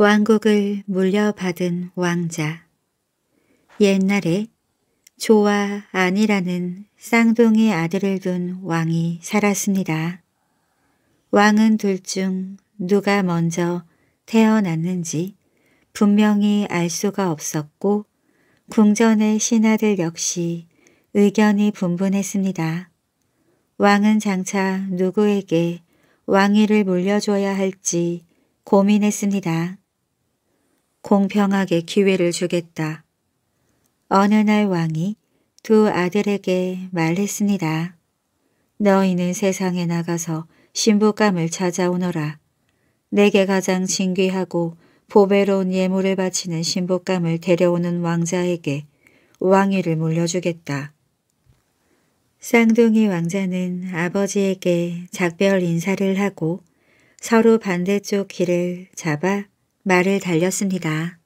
왕국을 물려받은 왕자. 옛날에 조와 안이라는 쌍둥이 아들을 둔 왕이 살았습니다. 왕은 둘 중 누가 먼저 태어났는지 분명히 알 수가 없었고 궁전의 신하들 역시 의견이 분분했습니다. 왕은 장차 누구에게 왕위를 물려줘야 할지 고민했습니다. 공평하게 기회를 주겠다. 어느 날 왕이 두 아들에게 말했습니다. 너희는 세상에 나가서 신부감을 찾아오너라. 내게 가장 진귀하고 보배로운 예물을 바치는 신부감을 데려오는 왕자에게 왕위를 물려주겠다. 쌍둥이 왕자는 아버지에게 작별 인사를 하고 서로 반대쪽 길을 잡아 말을 달렸습니다.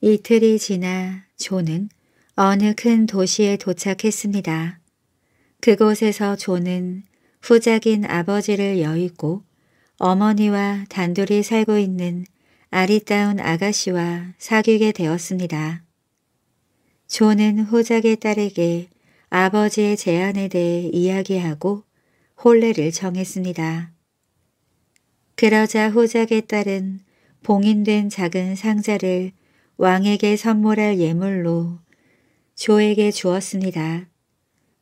이틀이 지나 조는 어느 큰 도시에 도착했습니다. 그곳에서 조는 후작인 아버지를 여의고 어머니와 단둘이 살고 있는 아리따운 아가씨와 사귀게 되었습니다. 조는 후작의 딸에게 아버지의 제안에 대해 이야기하고 혼례를 정했습니다. 그러자 호작의 딸은 봉인된 작은 상자를 왕에게 선물할 예물로 조에게 주었습니다.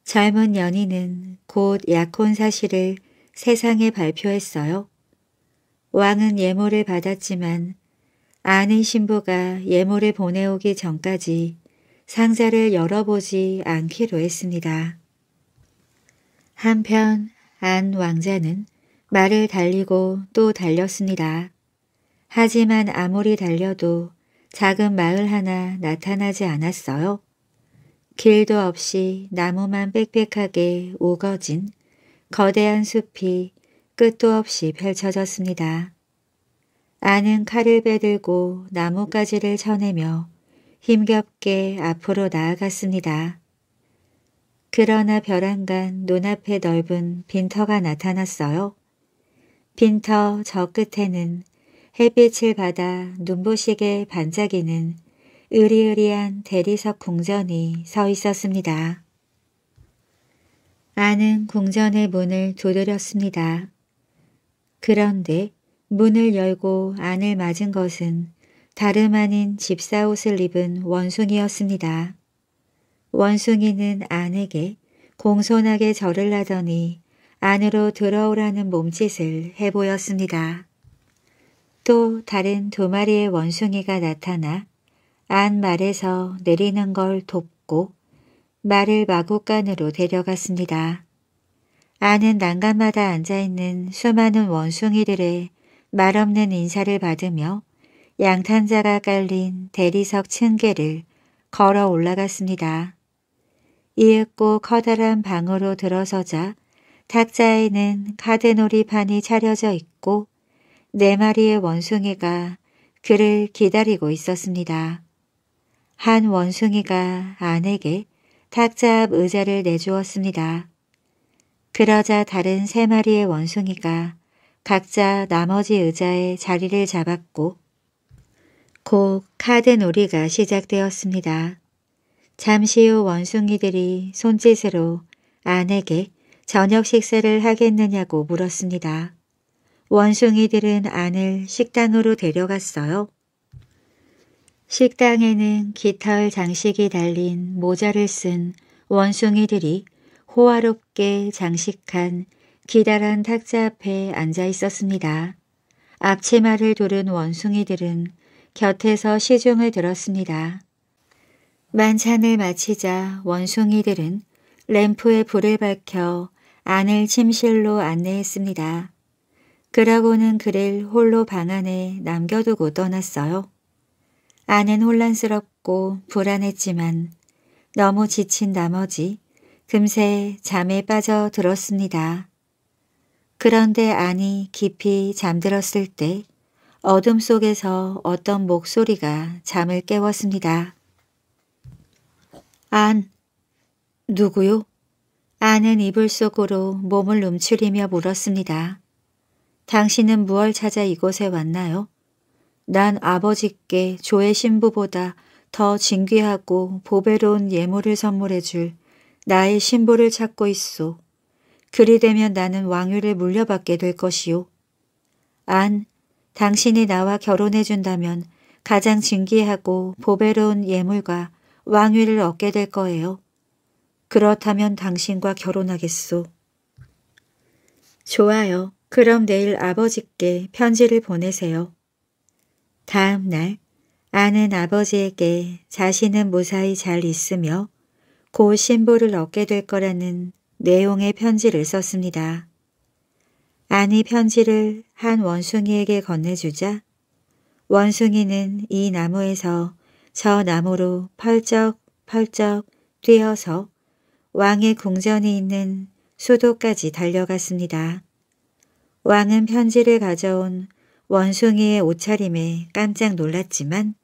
젊은 연인은 곧 약혼 사실을 세상에 발표했어요. 왕은 예물을 받았지만 아는 신부가 예물을 보내오기 전까지 상자를 열어보지 않기로 했습니다. 한편 안 왕자는 말을 달리고 또 달렸습니다. 하지만 아무리 달려도 작은 마을 하나 나타나지 않았어요. 길도 없이 나무만 빽빽하게 우거진 거대한 숲이 끝도 없이 펼쳐졌습니다. 아는 칼을 베들고 나뭇가지를 쳐내며 힘겹게 앞으로 나아갔습니다. 그러나 벼랑간 눈앞에 넓은 빈터가 나타났어요. 빈터 저 끝에는 햇빛을 받아 눈부시게 반짝이는 으리으리한 대리석 궁전이 서 있었습니다. 아는 궁전의 문을 두드렸습니다. 그런데 문을 열고 안을 맞은 것은 다름 아닌 집사옷을 입은 원숭이였습니다. 원숭이는 안에게 공손하게 절을 하더니 안으로 들어오라는 몸짓을 해보였습니다. 또 다른 두 마리의 원숭이가 나타나 안 말에서 내리는 걸 돕고 말을 마구간으로 데려갔습니다. 안은 난간마다 앉아있는 수많은 원숭이들의 말없는 인사를 받으며 양탄자가 깔린 대리석 층계를 걸어 올라갔습니다. 이윽고 커다란 방으로 들어서자 탁자에는 카드놀이 판이 차려져 있고 네 마리의 원숭이가 그를 기다리고 있었습니다. 한 원숭이가 아내에게 탁자 앞 의자를 내주었습니다. 그러자 다른 세 마리의 원숭이가 각자 나머지 의자에 자리를 잡았고 곧 카드놀이가 시작되었습니다. 잠시 후 원숭이들이 손짓으로 아내에게 저녁 식사를 하겠느냐고 물었습니다. 원숭이들은 안을 식당으로 데려갔어요. 식당에는 깃털 장식이 달린 모자를 쓴 원숭이들이 호화롭게 장식한 기다란 탁자 앞에 앉아 있었습니다. 앞치마를 두른 원숭이들은 곁에서 시중을 들었습니다. 만찬을 마치자 원숭이들은 램프에 불을 밝혀 아내를 침실로 안내했습니다. 그러고는 그를 홀로 방 안에 남겨두고 떠났어요. 아내는 혼란스럽고 불안했지만 너무 지친 나머지 금세 잠에 빠져 들었습니다. 그런데 안이 깊이 잠들었을 때 어둠 속에서 어떤 목소리가 잠을 깨웠습니다. 안, 누구요? 아는 이불 속으로 몸을 움츠리며 물었습니다. 당신은 무얼 찾아 이곳에 왔나요? 난 아버지께 조의 신부보다 더 진귀하고 보배로운 예물을 선물해줄 나의 신부를 찾고 있소. 그리 되면 나는 왕위를 물려받게 될 것이오. 안, 당신이 나와 결혼해준다면 가장 진귀하고 보배로운 예물과 왕위를 얻게 될 거예요. 그렇다면 당신과 결혼하겠소. 좋아요. 그럼 내일 아버지께 편지를 보내세요. 다음 날 아는 아버지에게 자신은 무사히 잘 있으며 곧 신보를 얻게 될 거라는 내용의 편지를 썼습니다. 아니 편지를 한 원숭이에게 건네주자 원숭이는 이 나무에서 저 나무로 펄쩍펄쩍 뛰어서 왕의 궁전이 있는 수도까지 달려갔습니다. 왕은 편지를 가져온 원숭이의 옷차림에 깜짝 놀랐지만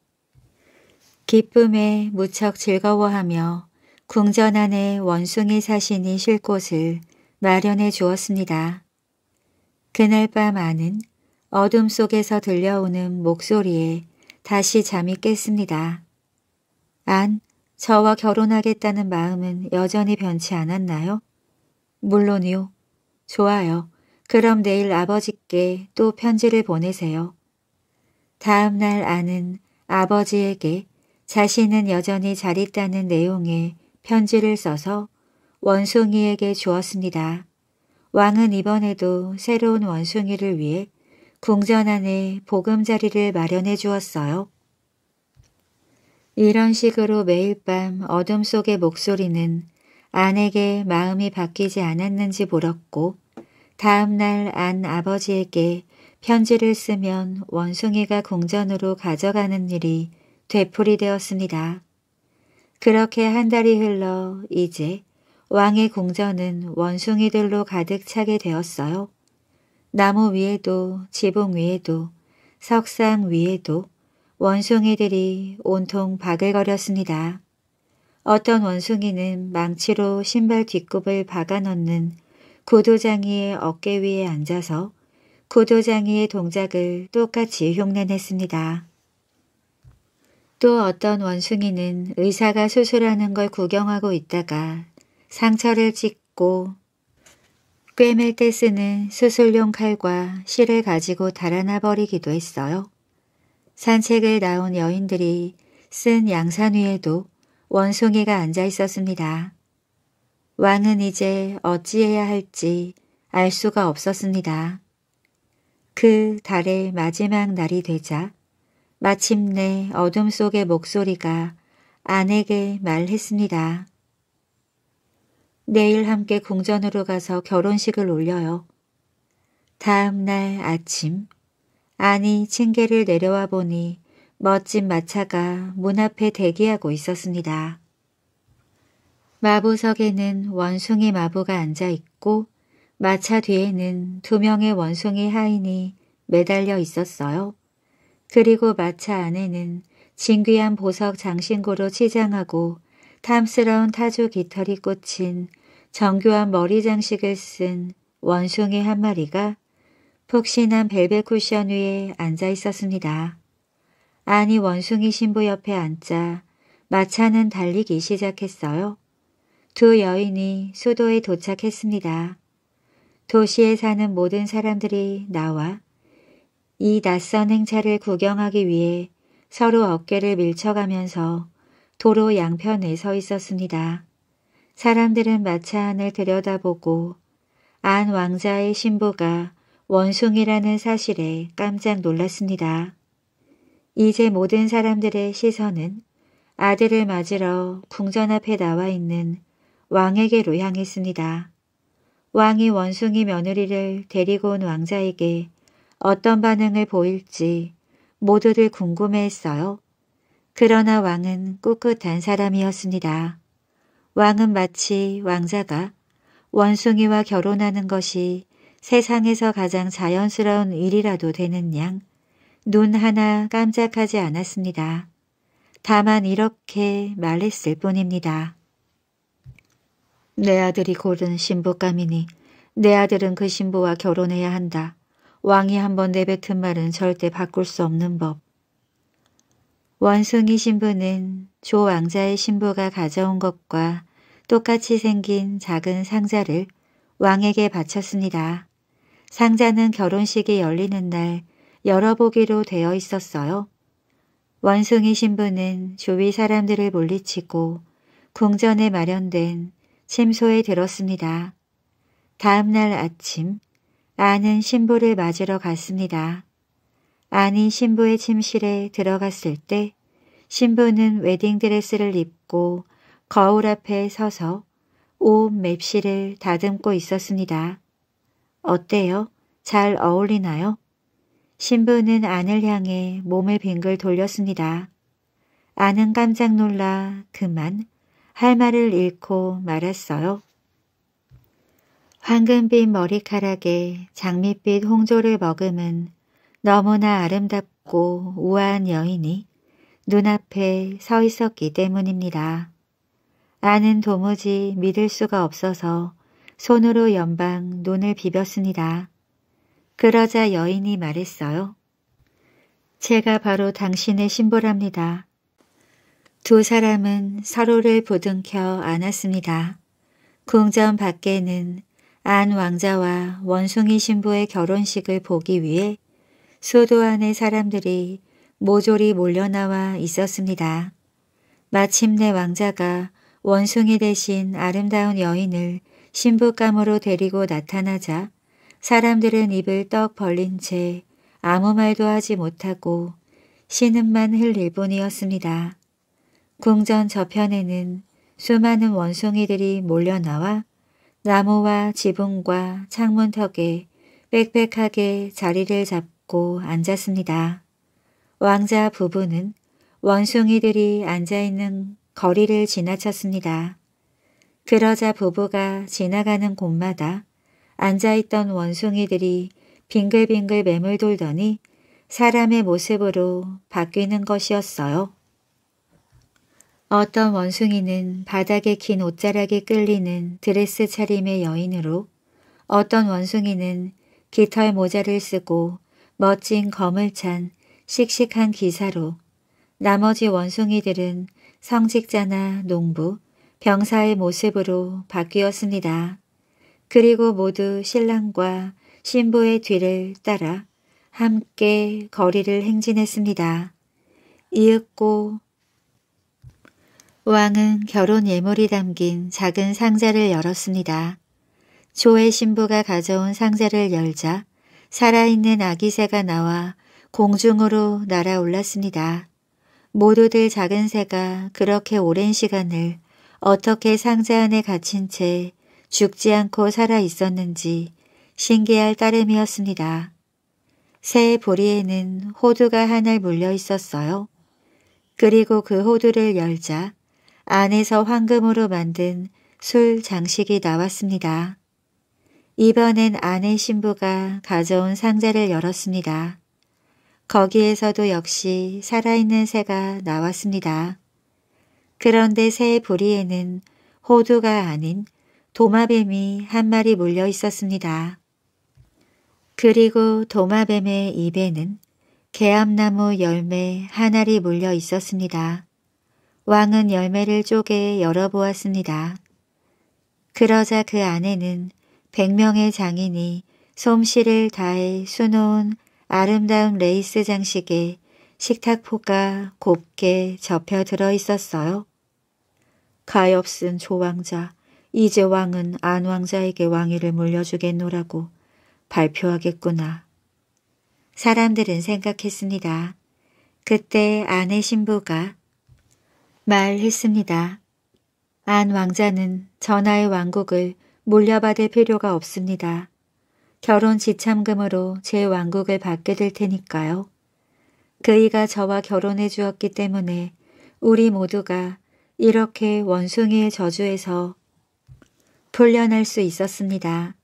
기쁨에 무척 즐거워하며 궁전 안에 원숭이 사신이 쉴 곳을 마련해 주었습니다. 그날 밤 아는 어둠 속에서 들려오는 목소리에 다시 잠이 깼습니다. 안, 저와 결혼하겠다는 마음은 여전히 변치 않았나요? 물론이요. 좋아요. 그럼 내일 아버지께 또 편지를 보내세요. 다음 날 아는 아버지에게 자신은 여전히 잘 있다는 내용의 편지를 써서 원숭이에게 주었습니다. 왕은 이번에도 새로운 원숭이를 위해 궁전 안에 보금자리를 마련해 주었어요. 이런 식으로 매일 밤 어둠 속의 목소리는 안에게 마음이 바뀌지 않았는지 물었고 다음날 안 아버지에게 편지를 쓰면 원숭이가 궁전으로 가져가는 일이 되풀이되었습니다. 그렇게 한 달이 흘러 이제 왕의 궁전은 원숭이들로 가득 차게 되었어요. 나무 위에도 지붕 위에도 석상 위에도 원숭이들이 온통 바글거렸습니다. 어떤 원숭이는 망치로 신발 뒷굽을 박아놓는 구도장이의 어깨 위에 앉아서 구도장이의 동작을 똑같이 흉내냈습니다. 또 어떤 원숭이는 의사가 수술하는 걸 구경하고 있다가 상처를 찍고 꿰맬 때 쓰는 수술용 칼과 실을 가지고 달아나 버리기도 했어요. 산책을 나온 여인들이 쓴 양산 위에도 원숭이가 앉아 있었습니다. 왕은 이제 어찌해야 할지 알 수가 없었습니다. 그 달의 마지막 날이 되자 마침내 어둠 속의 목소리가 아내에게 말했습니다. 내일 함께 궁전으로 가서 결혼식을 올려요. 다음 날 아침 아니 층계를 내려와 보니 멋진 마차가 문 앞에 대기하고 있었습니다. 마부석에는 원숭이 마부가 앉아 있고 마차 뒤에는 두 명의 원숭이 하인이 매달려 있었어요. 그리고 마차 안에는 진귀한 보석 장신구로 치장하고 탐스러운 타조 깃털이 꽂힌 정교한 머리 장식을 쓴 원숭이 한 마리가 폭신한 벨벳 쿠션 위에 앉아 있었습니다. 아니 원숭이 신부 옆에 앉자 마차는 달리기 시작했어요. 두 여인이 수도에 도착했습니다. 도시에 사는 모든 사람들이 나와 이 낯선 행차를 구경하기 위해 서로 어깨를 밀쳐가면서 도로 양편에 서 있었습니다. 사람들은 마차 안을 들여다보고 안 왕자의 신부가 원숭이라는 사실에 깜짝 놀랐습니다. 이제 모든 사람들의 시선은 아들을 맞으러 궁전 앞에 나와 있는 왕에게로 향했습니다. 왕이 원숭이 며느리를 데리고 온 왕자에게 어떤 반응을 보일지 모두들 궁금해했어요. 그러나 왕은 꿋꿋한 사람이었습니다. 왕은 마치 왕자가 원숭이와 결혼하는 것이 세상에서 가장 자연스러운 일이라도 되는 양, 눈 하나 깜짝하지 않았습니다. 다만 이렇게 말했을 뿐입니다. 내 아들이 고른 신부감이니 내 아들은 그 신부와 결혼해야 한다. 왕이 한 번 내뱉은 말은 절대 바꿀 수 없는 법. 원숭이 신부는 조 왕자의 신부가 가져온 것과 똑같이 생긴 작은 상자를 왕에게 바쳤습니다. 상자는 결혼식이 열리는 날 열어보기로 되어 있었어요. 원숭이 신부는 주위 사람들을 물리치고 궁전에 마련된 침소에 들었습니다. 다음 날 아침 아는 신부를 맞으러 갔습니다. 아니 신부의 침실에 들어갔을 때 신부는 웨딩드레스를 입고 거울 앞에 서서 옷 맵시를 다듬고 있었습니다. 어때요? 잘 어울리나요? 신부는 안을 향해 몸을 빙글 돌렸습니다. 안은 깜짝 놀라 그만 할 말을 잃고 말았어요. 황금빛 머리카락에 장밋빛 홍조를 머금은 너무나 아름답고 우아한 여인이 눈앞에 서 있었기 때문입니다. 아는 도무지 믿을 수가 없어서 손으로 연방 눈을 비볐습니다. 그러자 여인이 말했어요. 제가 바로 당신의 신부랍니다. 두 사람은 서로를 부둥켜 안았습니다. 궁전 밖에는 안 왕자와 원숭이 신부의 결혼식을 보기 위해 수도 안의 사람들이 모조리 몰려나와 있었습니다. 마침내 왕자가 원숭이 대신 아름다운 여인을 신부감으로 데리고 나타나자 사람들은 입을 떡 벌린 채 아무 말도 하지 못하고 신음만 흘릴 뿐이었습니다. 궁전 저편에는 수많은 원숭이들이 몰려나와 나무와 지붕과 창문 턱에 빽빽하게 자리를 잡고 앉았습니다. 왕자 부부는 원숭이들이 앉아있는 거리를 지나쳤습니다. 그러자 부부가 지나가는 곳마다 앉아있던 원숭이들이 빙글빙글 매물 돌더니 사람의 모습으로 바뀌는 것이었어요. 어떤 원숭이는 바닥에 긴 옷자락이 끌리는 드레스 차림의 여인으로 어떤 원숭이는 깃털 모자를 쓰고 멋진 검을 찬 씩씩한 기사로 나머지 원숭이들은 성직자나 농부, 병사의 모습으로 바뀌었습니다. 그리고 모두 신랑과 신부의 뒤를 따라 함께 거리를 행진했습니다. 이윽고 왕은 결혼 예물이 담긴 작은 상자를 열었습니다. 조의 신부가 가져온 상자를 열자 살아있는 아기 새가 나와 공중으로 날아올랐습니다. 모두들 작은 새가 그렇게 오랜 시간을 어떻게 상자 안에 갇힌 채 죽지 않고 살아 있었는지 신기할 따름이었습니다. 새 보리에는 호두가 한 알 물려 있었어요. 그리고 그 호두를 열자 안에서 황금으로 만든 술 장식이 나왔습니다. 이번엔 아내 신부가 가져온 상자를 열었습니다. 거기에서도 역시 살아있는 새가 나왔습니다. 그런데 새 부리에는 호두가 아닌 도마뱀이 한 마리 물려 있었습니다. 그리고 도마뱀의 입에는 개암나무 열매 한 알이 물려 있었습니다. 왕은 열매를 쪼개 열어보았습니다. 그러자 그 안에는 백명의 장인이 솜씨를 다해 수놓은 아름다운 레이스 장식에 식탁포가 곱게 접혀 들어 있었어요. 가엾은 조왕자, 이제 왕은 안왕자에게 왕위를 물려주겠노라고 발표하겠구나. 사람들은 생각했습니다. 그때 아내 신부가 말했습니다. 안 왕자는 전하의 왕국을 물려받을 필요가 없습니다. 결혼 지참금으로 제 왕국을 받게 될 테니까요. 그이가 저와 결혼해 주었기 때문에 우리 모두가 이렇게 원숭이의 저주에서 풀려날 수 있었습니다.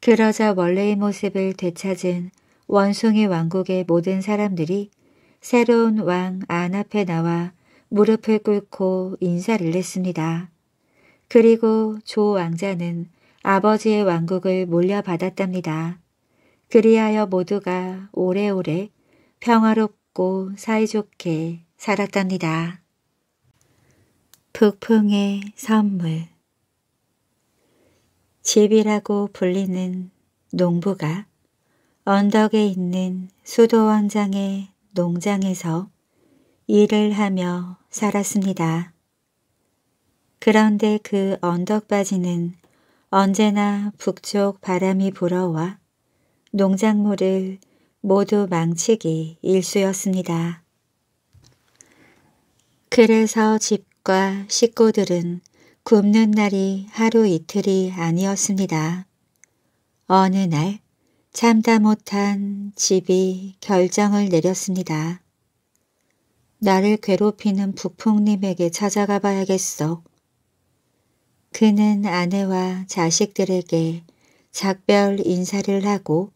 그러자 원래의 모습을 되찾은 원숭이 왕국의 모든 사람들이 새로운 왕 안 앞에 나와 무릎을 꿇고 인사를 했습니다. 그리고 조 왕자는 아버지의 왕국을 물려받았답니다. 그리하여 모두가 오래오래 평화롭고 사이좋게 살았답니다. 북풍의 선물 집이라고 불리는 농부가 언덕에 있는 수도원장의 농장에서 일을 하며 살았습니다. 그런데 그 언덕바지는 언제나 북쪽 바람이 불어와 농작물을 모두 망치기 일쑤였습니다 그래서 집과 식구들은 굶는 날이 하루 이틀이 아니었습니다. 어느 날 참다 못한 집이 결정을 내렸습니다. 나를 괴롭히는 북풍님에게 찾아가 봐야겠어. 그는 아내와 자식들에게 작별 인사를 하고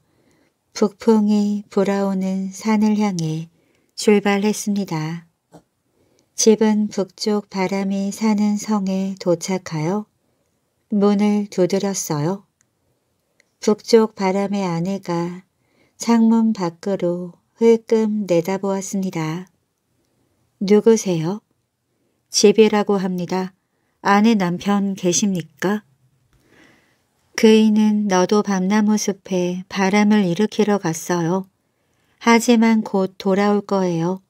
북풍이 불어오는 산을 향해 출발했습니다. 집은 북쪽 바람이 사는 성에 도착하여 문을 두드렸어요. 북쪽 바람의 아내가 창문 밖으로 흘끔 내다보았습니다. 누구세요? 집이라고 합니다. 아내 남편 계십니까? 그이는 너도 밤나무 숲에 바람을 일으키러 갔어요. 하지만 곧 돌아올 거예요.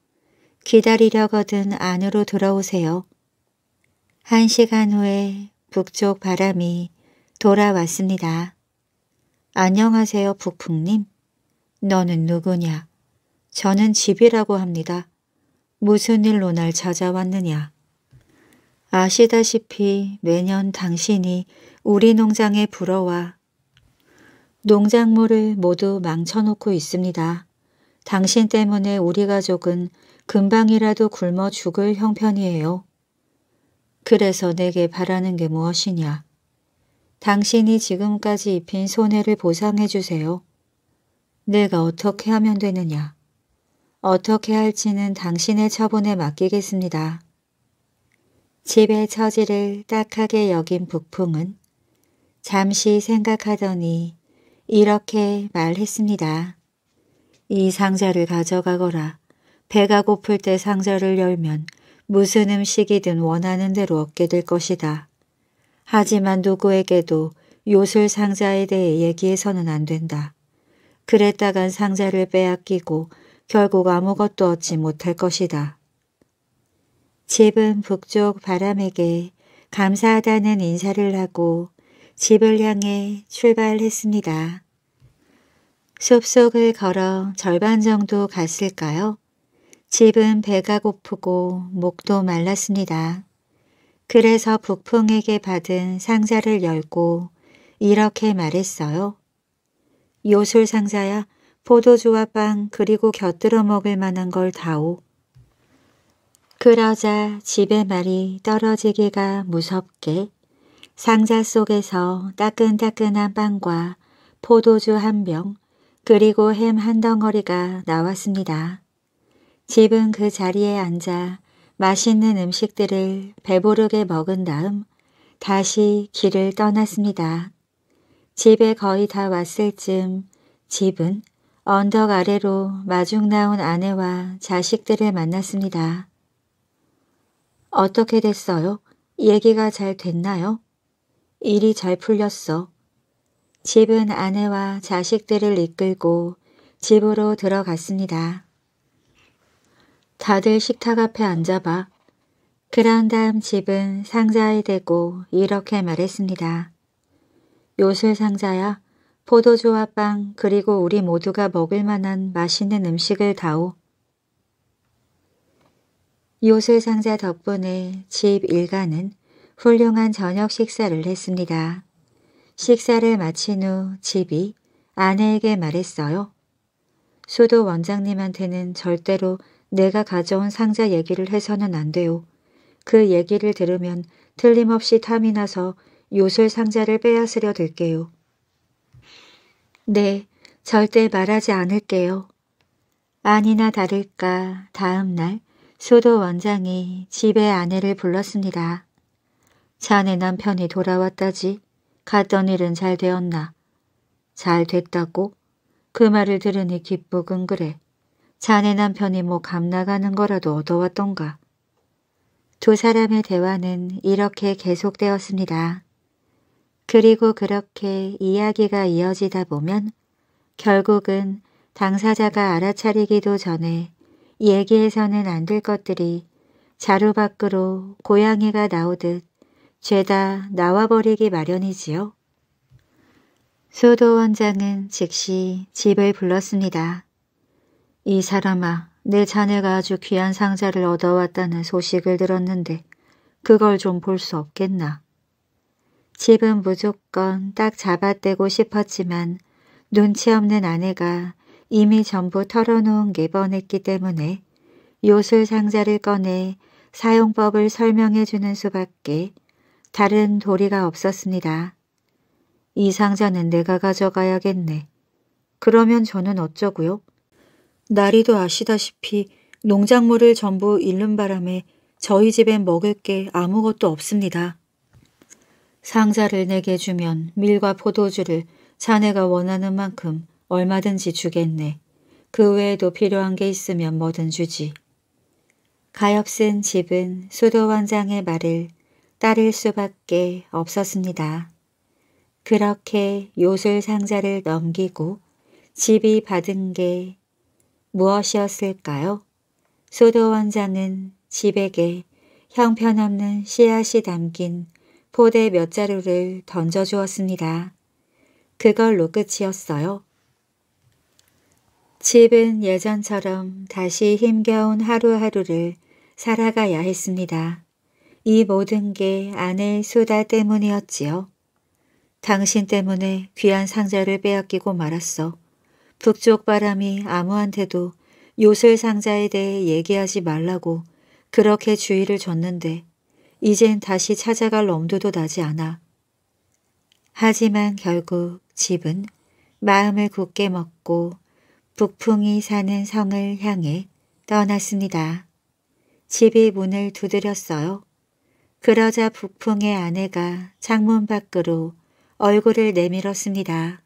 기다리려거든 안으로 들어오세요. 한 시간 후에 북쪽 바람이 돌아왔습니다. 안녕하세요 북풍님. 너는 누구냐? 저는 집이라고 합니다. 무슨 일로 날 찾아왔느냐? 아시다시피 매년 당신이 우리 농장에 불어와 농작물을 모두 망쳐놓고 있습니다. 당신 때문에 우리 가족은 금방이라도 굶어 죽을 형편이에요. 그래서 내게 바라는 게 무엇이냐. 당신이 지금까지 입힌 손해를 보상해 주세요. 내가 어떻게 하면 되느냐. 어떻게 할지는 당신의 처분에 맡기겠습니다. 집의 처지를 딱하게 여긴 북풍은 잠시 생각하더니 이렇게 말했습니다. 이 상자를 가져가거라. 배가 고플 때 상자를 열면 무슨 음식이든 원하는 대로 얻게 될 것이다. 하지만 누구에게도 요술 상자에 대해 얘기해서는 안 된다. 그랬다간 상자를 빼앗기고 결국 아무것도 얻지 못할 것이다. 집은 북쪽 바람에게 감사하다는 인사를 하고 집을 향해 출발했습니다. 숲속을 걸어 절반 정도 갔을까요? 집은 배가 고프고 목도 말랐습니다. 그래서 북풍에게 받은 상자를 열고 이렇게 말했어요. 요술 상자야 포도주와 빵 그리고 곁들여 먹을 만한 걸 다오. 그러자 집의 말이 떨어지기가 무섭게 상자 속에서 따끈따끈한 빵과 포도주 한 병 그리고 햄 한 덩어리가 나왔습니다. 집은 그 자리에 앉아 맛있는 음식들을 배부르게 먹은 다음 다시 길을 떠났습니다. 집에 거의 다 왔을 쯤 집은 언덕 아래로 마중 나온 아내와 자식들을 만났습니다. 어떻게 됐어요? 얘기가 잘 됐나요? 일이 잘 풀렸어. 집은 아내와 자식들을 이끌고 집으로 들어갔습니다. 다들 식탁 앞에 앉아봐. 그런 다음 집은 상자에 대고 이렇게 말했습니다. 요술 상자야, 포도주와 빵 그리고 우리 모두가 먹을 만한 맛있는 음식을 다오. 요술 상자 덕분에 집 일가는 훌륭한 저녁 식사를 했습니다. 식사를 마친 후 집이 아내에게 말했어요. 수도 원장님한테는 절대로 내가 가져온 상자 얘기를 해서는 안 돼요. 그 얘기를 들으면 틀림없이 탐이 나서 요술 상자를 빼앗으려 들게요. 네, 절대 말하지 않을게요. 아니나 다를까 다음 날 소도 원장이 집에 아내를 불렀습니다. 자네 남편이 돌아왔다지. 갔던 일은 잘 되었나. 잘 됐다고? 그 말을 들으니 기쁘군 그래. 자네 남편이 뭐 감나가는 거라도 얻어왔던가. 두 사람의 대화는 이렇게 계속되었습니다. 그리고 그렇게 이야기가 이어지다 보면 결국은 당사자가 알아차리기도 전에 얘기해서는 안 될 것들이 자루 밖으로 고양이가 나오듯 죄다 나와버리기 마련이지요. 수도 원장은 즉시 집을 불렀습니다. 이 사람아, 내 자네가 아주 귀한 상자를 얻어왔다는 소식을 들었는데 그걸 좀 볼 수 없겠나. 집은 무조건 딱 잡아떼고 싶었지만 눈치 없는 아내가 이미 전부 털어놓은 게 뻔했기 때문에 요술 상자를 꺼내 사용법을 설명해 주는 수밖에 다른 도리가 없었습니다. 이 상자는 내가 가져가야겠네. 그러면 저는 어쩌고요? 나리도 아시다시피 농작물을 전부 잃는 바람에 저희 집엔 먹을 게 아무것도 없습니다. 상자를 내게 주면 밀과 포도주를 자네가 원하는 만큼 얼마든지 주겠네. 그 외에도 필요한 게 있으면 뭐든 주지. 가엾은 집은 수도 원장의 말을 따를 수밖에 없었습니다. 그렇게 요술 상자를 넘기고 집이 받은 게 무엇이었을까요? 수도 원장은 집에게 형편없는 씨앗이 담긴 포대 몇 자루를 던져주었습니다. 그걸로 끝이었어요. 집은 예전처럼 다시 힘겨운 하루하루를 살아가야 했습니다. 이 모든 게 아내 의 수다 때문이었지요. 당신 때문에 귀한 상자를 빼앗기고 말았어. 북쪽 바람이 아무한테도 요술 상자에 대해 얘기하지 말라고 그렇게 주의를 줬는데 이젠 다시 찾아갈 엄두도 나지 않아. 하지만 결국 집은 마음을 굳게 먹고 북풍이 사는 성을 향해 떠났습니다. 집이 문을 두드렸어요. 그러자 북풍의 아내가 창문 밖으로 얼굴을 내밀었습니다.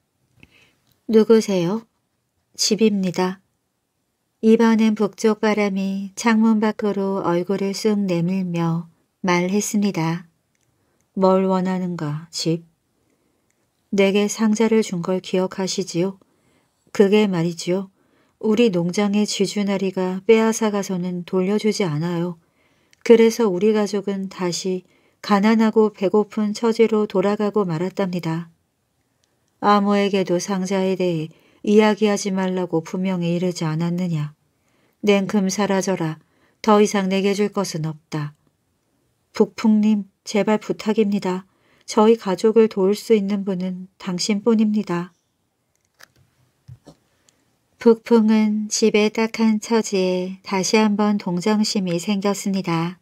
누구세요? 집입니다. 이번엔 북쪽 바람이 창문 밖으로 얼굴을 쑥 내밀며 말했습니다. 뭘 원하는가, 집? 내게 상자를 준 걸 기억하시지요? 그게 말이지요. 우리 농장의 쥐주나리가 빼앗아가서는 돌려주지 않아요. 그래서 우리 가족은 다시 가난하고 배고픈 처지로 돌아가고 말았답니다. 아무에게도 상자에 대해 이야기하지 말라고 분명히 이르지 않았느냐. 냉큼 사라져라. 더 이상 내게 줄 것은 없다. 북풍님, 제발 부탁입니다. 저희 가족을 도울 수 있는 분은 당신뿐입니다. 북풍은 집에 딱 한 처지에 다시 한번 동정심이 생겼습니다.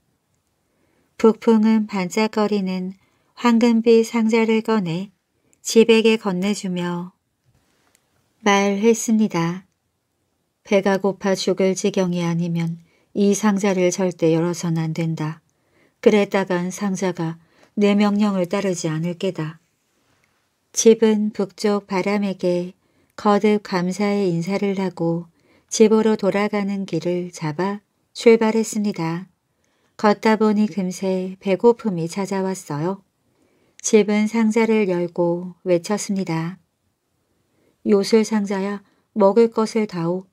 북풍은 반짝거리는 황금빛 상자를 꺼내 집에게 건네주며 말했습니다. 배가 고파 죽을 지경이 아니면 이 상자를 절대 열어서는안 된다. 그랬다간 상자가 내 명령을 따르지 않을 게다. 집은 북쪽 바람에게 거듭 감사의 인사를 하고 집으로 돌아가는 길을 잡아 출발했습니다. 걷다 보니 금세 배고픔이 찾아왔어요. 집은 상자를 열고 외쳤습니다. 요술 상자야 먹을 것을 다오.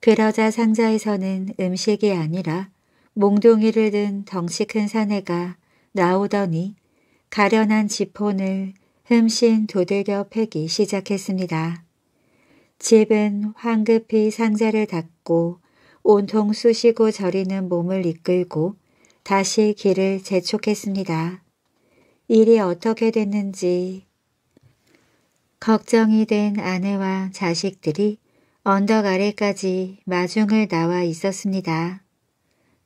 그러자 상자에서는 음식이 아니라 몽둥이를 든 덩치 큰 사내가 나오더니 가련한 지폰을 흠씬 두들겨 패기 시작했습니다. 집은 황급히 상자를 닫고 온통 쑤시고 저리는 몸을 이끌고 다시 길을 재촉했습니다. 일이 어떻게 됐는지 걱정이 된 아내와 자식들이 언덕 아래까지 마중을 나와 있었습니다.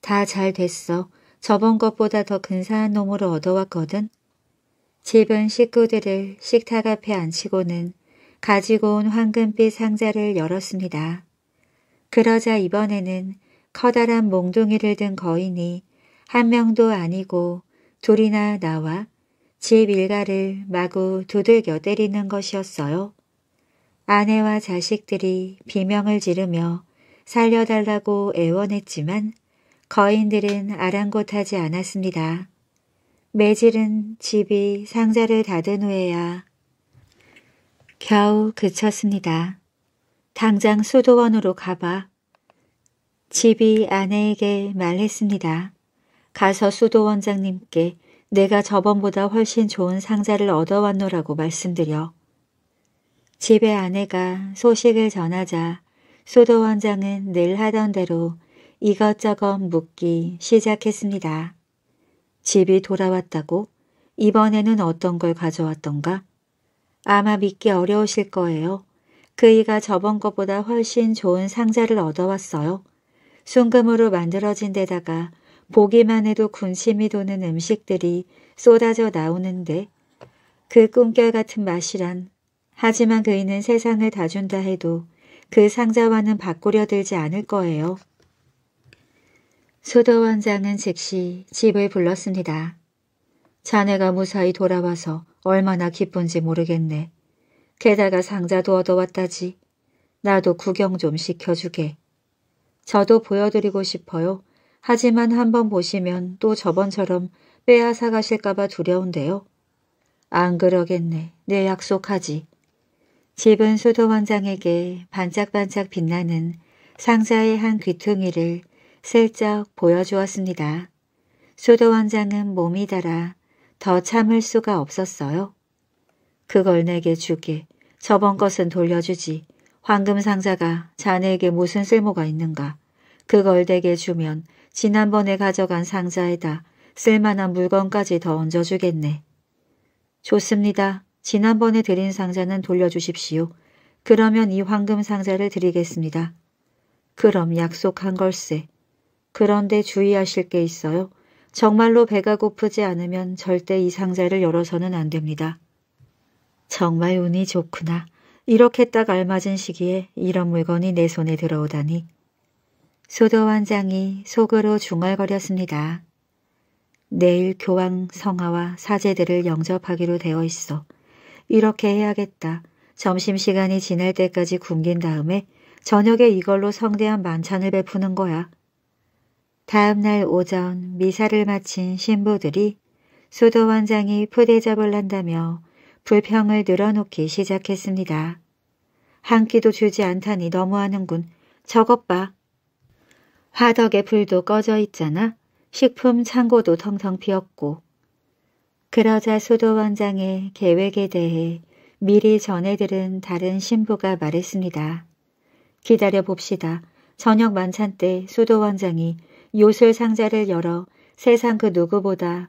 다 잘 됐어. 저번 것보다 더 근사한 놈으로 얻어왔거든. 집은 식구들을 식탁 앞에 앉히고는 가지고 온 황금빛 상자를 열었습니다. 그러자 이번에는 커다란 몽둥이를 든 거인이 한 명도 아니고 둘이나 나와 집 일가를 마구 두들겨 때리는 것이었어요. 아내와 자식들이 비명을 지르며 살려달라고 애원했지만 거인들은 아랑곳하지 않았습니다. 매질은 집이 상자를 닫은 후에야 겨우 그쳤습니다. 당장 수도원으로 가봐. 집이 아내에게 말했습니다. 가서 수도원장님께 내가 저번보다 훨씬 좋은 상자를 얻어왔노라고 말씀드려. 집에 아내가 소식을 전하자 수도원장은 늘 하던 대로 이것저것 묻기 시작했습니다. 집이 돌아왔다고? 이번에는 어떤 걸 가져왔던가? 아마 믿기 어려우실 거예요. 그이가 저번 것보다 훨씬 좋은 상자를 얻어왔어요. 순금으로 만들어진 데다가 보기만 해도 군침이 도는 음식들이 쏟아져 나오는데 그 꿈결 같은 맛이란 하지만 그이는 세상을 다준다 해도 그 상자와는 바꾸려 들지 않을 거예요. 수도 원장은 즉시 집을 불렀습니다. 자네가 무사히 돌아와서 얼마나 기쁜지 모르겠네. 게다가 상자도 얻어왔다지. 나도 구경 좀 시켜주게. 저도 보여드리고 싶어요. 하지만 한번 보시면 또 저번처럼 빼앗아 가실까봐 두려운데요. 안 그러겠네. 내 약속하지. 집은 수도원장에게 반짝반짝 빛나는 상자의 한 귀퉁이를 슬쩍 보여주었습니다. 수도원장은 몸이 달아 더 참을 수가 없었어요. 그걸 내게 주게. 저번 것은 돌려주지. 황금 상자가 자네에게 무슨 쓸모가 있는가. 그걸 내게 주면 지난번에 가져간 상자에다 쓸만한 물건까지 더 얹어주겠네. 좋습니다. 지난번에 드린 상자는 돌려주십시오. 그러면 이 황금 상자를 드리겠습니다. 그럼 약속한 걸세. 그런데 주의하실 게 있어요. 정말로 배가 고프지 않으면 절대 이 상자를 열어서는 안 됩니다. 정말 운이 좋구나. 이렇게 딱 알맞은 시기에 이런 물건이 내 손에 들어오다니. 소도 원장이 속으로 중얼거렸습니다. 내일 교황 성하와 사제들을 영접하기로 되어 있어. 이렇게 해야겠다. 점심시간이 지날 때까지 굶긴 다음에 저녁에 이걸로 성대한 만찬을 베푸는 거야. 다음 날 오전 미사를 마친 신부들이 수도 원장이 푸대접을 한다며 불평을 늘어놓기 시작했습니다. 한 끼도 주지 않다니 너무하는군. 저것 봐. 화덕에 불도 꺼져 있잖아. 식품 창고도 텅텅 비었고. 그러자 수도 원장의 계획에 대해 미리 전해들은 다른 신부가 말했습니다. 기다려 봅시다. 저녁 만찬 때 수도 원장이 요술 상자를 열어 세상 그 누구보다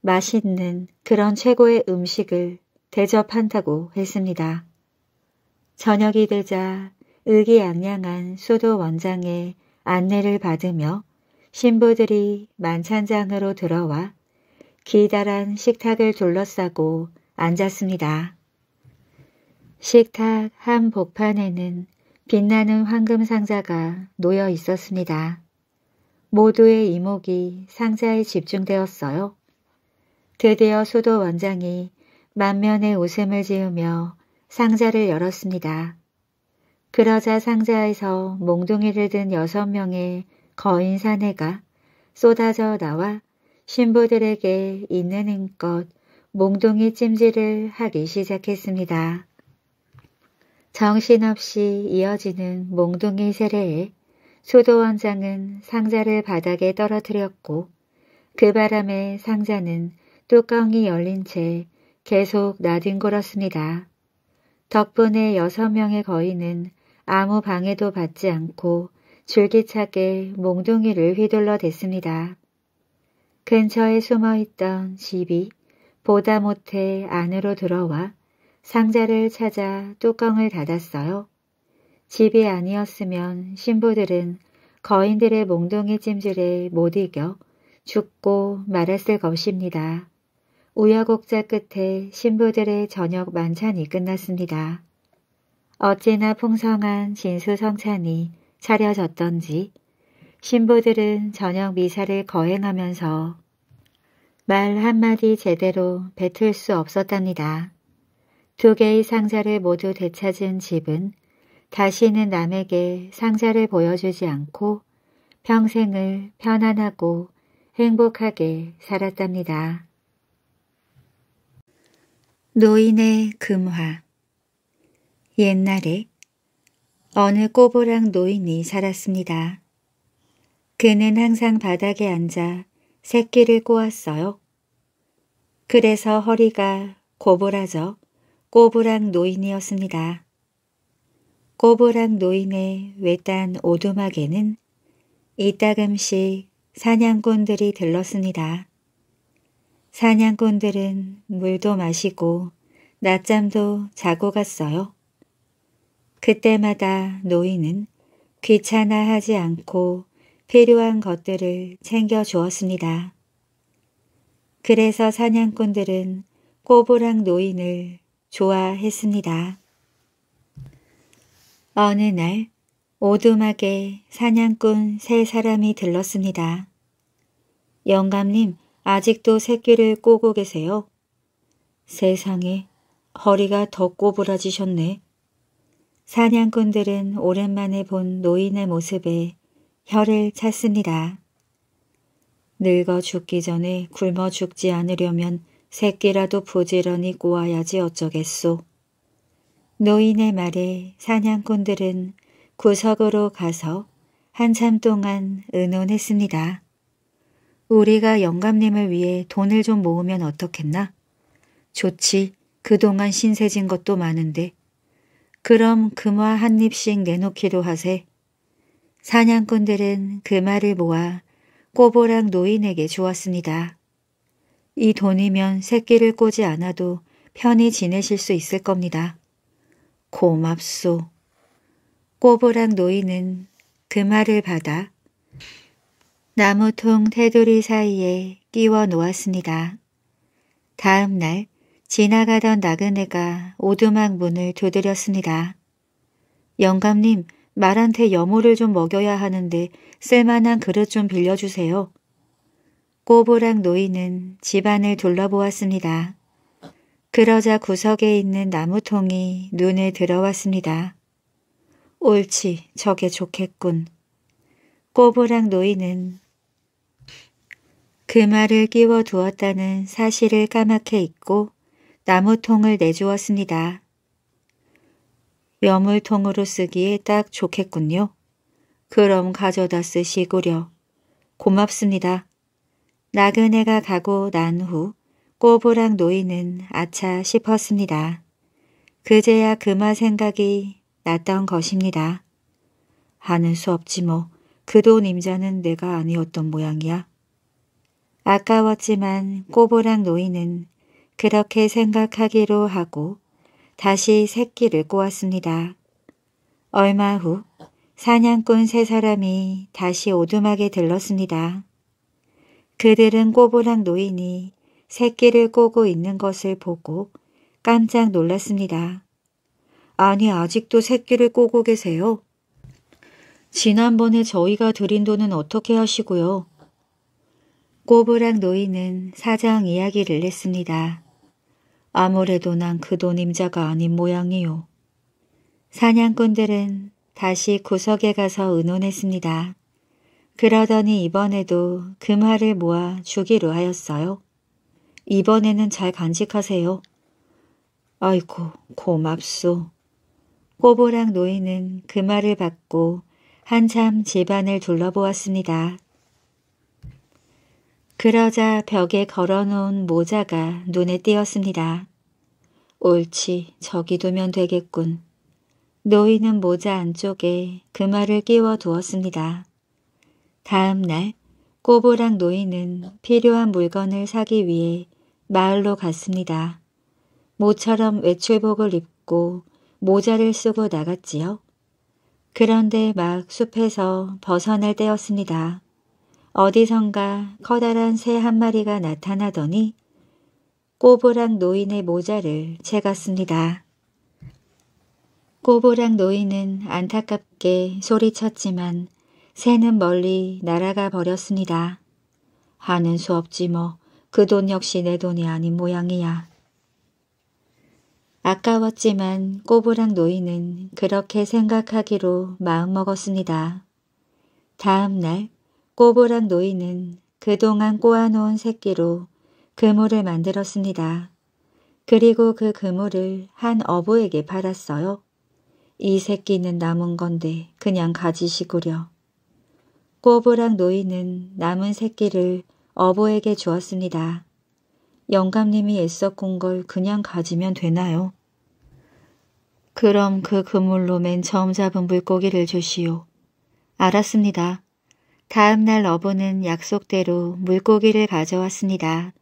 맛있는 그런 최고의 음식을 대접한다고 했습니다. 저녁이 되자 의기양양한 수도 원장의 안내를 받으며 신부들이 만찬장으로 들어와 기다란 식탁을 둘러싸고 앉았습니다. 식탁 한 복판에는 빛나는 황금 상자가 놓여 있었습니다. 모두의 이목이 상자에 집중되었어요. 드디어 수도 원장이 만면에 웃음을 지으며 상자를 열었습니다. 그러자 상자에서 몽둥이를 든 여섯 명의 거인 사내가 쏟아져 나와 신부들에게 있는 힘껏 몽둥이 찜질을 하기 시작했습니다. 정신없이 이어지는 몽둥이 세례에 소도원장은 상자를 바닥에 떨어뜨렸고 그 바람에 상자는 뚜껑이 열린 채 계속 나뒹굴었습니다. 덕분에 여섯 명의 거인은 아무 방해도 받지 않고 줄기차게 몽둥이를 휘둘러 댔습니다. 근처에 숨어있던 집이 보다 못해 안으로 들어와 상자를 찾아 뚜껑을 닫았어요. 집이 아니었으면 신부들은 거인들의 몽둥이 찜질에 못 이겨 죽고 말았을 것입니다. 우여곡자 끝에 신부들의 저녁 만찬이 끝났습니다. 어찌나 풍성한 진수성찬이 차려졌던지 신부들은 저녁 미사를 거행하면서 말 한마디 제대로 뱉을 수 없었답니다. 두 개의 상자를 모두 되찾은 집은 다시는 남에게 상자를 보여주지 않고 평생을 편안하고 행복하게 살았답니다. 노인의 금화 옛날에 어느 꼬부랑 노인이 살았습니다. 그는 항상 바닥에 앉아 새끼를 꼬았어요. 그래서 허리가 고부라져 꼬부랑 노인이었습니다. 꼬부랑 노인의 외딴 오두막에는 이따금씩 사냥꾼들이 들렀습니다. 사냥꾼들은 물도 마시고 낮잠도 자고 갔어요. 그때마다 노인은 귀찮아하지 않고 필요한 것들을 챙겨주었습니다. 그래서 사냥꾼들은 꼬부랑 노인을 좋아했습니다. 어느 날 오두막에 사냥꾼 세 사람이 들렀습니다. 영감님 아직도 새끼를 꼬고 계세요? 세상에 허리가 더 꼬부라지셨네. 사냥꾼들은 오랜만에 본 노인의 모습에 혀를 찼습니다. 늙어 죽기 전에 굶어 죽지 않으려면 새끼라도 부지런히 꼬아야지 어쩌겠소. 노인의 말에 사냥꾼들은 구석으로 가서 한참 동안 의논했습니다. 우리가 영감님을 위해 돈을 좀 모으면 어떻겠나? 좋지. 그동안 신세진 것도 많은데. 그럼 금화 한 입씩 내놓기로 하세. 사냥꾼들은 그 말을 모아 꼬보랑 노인에게 주었습니다. 이 돈이면 새끼를 꼬지 않아도 편히 지내실 수 있을 겁니다. 고맙소. 꼬부랑 노인은 그 말을 받아 나무통 테두리 사이에 끼워 놓았습니다. 다음 날 지나가던 나그네가 오두막 문을 두드렸습니다. 영감님, 말한테 여모를 좀 먹여야 하는데 쓸만한 그릇 좀 빌려주세요. 꼬부랑 노인은 집안을 둘러보았습니다. 그러자 구석에 있는 나무통이 눈에 들어왔습니다. 옳지, 저게 좋겠군. 꼬부랑 노인은 그 말을 끼워 두었다는 사실을 까맣게 잊고 나무통을 내주었습니다. 여물통으로 쓰기에 딱 좋겠군요. 그럼 가져다 쓰시구려. 고맙습니다. 나그네가 가고 난후 꼬부랑 노인은 아차 싶었습니다. 그제야 그마 생각이 났던 것입니다. 하는 수 없지 뭐. 그 돈 임자는 내가 아니었던 모양이야. 아까웠지만 꼬부랑 노인은 그렇게 생각하기로 하고 다시 새끼를 꼬았습니다. 얼마 후 사냥꾼 세 사람이 다시 오두막에 들렀습니다. 그들은 꼬부랑 노인이 새끼를 꼬고 있는 것을 보고 깜짝 놀랐습니다. 아니 아직도 새끼를 꼬고 계세요? 지난번에 저희가 드린 돈은 어떻게 하시고요? 꼬부랑 노인은 사장 이야기를 했습니다. 아무래도 난 그 돈 임자가 아닌 모양이요. 사냥꾼들은 다시 구석에 가서 의논했습니다. 그러더니 이번에도 금화를 모아 주기로 하였어요. 이번에는 잘 간직하세요. 아이고, 고맙소. 꼬보랑 노인은 그 말을 받고 한참 집안을 둘러보았습니다. 그러자 벽에 걸어놓은 모자가 눈에 띄었습니다. 옳지, 저기 두면 되겠군. 노인은 모자 안쪽에 그 말을 끼워 두었습니다. 다음 날 꼬보랑 노인은 필요한 물건을 사기 위해 마을로 갔습니다. 모처럼 외출복을 입고 모자를 쓰고 나갔지요. 그런데 막 숲에서 벗어날 때였습니다. 어디선가 커다란 새 한 마리가 나타나더니 꼬부랑 노인의 모자를 채갔습니다. 꼬부랑 노인은 안타깝게 소리쳤지만 새는 멀리 날아가 버렸습니다. 하는 수 없지 뭐. 그돈 역시 내 돈이 아닌 모양이야. 아까웠지만 꼬부랑 노인은 그렇게 생각하기로 마음먹었습니다. 다음 날 꼬부랑 노인은 그동안 꼬아놓은 새끼로 그물을 만들었습니다. 그리고 그 그물을 한 어부에게 팔았어요. 이 새끼는 남은 건데 그냥 가지시구려. 꼬부랑 노인은 남은 새끼를 어보에게 주었습니다. 영감님이 애써 꾼 걸 그냥 가지면 되나요? 그럼 그 그물로 맨 처음 잡은 물고기를 주시오. 알았습니다. 다음 날 어부는 약속대로 물고기를 가져왔습니다.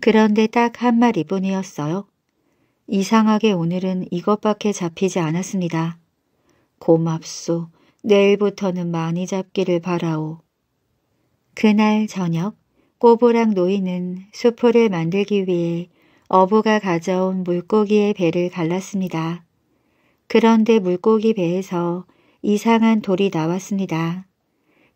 그런데 딱 한 마리뿐이었어요. 이상하게 오늘은 이것밖에 잡히지 않았습니다. 고맙소. 내일부터는 많이 잡기를 바라오. 그날 저녁 꼬부랑 노인은 수포를 만들기 위해 어부가 가져온 물고기의 배를 갈랐습니다. 그런데 물고기 배에서 이상한 돌이 나왔습니다.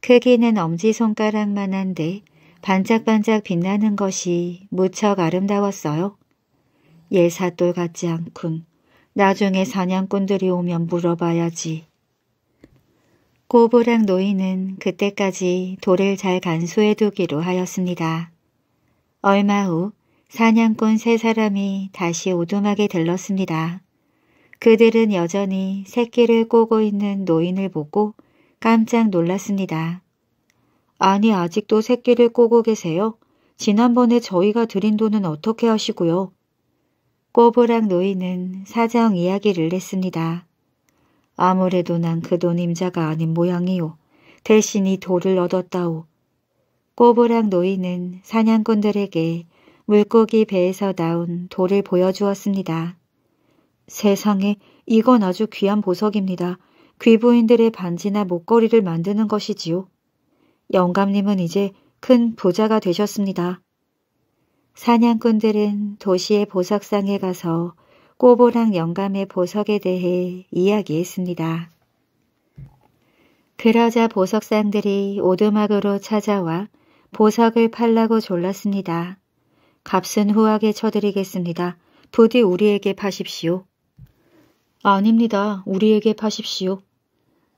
크기는 엄지손가락만 한데 반짝반짝 빛나는 것이 무척 아름다웠어요. 예사돌 같지 않군. 나중에 사냥꾼들이 오면 물어봐야지. 꼬부랑 노인은 그때까지 돌을 잘 간수해두기로 하였습니다. 얼마 후 사냥꾼 세 사람이 다시 오두막에 들렀습니다. 그들은 여전히 새끼를 꼬고 있는 노인을 보고 깜짝 놀랐습니다. 아니 아직도 새끼를 꼬고 계세요? 지난번에 저희가 드린 돈은 어떻게 하시고요? 꼬부랑 노인은 사정 이야기를 했습니다. 아무래도 난 그 돈 임자가 아닌 모양이오. 대신 이 돌을 얻었다오. 꼬부랑 노인은 사냥꾼들에게 물고기 배에서 나온 돌을 보여주었습니다. 세상에 이건 아주 귀한 보석입니다. 귀부인들의 반지나 목걸이를 만드는 것이지요. 영감님은 이제 큰 부자가 되셨습니다. 사냥꾼들은 도시의 보석상에 가서 꼬보랑 영감의 보석에 대해 이야기했습니다. 그러자 보석상들이 오두막으로 찾아와 보석을 팔라고 졸랐습니다. 값은 후하게 쳐드리겠습니다. 부디 우리에게 파십시오. 아닙니다. 우리에게 파십시오.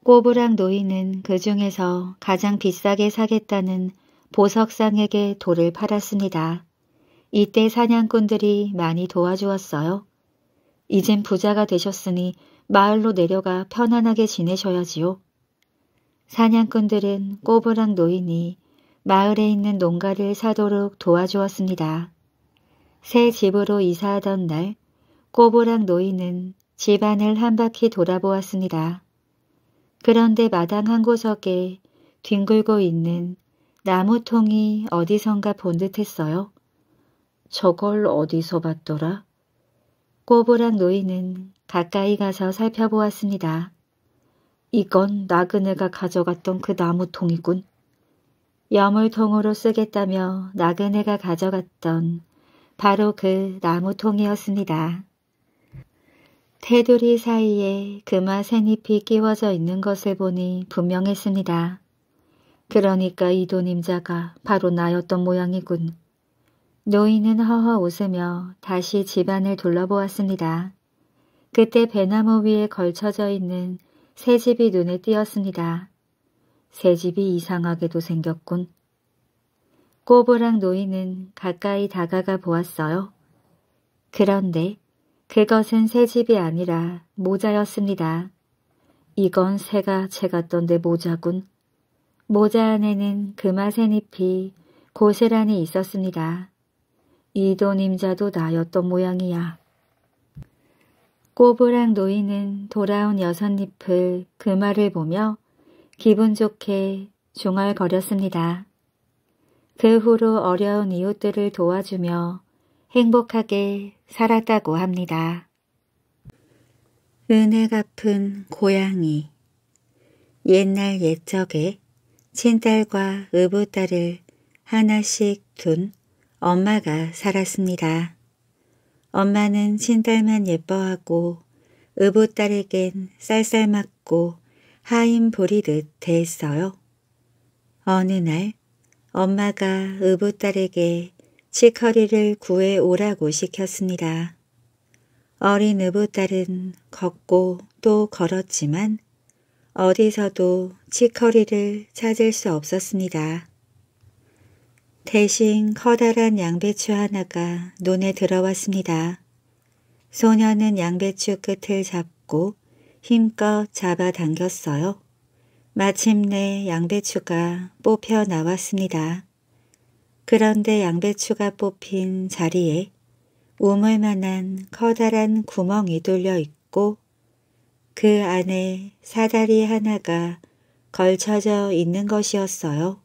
꼬부랑 노인은 그 중에서 가장 비싸게 사겠다는 보석상에게 돌을 팔았습니다. 이때 사냥꾼들이 많이 도와주었어요. 이젠 부자가 되셨으니 마을로 내려가 편안하게 지내셔야지요. 사냥꾼들은 꼬부랑 노인이 마을에 있는 농가를 사도록 도와주었습니다. 새 집으로 이사하던 날 꼬부랑 노인은 집안을 한 바퀴 돌아보았습니다. 그런데 마당 한 구석에 뒹굴고 있는 나무통이 어디선가 본 듯했어요. 저걸 어디서 봤더라? 꼬부랑 노인은 가까이 가서 살펴보았습니다. 이건 나그네가 가져갔던 그 나무통이군. 염물통으로 쓰겠다며 나그네가 가져갔던 바로 그 나무통이었습니다. 테두리 사이에 금화 새잎이 끼워져 있는 것을 보니 분명했습니다. 그러니까 이 돈 임자가 바로 나였던 모양이군. 노인은 허허 웃으며 다시 집안을 둘러보았습니다. 그때 배나무 위에 걸쳐져 있는 새 집이 눈에 띄었습니다. 새 집이 이상하게도 생겼군. 꼬부랑 노인은 가까이 다가가 보았어요. 그런데 그것은 새 집이 아니라 모자였습니다. 이건 새가 채갔던 데 모자군. 모자 안에는 금화새 잎이 고스란히 있었습니다. 이도님자도 나였던 모양이야. 꼬부랑 노인은 돌아온 여섯잎을 그말을 보며 기분 좋게 중얼거렸습니다. 그 후로 어려운 이웃들을 도와주며 행복하게 살았다고 합니다. 은혜 갚은 고양이 옛날 옛적에 친딸과 의붓딸을 하나씩 둔 엄마가 살았습니다. 엄마는 신딸만 예뻐하고 의붓딸에겐 쌀쌀 맞고 하인 보리듯 대했어요. 어느 날 엄마가 의붓딸에게 치커리를 구해 오라고 시켰습니다. 어린 의붓딸은 걷고 또 걸었지만 어디서도 치커리를 찾을 수 없었습니다. 대신 커다란 양배추 하나가 눈에 들어왔습니다. 소녀는 양배추 끝을 잡고 힘껏 잡아당겼어요. 마침내 양배추가 뽑혀 나왔습니다. 그런데 양배추가 뽑힌 자리에 우물만한 커다란 구멍이 뚫려 있고 그 안에 사다리 하나가 걸쳐져 있는 것이었어요.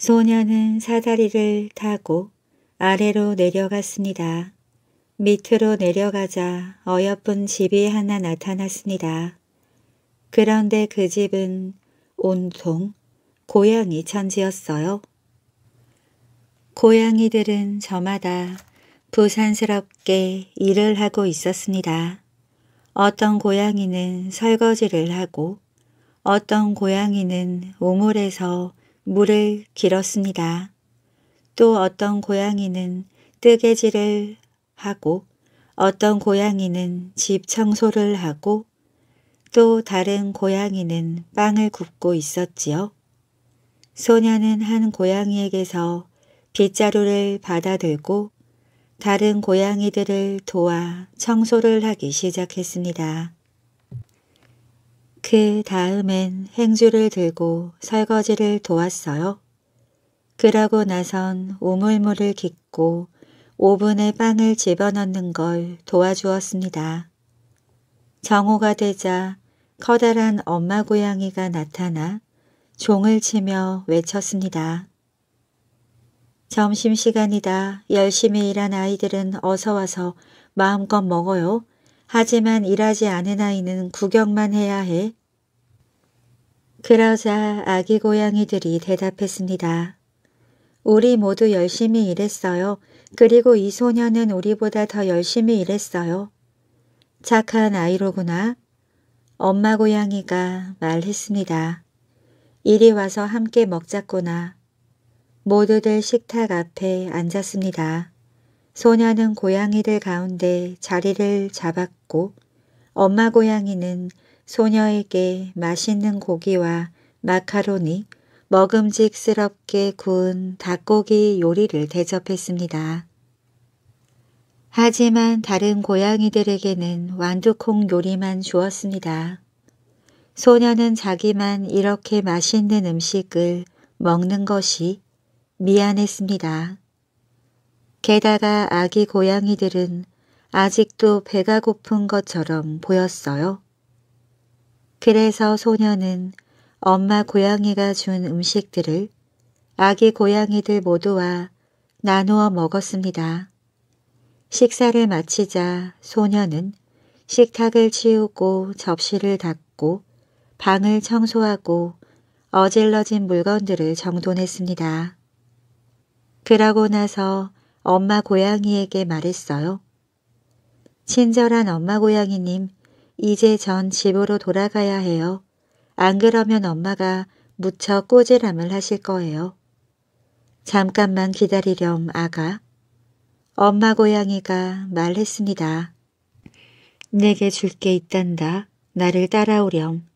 소녀는 사다리를 타고 아래로 내려갔습니다. 밑으로 내려가자 어여쁜 집이 하나 나타났습니다. 그런데 그 집은 온통 고양이 천지였어요. 고양이들은 저마다 부산스럽게 일을 하고 있었습니다. 어떤 고양이는 설거지를 하고 어떤 고양이는 우물에서 물을 길었습니다. 또 어떤 고양이는 뜨개질을 하고 어떤 고양이는 집 청소를 하고 또 다른 고양이는 빵을 굽고 있었지요. 소녀는 한 고양이에게서 빗자루를 받아들고 다른 고양이들을 도와 청소를 하기 시작했습니다. 그 다음엔 행주를 들고 설거지를 도왔어요. 그러고 나선 우물물을 깃고 오븐에 빵을 집어넣는 걸 도와주었습니다. 정오가 되자 커다란 엄마 고양이가 나타나 종을 치며 외쳤습니다. 점심시간이다. 열심히 일한 아이들은 어서 와서 마음껏 먹어요. 하지만 일하지 않은 아이는 구경만 해야 해. 그러자 아기 고양이들이 대답했습니다. 우리 모두 열심히 일했어요. 그리고 이소년은 우리보다 더 열심히 일했어요. 착한 아이로구나. 엄마 고양이가 말했습니다. 이리 와서 함께 먹자꾸나. 모두들 식탁 앞에 앉았습니다. 소녀는 고양이들 가운데 자리를 잡았고 엄마 고양이는 소녀에게 맛있는 고기와 마카로니, 먹음직스럽게 구운 닭고기 요리를 대접했습니다. 하지만 다른 고양이들에게는 완두콩 요리만 주었습니다. 소녀는 자기만 이렇게 맛있는 음식을 먹는 것이 미안했습니다. 게다가 아기 고양이들은 아직도 배가 고픈 것처럼 보였어요. 그래서 소녀는 엄마 고양이가 준 음식들을 아기 고양이들 모두와 나누어 먹었습니다. 식사를 마치자 소녀는 식탁을 치우고 접시를 닦고 방을 청소하고 어질러진 물건들을 정돈했습니다. 그러고 나서 엄마 고양이에게 말했어요. 친절한 엄마 고양이님, 이제 전 집으로 돌아가야 해요. 안 그러면 엄마가 무척 꼬질함을 하실 거예요. 잠깐만 기다리렴, 아가. 엄마 고양이가 말했습니다. 내게 줄 게 있단다. 나를 따라오렴.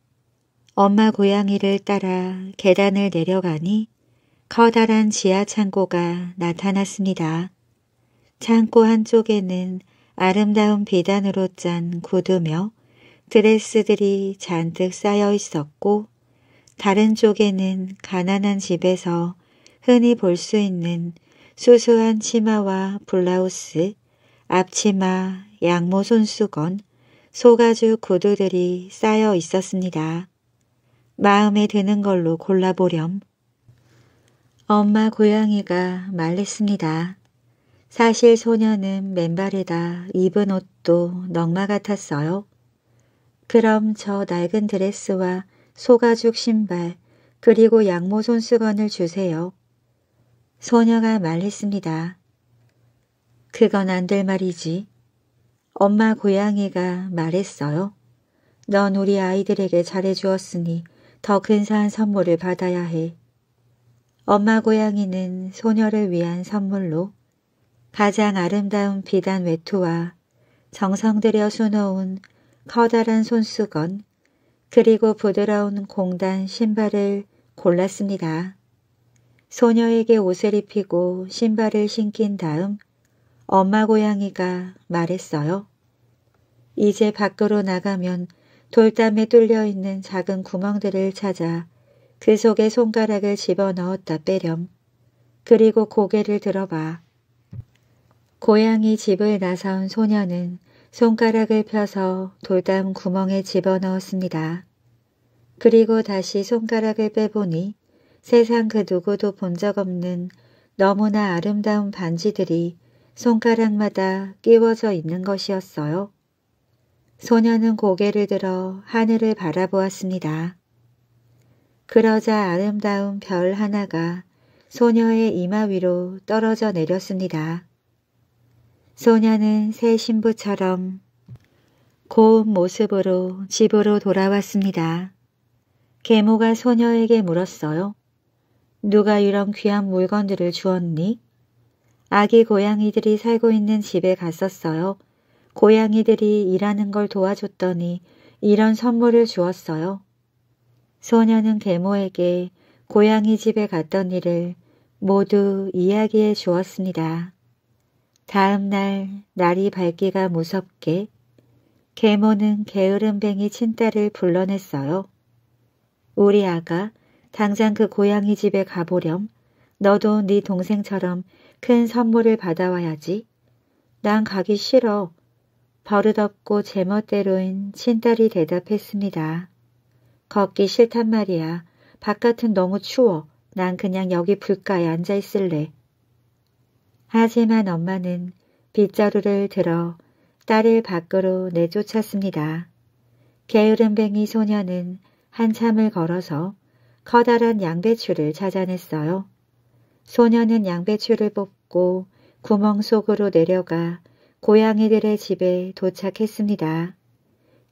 엄마 고양이를 따라 계단을 내려가니 커다란 지하 창고가 나타났습니다. 창고 한쪽에는 아름다운 비단으로 짠 구두며 드레스들이 잔뜩 쌓여 있었고 다른 쪽에는 가난한 집에서 흔히 볼 수 있는 수수한 치마와 블라우스, 앞치마, 양모 손수건, 소가죽 구두들이 쌓여 있었습니다. 마음에 드는 걸로 골라보렴. 엄마 고양이가 말했습니다 사실 소녀는 맨발에다 입은 옷도 넉마 같았어요. 그럼 저 낡은 드레스와 소가죽 신발 그리고 양모 손수건을 주세요. 소녀가 말했습니다. 그건 안 될 말이지. 엄마 고양이가 말했어요. 넌 우리 아이들에게 잘해주었으니 더 근사한 선물을 받아야 해. 엄마 고양이는 소녀를 위한 선물로 가장 아름다운 비단 외투와 정성 들여 수놓은 커다란 손수건 그리고 부드러운 공단 신발을 골랐습니다. 소녀에게 옷을 입히고 신발을 신긴 다음 엄마 고양이가 말했어요. 이제 밖으로 나가면 돌담에 뚫려 있는 작은 구멍들을 찾아 그 속에 손가락을 집어넣었다 빼렴. 그리고 고개를 들어봐. 고양이 집을 나서온 소녀는 손가락을 펴서 돌담 구멍에 집어넣었습니다. 그리고 다시 손가락을 빼보니 세상 그 누구도 본 적 없는 너무나 아름다운 반지들이 손가락마다 끼워져 있는 것이었어요. 소녀는 고개를 들어 하늘을 바라보았습니다. 그러자 아름다운 별 하나가 소녀의 이마 위로 떨어져 내렸습니다. 소녀는 새 신부처럼 고운 모습으로 집으로 돌아왔습니다. 계모가 소녀에게 물었어요. 누가 이런 귀한 물건들을 주었니? 아기 고양이들이 살고 있는 집에 갔었어요. 고양이들이 일하는 걸 도와줬더니 이런 선물을 주었어요. 소녀는 계모에게 고양이 집에 갔던 일을 모두 이야기해 주었습니다. 다음 날 날이 밝기가 무섭게 계모는 게으름뱅이 친딸을 불러냈어요. 우리 아가 당장 그 고양이 집에 가보렴. 너도 네 동생처럼 큰 선물을 받아와야지. 난 가기 싫어. 버릇없고 제멋대로인 친딸이 대답했습니다. 걷기 싫단 말이야. 바깥은 너무 추워. 난 그냥 여기 불가에 앉아있을래. 하지만 엄마는 빗자루를 들어 딸을 밖으로 내쫓았습니다. 게으름뱅이 소녀는 한참을 걸어서 커다란 양배추를 찾아냈어요. 소녀는 양배추를 뽑고 구멍 속으로 내려가 고양이들의 집에 도착했습니다.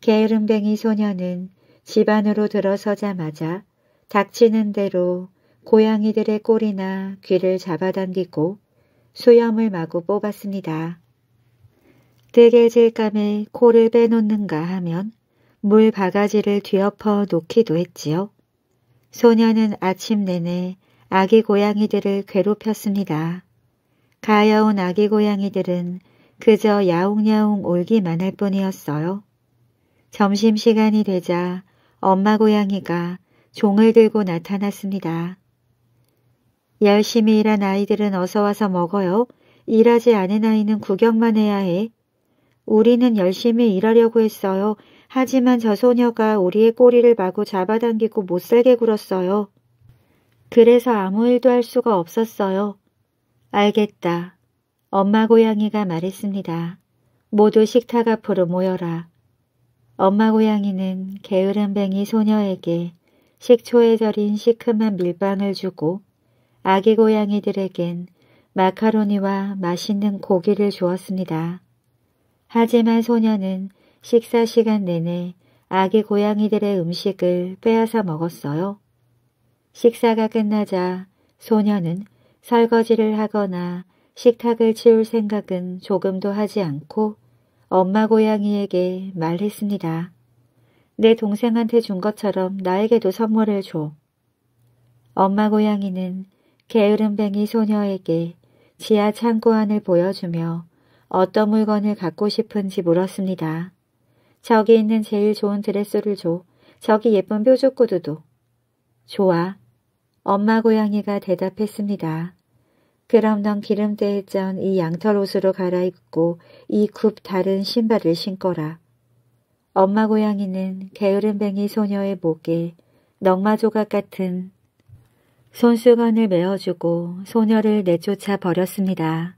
게으름뱅이 소녀는 집 안으로 들어서자마자 닥치는 대로 고양이들의 꼬리나 귀를 잡아당기고 수염을 마구 뽑았습니다. 뜨개질감에 코를 빼놓는가 하면 물 바가지를 뒤엎어 놓기도 했지요. 소녀는 아침 내내 아기 고양이들을 괴롭혔습니다. 가여운 아기 고양이들은 그저 야옹야옹 울기만 할 뿐이었어요. 점심시간이 되자 엄마 고양이가 종을 들고 나타났습니다. 열심히 일한 아이들은 어서 와서 먹어요. 일하지 않은 아이는 구경만 해야 해. 우리는 열심히 일하려고 했어요. 하지만 저 소녀가 우리의 꼬리를 마구 잡아당기고 못살게 굴었어요. 그래서 아무 일도 할 수가 없었어요. 알겠다. 엄마 고양이가 말했습니다. 모두 식탁 앞으로 모여라. 엄마 고양이는 게으름뱅이 소녀에게 식초에 절인 시큼한 밀빵을 주고 아기 고양이들에겐 마카로니와 맛있는 고기를 주었습니다. 하지만 소녀는 식사 시간 내내 아기 고양이들의 음식을 빼앗아 먹었어요. 식사가 끝나자 소녀는 설거지를 하거나 식탁을 치울 생각은 조금도 하지 않고 엄마 고양이에게 말했습니다. 내 동생한테 준 것처럼 나에게도 선물을 줘. 엄마 고양이는 게으름뱅이 소녀에게 지하 창고 안을 보여주며 어떤 물건을 갖고 싶은지 물었습니다. 저기 있는 제일 좋은 드레스를 줘. 저기 예쁜 뾰족구두도. 좋아. 엄마 고양이가 대답했습니다. 그럼 넌 기름때에 짠 이 양털 옷으로 갈아입고 이 굽 다른 신발을 신거라. 엄마 고양이는 게으름뱅이 소녀의 목에 넝마 조각 같은 손수건을 메어주고 소녀를 내쫓아 버렸습니다.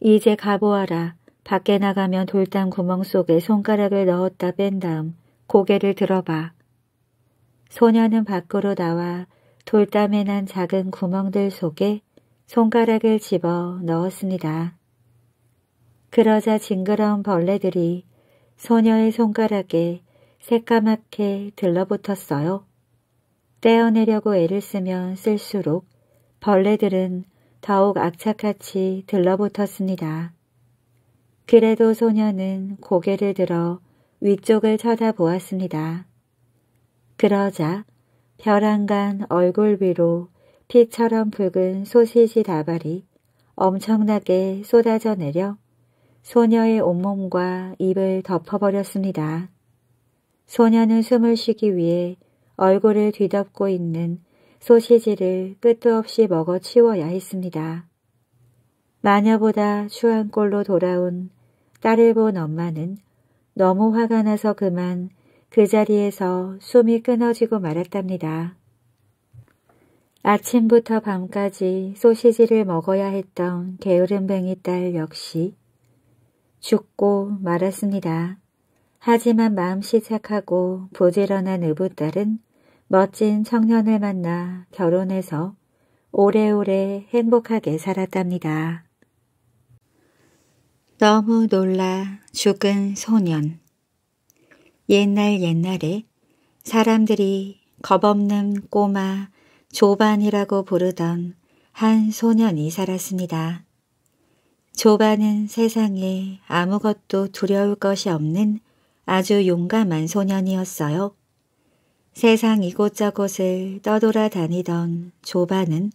이제 가보아라. 밖에 나가면 돌담 구멍 속에 손가락을 넣었다 뺀 다음 고개를 들어봐. 소녀는 밖으로 나와 돌담에 난 작은 구멍들 속에 손가락을 집어 넣었습니다. 그러자 징그러운 벌레들이 소녀의 손가락에 새까맣게 들러붙었어요. 떼어내려고 애를 쓰면 쓸수록 벌레들은 더욱 악착같이 들러붙었습니다. 그래도 소녀는 고개를 들어 위쪽을 쳐다보았습니다. 그러자 벼랑간 얼굴 위로 피처럼 붉은 소시지 다발이 엄청나게 쏟아져 내려 소녀의 온몸과 입을 덮어버렸습니다. 소녀는 숨을 쉬기 위해 얼굴을 뒤덮고 있는 소시지를 끝도 없이 먹어 치워야 했습니다. 마녀보다 추한 꼴로 돌아온 딸을 본 엄마는 너무 화가 나서 그만 그 자리에서 숨이 끊어지고 말았답니다. 아침부터 밤까지 소시지를 먹어야 했던 게으름뱅이 딸 역시 죽고 말았습니다. 하지만 마음씨 착하고 부지런한 의붓딸은 멋진 청년을 만나 결혼해서 오래오래 행복하게 살았답니다. 너무 놀라 죽은 소년 옛날 옛날에 사람들이 겁없는 꼬마 조반이라고 부르던 한 소년이 살았습니다. 조반은 세상에 아무것도 두려울 것이 없는 아주 용감한 소년이었어요. 세상 이곳저곳을 떠돌아 다니던 조바는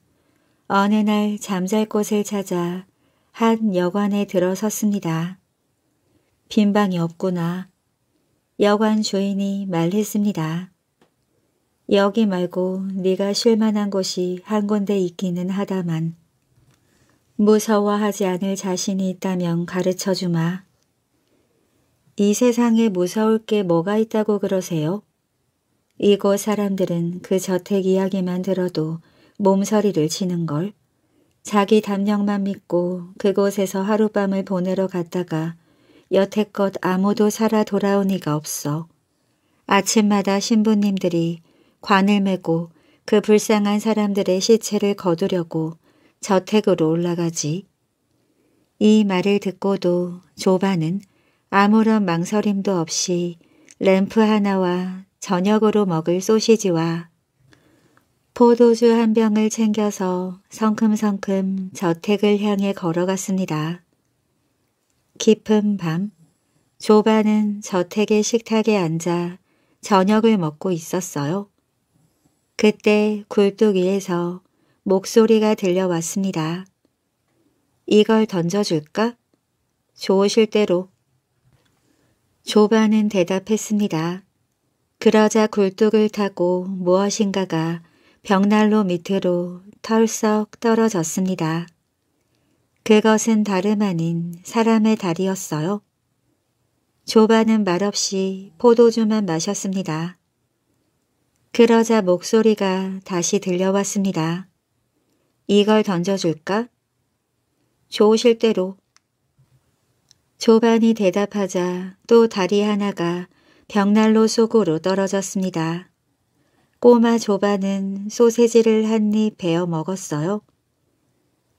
어느 날 잠잘 곳을 찾아 한 여관에 들어섰습니다. 빈 방이 없구나. 여관 주인이 말했습니다. 여기 말고 네가 쉴 만한 곳이 한 군데 있기는 하다만 무서워하지 않을 자신이 있다면 가르쳐주마. 이 세상에 무서울 게 뭐가 있다고 그러세요? 이곳 사람들은 그 저택 이야기만 들어도 몸서리를 치는걸. 자기 담력만 믿고 그곳에서 하룻밤을 보내러 갔다가 여태껏 아무도 살아 돌아온 이가 없어. 아침마다 신부님들이 관을 메고 그 불쌍한 사람들의 시체를 거두려고 저택으로 올라가지. 이 말을 듣고도 조반은 아무런 망설임도 없이 램프 하나와 저녁으로 먹을 소시지와 포도주 한 병을 챙겨서 성큼성큼 저택을 향해 걸어갔습니다. 깊은 밤, 조바는 저택의 식탁에 앉아 저녁을 먹고 있었어요. 그때 굴뚝 위에서 목소리가 들려왔습니다. 이걸 던져줄까? 좋으실 대로. 조바는 대답했습니다. 그러자 굴뚝을 타고 무엇인가가 벽난로 밑으로 털썩 떨어졌습니다. 그것은 다름 아닌 사람의 다리였어요. 조바는 말없이 포도주만 마셨습니다. 그러자 목소리가 다시 들려왔습니다. 이걸 던져줄까? 좋으실 대로. 조반이 대답하자 또 다리 하나가 벽난로 속으로 떨어졌습니다. 꼬마 조바는 소세지를 한 입 베어 먹었어요.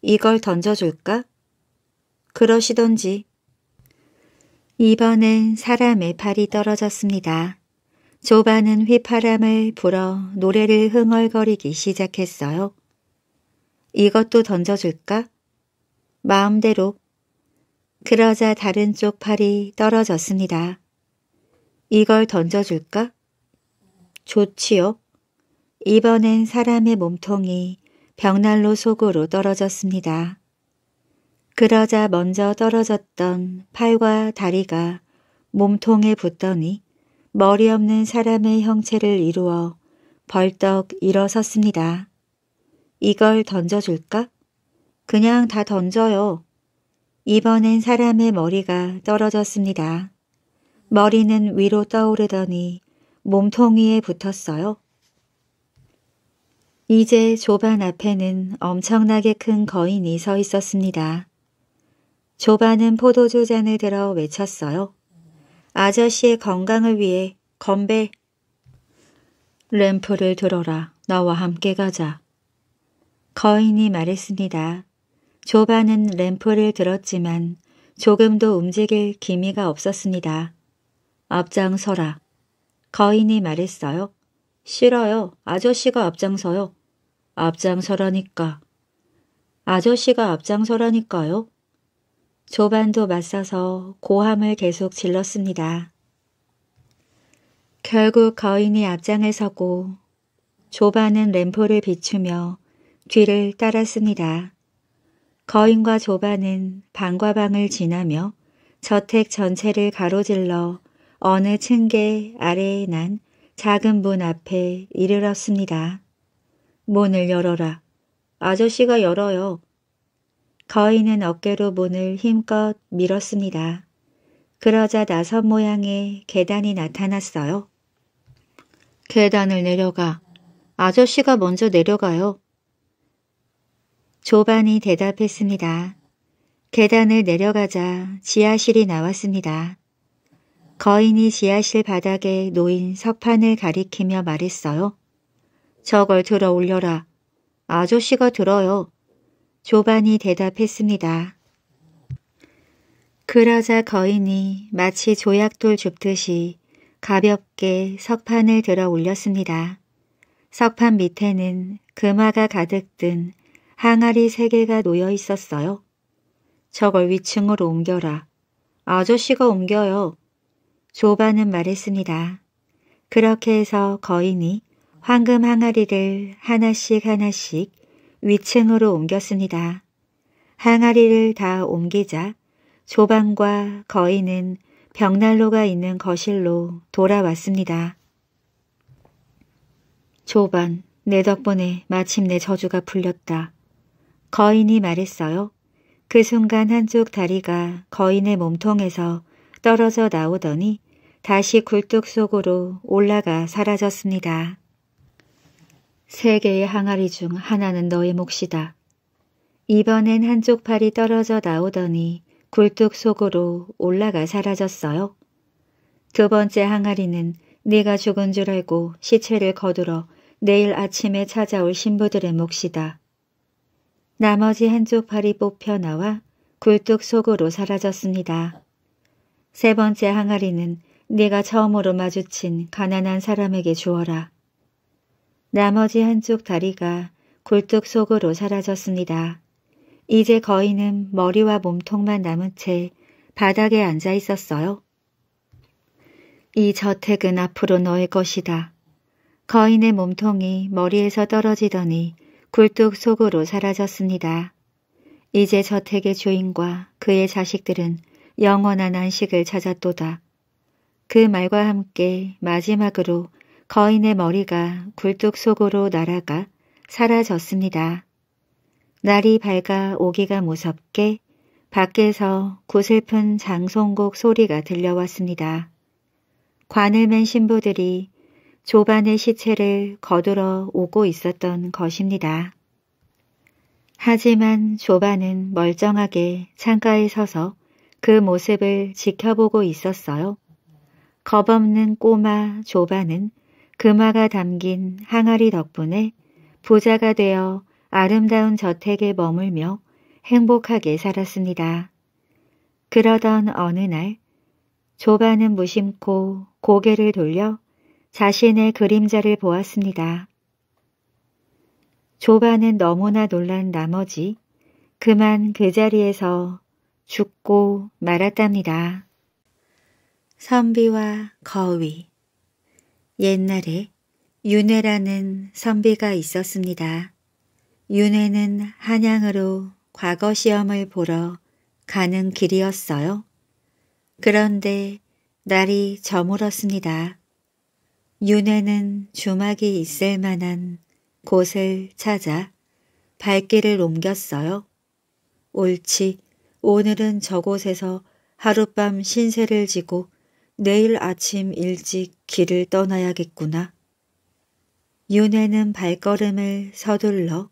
이걸 던져줄까? 그러시던지. 이번엔 사람의 팔이 떨어졌습니다. 조바는 휘파람을 불어 노래를 흥얼거리기 시작했어요. 이것도 던져줄까? 마음대로. 그러자 다른 쪽 팔이 떨어졌습니다. 이걸 던져줄까? 좋지요. 이번엔 사람의 몸통이 벽난로 속으로 떨어졌습니다. 그러자 먼저 떨어졌던 팔과 다리가 몸통에 붙더니 머리 없는 사람의 형체를 이루어 벌떡 일어섰습니다. 이걸 던져줄까? 그냥 다 던져요. 이번엔 사람의 머리가 떨어졌습니다. 머리는 위로 떠오르더니 몸통위에 붙었어요. 이제 조반 앞에는 엄청나게 큰 거인이 서 있었습니다. 조반은 포도주 잔을 들어 외쳤어요. 아저씨의 건강을 위해 건배! 램프를 들어라. 나와 함께 가자. 거인이 말했습니다. 조반은 램프를 들었지만 조금도 움직일 기미가 없었습니다. 앞장서라. 거인이 말했어요. 싫어요. 아저씨가 앞장서요. 앞장서라니까. 아저씨가 앞장서라니까요. 조반도 맞서서 고함을 계속 질렀습니다. 결국 거인이 앞장을 서고 조반은 램프를 비추며 뒤를 따랐습니다. 거인과 조반은 방과 방을 지나며 저택 전체를 가로질러 어느 층계 아래에 난 작은 문 앞에 이르렀습니다. 문을 열어라. 아저씨가 열어요. 거인은 어깨로 문을 힘껏 밀었습니다. 그러자 나선 모양의 계단이 나타났어요. 계단을 내려가. 아저씨가 먼저 내려가요. 조반이 대답했습니다. 계단을 내려가자 지하실이 나왔습니다. 거인이 지하실 바닥에 놓인 석판을 가리키며 말했어요. 저걸 들어 올려라. 아저씨가 들어요. 조반이 대답했습니다. 그러자 거인이 마치 조약돌 줍듯이 가볍게 석판을 들어 올렸습니다. 석판 밑에는 금화가 가득 든 항아리 세 개가 놓여 있었어요. 저걸 위층으로 옮겨라. 아저씨가 옮겨요. 조반은 말했습니다. 그렇게 해서 거인이 황금 항아리를 하나씩 하나씩 위층으로 옮겼습니다. 항아리를 다 옮기자 조반과 거인은 벽난로가 있는 거실로 돌아왔습니다. 조반, 내 덕분에 마침내 저주가 풀렸다. 거인이 말했어요. 그 순간 한쪽 다리가 거인의 몸통에서 떨어져 나오더니 다시 굴뚝 속으로 올라가 사라졌습니다. 세 개의 항아리 중 하나는 너의 몫이다. 이번엔 한쪽 팔이 떨어져 나오더니 굴뚝 속으로 올라가 사라졌어요. 두 번째 항아리는 네가 죽은 줄 알고 시체를 거들어 내일 아침에 찾아올 신부들의 몫이다. 나머지 한쪽 팔이 뽑혀 나와 굴뚝 속으로 사라졌습니다. 세 번째 항아리는 네가 처음으로 마주친 가난한 사람에게 주어라. 나머지 한쪽 다리가 굴뚝 속으로 사라졌습니다. 이제 거인은 머리와 몸통만 남은 채 바닥에 앉아 있었어요. 이 저택은 앞으로 너의 것이다. 거인의 몸통이 머리에서 떨어지더니 굴뚝 속으로 사라졌습니다. 이제 저택의 주인과 그의 자식들은 영원한 안식을 찾았도다. 그 말과 함께 마지막으로 거인의 머리가 굴뚝 속으로 날아가 사라졌습니다. 날이 밝아 오기가 무섭게 밖에서 구슬픈 장송곡 소리가 들려왔습니다. 관을 맨 신부들이 조반의 시체를 거들어 오고 있었던 것입니다. 하지만 조반은 멀쩡하게 창가에 서서 그 모습을 지켜보고 있었어요. 겁없는 꼬마 조바는 금화가 담긴 항아리 덕분에 부자가 되어 아름다운 저택에 머물며 행복하게 살았습니다. 그러던 어느 날 조바는 무심코 고개를 돌려 자신의 그림자를 보았습니다. 조바는 너무나 놀란 나머지 그만 그 자리에서 죽고 말았답니다. 선비와 거위 옛날에 윤회라는 선비가 있었습니다. 윤회는 한양으로 과거 시험을 보러 가는 길이었어요. 그런데 날이 저물었습니다. 윤회는 주막이 있을 만한 곳을 찾아 발길을 옮겼어요. 옳지, 오늘은 저곳에서 하룻밤 신세를 지고 내일 아침 일찍 길을 떠나야겠구나. 윤회는 발걸음을 서둘러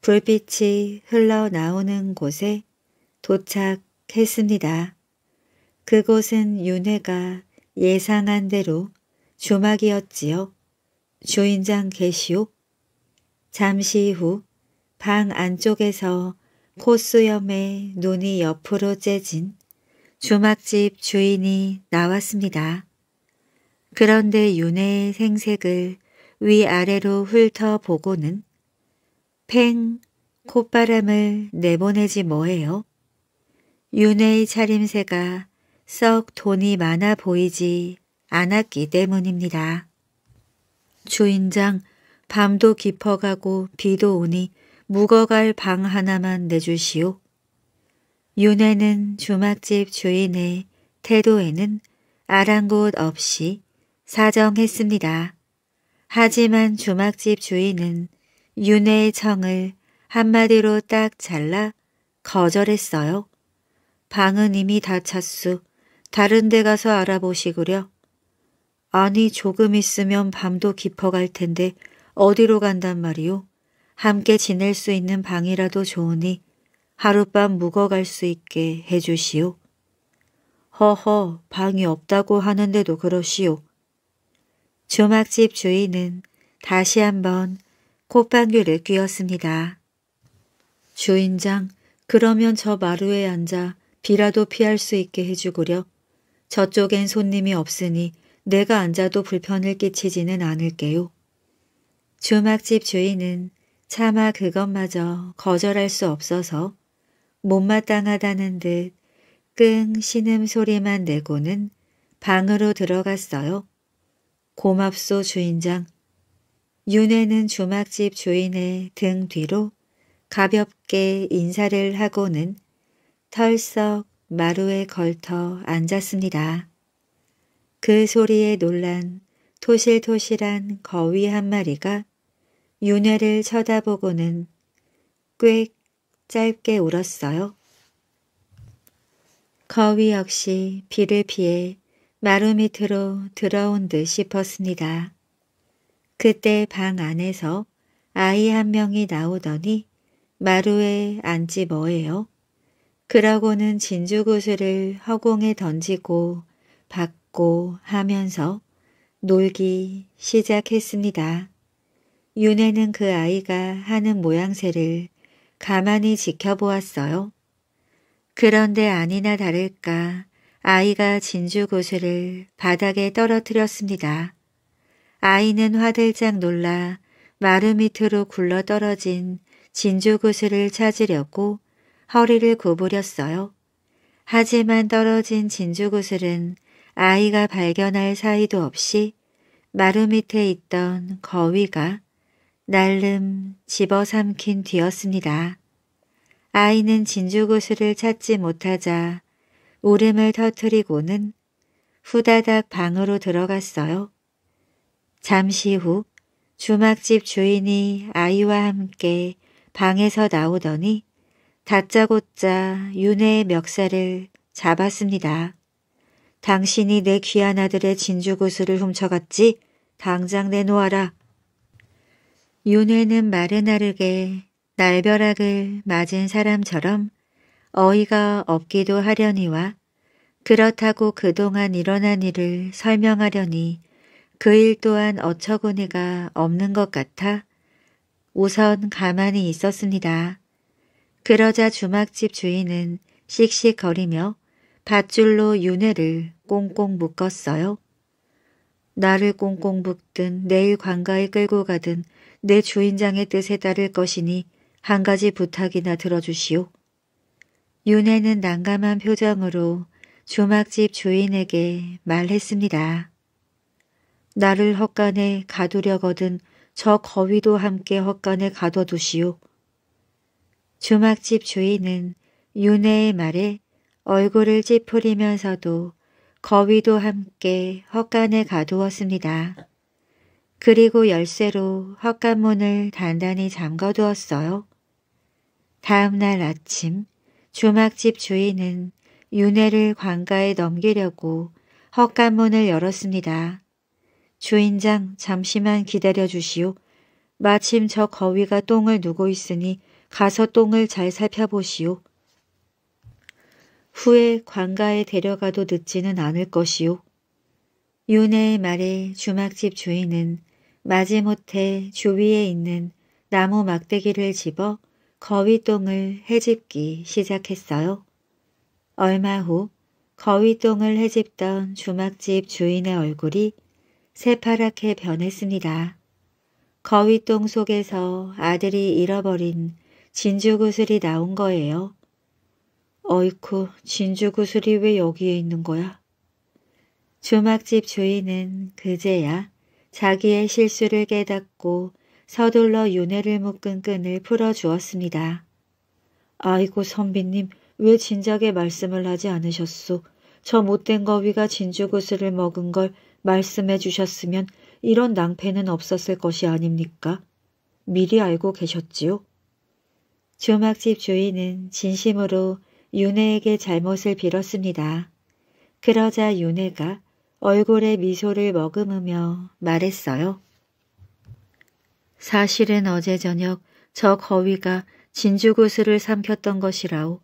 불빛이 흘러나오는 곳에 도착했습니다. 그곳은 윤회가 예상한 대로 주막이었지요. 주인장 계시오. 잠시 후 방 안쪽에서 콧수염에 눈이 옆으로 째진 주막집 주인이 나왔습니다. 그런데 윤회의 생색을 위아래로 훑어보고는 팽 콧바람을 내보내지 뭐해요 윤회의 차림새가 썩 돈이 많아 보이지 않았기 때문입니다. 주인장 밤도 깊어가고 비도 오니 묵어갈 방 하나만 내주시오. 윤회는 주막집 주인의 태도에는 아랑곳 없이 사정했습니다. 하지만 주막집 주인은 윤회의 청을 한마디로 딱 잘라 거절했어요. 방은 이미 다 찼수. 다른 데 가서 알아보시구려. 아니 조금 있으면 밤도 깊어갈 텐데 어디로 간단 말이오. 함께 지낼 수 있는 방이라도 좋으니 하룻밤 묵어갈 수 있게 해주시오. 허허 방이 없다고 하는데도 그러시오. 주막집 주인은 다시 한번 콧방귀를 뀌었습니다. 주인장 그러면 저 마루에 앉아 비라도 피할 수 있게 해주구려. 저쪽엔 손님이 없으니 내가 앉아도 불편을 끼치지는 않을게요. 주막집 주인은 차마 그것마저 거절할 수 없어서 못마땅하다는 듯 끙 신음 소리만 내고는 방으로 들어갔어요. 고맙소 주인장. 윤회는 주막집 주인의 등 뒤로 가볍게 인사를 하고는 털썩 마루에 걸터 앉았습니다. 그 소리에 놀란 토실토실한 거위 한 마리가 윤회를 쳐다보고는 꽥 짧게 울었어요. 거위 역시 비를 피해 마루 밑으로 들어온 듯 싶었습니다. 그때 방 안에서 아이 한 명이 나오더니 마루에 앉지 뭐예요? 그러고는 진주구슬을 허공에 던지고 받고 하면서 놀기 시작했습니다. 윤혜는 그 아이가 하는 모양새를 가만히 지켜보았어요. 그런데 아니나 다를까 아이가 진주 구슬을 바닥에 떨어뜨렸습니다. 아이는 화들짝 놀라 마루 밑으로 굴러 떨어진 진주 구슬을 찾으려고 허리를 구부렸어요. 하지만 떨어진 진주 구슬은 아이가 발견할 사이도 없이 마루 밑에 있던 거위가 날름 집어삼킨 뒤였습니다. 아이는 진주구슬을 찾지 못하자 울음을 터뜨리고는 후다닥 방으로 들어갔어요. 잠시 후 주막집 주인이 아이와 함께 방에서 나오더니 다짜고짜 윤회의 멱살을 잡았습니다. 당신이 내 귀한 아들의 진주구슬을 훔쳐갔지? 당장 내놓아라. 윤회는 마르나르게 날벼락을 맞은 사람처럼 어이가 없기도 하려니와 그렇다고 그동안 일어난 일을 설명하려니 그 일 또한 어처구니가 없는 것 같아 우선 가만히 있었습니다. 그러자 주막집 주인은 씩씩거리며 밧줄로 윤회를 꽁꽁 묶었어요. 나를 꽁꽁 묶든 내일 관가에 끌고 가든 내 주인장의 뜻에 따를 것이니 한 가지 부탁이나 들어주시오. 윤혜는 난감한 표정으로 주막집 주인에게 말했습니다. 나를 헛간에 가두려거든 저 거위도 함께 헛간에 가둬두시오. 주막집 주인은 윤혜의 말에 얼굴을 찌푸리면서도 거위도 함께 헛간에 가두었습니다. 그리고 열쇠로 헛간문을 단단히 잠가두었어요. 다음날 아침 주막집 주인은 윤회를 관가에 넘기려고 헛간문을 열었습니다. 주인장 잠시만 기다려 주시오. 마침 저 거위가 똥을 누고 있으니 가서 똥을 잘 살펴보시오. 후에 관가에 데려가도 늦지는 않을 것이요. 윤의 말에 주막집 주인은 마지못해 주위에 있는 나무 막대기를 집어 거위똥을 해집기 시작했어요. 얼마 후 거위똥을 해집던 주막집 주인의 얼굴이 새파랗게 변했습니다. 거위똥 속에서 아들이 잃어버린 진주구슬이 나온 거예요. 어이쿠 진주 구슬이 왜 여기에 있는 거야? 주막집 주인은 그제야 자기의 실수를 깨닫고 서둘러 윤회를 묶은 끈을 풀어주었습니다. 아이고 선비님 왜 진작에 말씀을 하지 않으셨소? 저 못된 거위가 진주구슬을 먹은 걸 말씀해 주셨으면 이런 낭패는 없었을 것이 아닙니까? 미리 알고 계셨지요? 주막집 주인은 진심으로 윤혜에게 잘못을 빌었습니다. 그러자 윤혜가 얼굴에 미소를 머금으며 말했어요. 사실은 어제 저녁 저 거위가 진주구슬을 삼켰던 것이라오.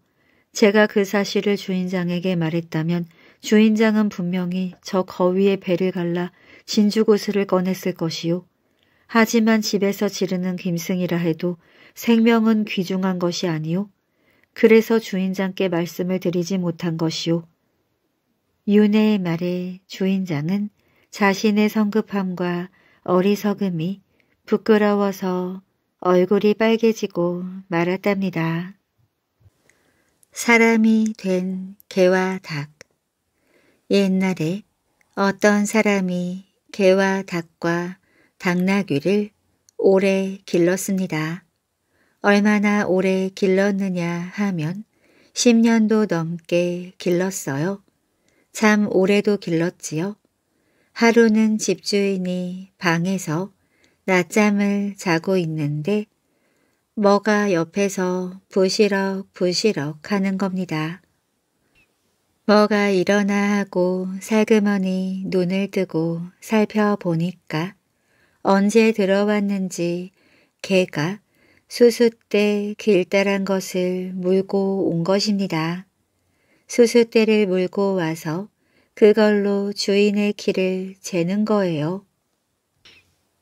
제가 그 사실을 주인장에게 말했다면 주인장은 분명히 저 거위의 배를 갈라 진주구슬을 꺼냈을 것이오 하지만 집에서 지르는 김승이라 해도 생명은 귀중한 것이 아니오 그래서 주인장께 말씀을 드리지 못한 것이요. 윤회의 말에 주인장은 자신의 성급함과 어리석음이 부끄러워서 얼굴이 빨개지고 말았답니다. 사람이 된 개와 닭 옛날에 어떤 사람이 개와 닭과 당나귀를 오래 길렀습니다. 얼마나 오래 길렀느냐 하면 10년도 넘게 길렀어요. 참 오래도 길렀지요. 하루는 집주인이 방에서 낮잠을 자고 있는데 뭐가 옆에서 부시럭 부시럭 하는 겁니다. 뭐가 일어나 하고 살그머니 눈을 뜨고 살펴보니까 언제 들어왔는지 개가 수수대 길다란 그 것을 물고 온 것입니다. 수수대를 물고 와서 그걸로 주인의 키를 재는 거예요.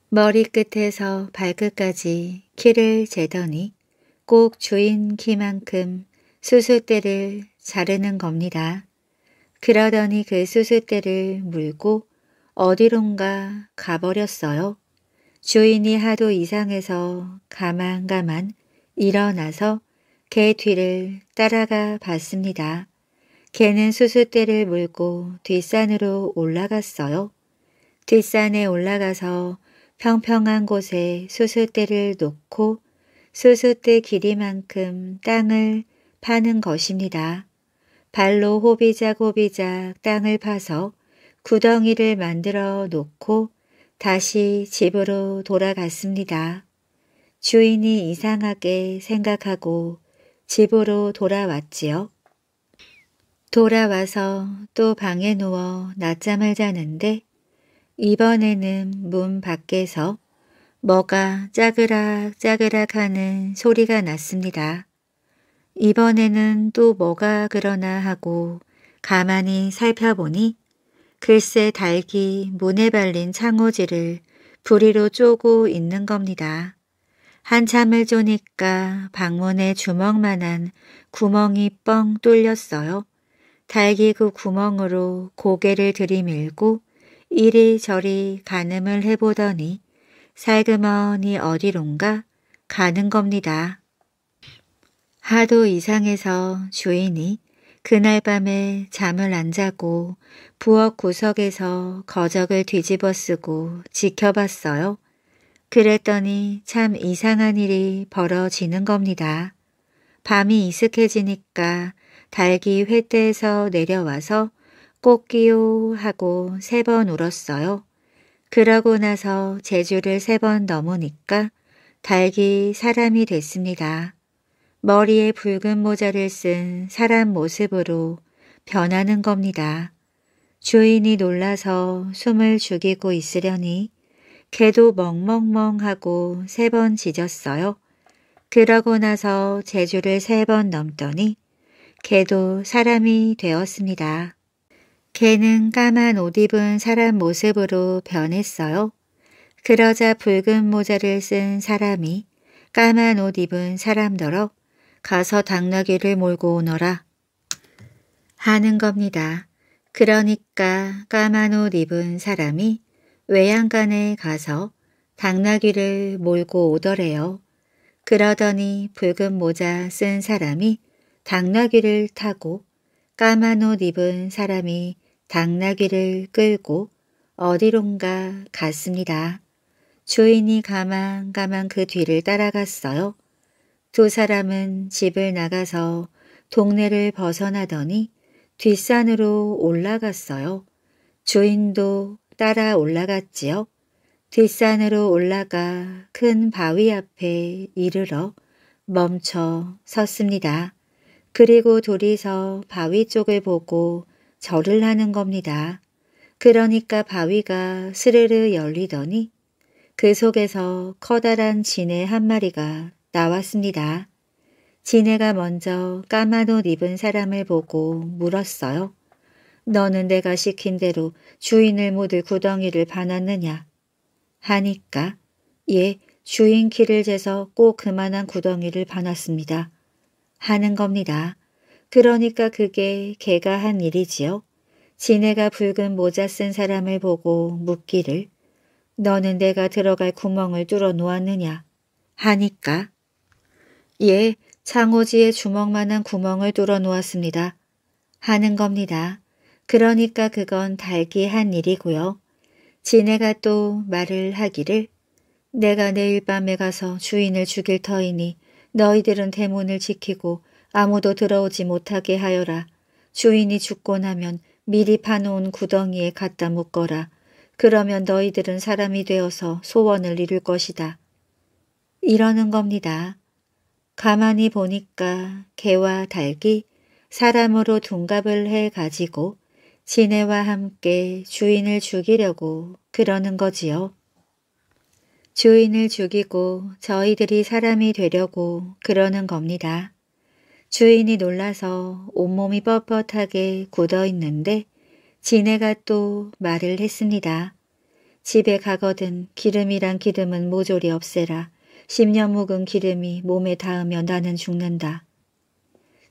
머리끝에서 발끝까지 키를 재더니 꼭 주인 키만큼 수수대를 자르는 겁니다. 그러더니 그 수수대를 물고 어디론가 가버렸어요. 주인이 하도 이상해서 가만가만 일어나서 개 뒤를 따라가 봤습니다. 개는 수수대를 물고 뒷산으로 올라갔어요. 뒷산에 올라가서 평평한 곳에 수수대를 놓고 수수대 길이만큼 땅을 파는 것입니다. 발로 호비자호비자 땅을 파서 구덩이를 만들어 놓고 다시 집으로 돌아갔습니다. 주인이 이상하게 생각하고 집으로 돌아왔지요. 돌아와서 또 방에 누워 낮잠을 자는데 이번에는 문 밖에서 뭐가 짜그락 짜그락 하는 소리가 났습니다. 이번에는 또 뭐가 그러나 하고 가만히 살펴보니 글쎄 달기 문에 발린 창호지를 부리로 쪼고 있는 겁니다. 한참을 쪼니까 방문에 주먹만한 구멍이 뻥 뚫렸어요. 달기 그 구멍으로 고개를 들이밀고 이리저리 가늠을 해보더니 살그머니 어디론가 가는 겁니다. 하도 이상해서 주인이 그날 밤에 잠을 안 자고 부엌 구석에서 거적을 뒤집어 쓰고 지켜봤어요. 그랬더니 참 이상한 일이 벌어지는 겁니다. 밤이 익숙해지니까 달기 횃대에서 내려와서 꼭기요 하고 세 번 울었어요. 그러고 나서 제주를 세 번 넘으니까 달기 사람이 됐습니다. 머리에 붉은 모자를 쓴 사람 모습으로 변하는 겁니다. 주인이 놀라서 숨을 죽이고 있으려니 개도 멍멍멍하고 세 번 짖었어요. 그러고 나서 제주를 세 번 넘더니 개도 사람이 되었습니다. 개는 까만 옷 입은 사람 모습으로 변했어요. 그러자 붉은 모자를 쓴 사람이 까만 옷 입은 사람더러 가서 당나귀를 몰고 오너라 하는 겁니다. 그러니까 까만 옷 입은 사람이 외양간에 가서 당나귀를 몰고 오더래요. 그러더니 붉은 모자 쓴 사람이 당나귀를 타고 까만 옷 입은 사람이 당나귀를 끌고 어디론가 갔습니다. 주인이 가만가만 그 뒤를 따라갔어요. 두 사람은 집을 나가서 동네를 벗어나더니 뒷산으로 올라갔어요. 주인도 따라 올라갔지요. 뒷산으로 올라가 큰 바위 앞에 이르러 멈춰 섰습니다. 그리고 둘이서 바위 쪽을 보고 절을 하는 겁니다. 그러니까 바위가 스르르 열리더니 그 속에서 커다란 진의한 마리가 나왔습니다. 지네가 먼저 까만 옷 입은 사람을 보고 물었어요. 너는 내가 시킨 대로 주인을 묻을 구덩이를 반았느냐 하니까 예, 주인 키를 재서 꼭 그만한 구덩이를 반았습니다 하는 겁니다. 그러니까 그게 개가한 일이지요. 지네가 붉은 모자 쓴 사람을 보고 묻기를 너는 내가 들어갈 구멍을 뚫어 놓았느냐 하니까 예, 창호지에 주먹만한 구멍을 뚫어 놓았습니다. 하는 겁니다. 그러니까 그건 달기 한 일이고요. 지네가 또 말을 하기를 내가 내일 밤에 가서 주인을 죽일 터이니 너희들은 대문을 지키고 아무도 들어오지 못하게 하여라. 주인이 죽고 나면 미리 파놓은 구덩이에 갖다 묶어라. 그러면 너희들은 사람이 되어서 소원을 이룰 것이다. 이러는 겁니다. 가만히 보니까 개와 닭이 사람으로 둔갑을 해 가지고 지네와 함께 주인을 죽이려고 그러는 거지요. 주인을 죽이고 저희들이 사람이 되려고 그러는 겁니다. 주인이 놀라서 온몸이 뻣뻣하게 굳어있는데 지네가 또 말을 했습니다. 집에 가거든 기름이란 기름은 모조리 없애라. 10년 묵은 기름이 몸에 닿으면 나는 죽는다.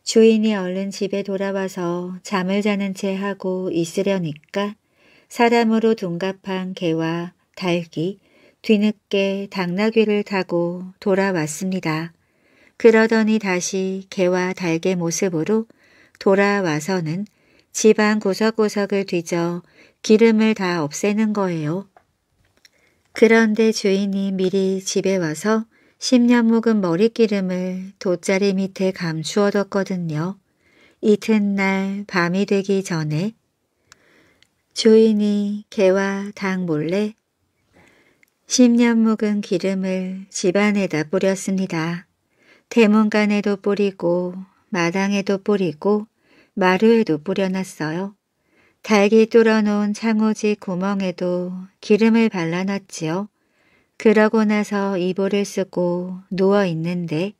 주인이 얼른 집에 돌아와서 잠을 자는 채 하고 있으려니까 사람으로 둔갑한 개와 달기, 뒤늦게 당나귀를 타고 돌아왔습니다. 그러더니 다시 개와 달개 모습으로 돌아와서는 집안 구석구석을 뒤져 기름을 다 없애는 거예요. 그런데 주인이 미리 집에 와서 십 년 묵은 머리기름을 돗자리 밑에 감추어뒀거든요. 이튿날 밤이 되기 전에 주인이 개와 닭 몰래 십 년 묵은 기름을 집안에다 뿌렸습니다. 대문간에도 뿌리고 마당에도 뿌리고 마루에도 뿌려놨어요. 달기 뚫어놓은 창호지 구멍에도 기름을 발라놨지요. 그러고 나서 이불을 쓰고 누워있는데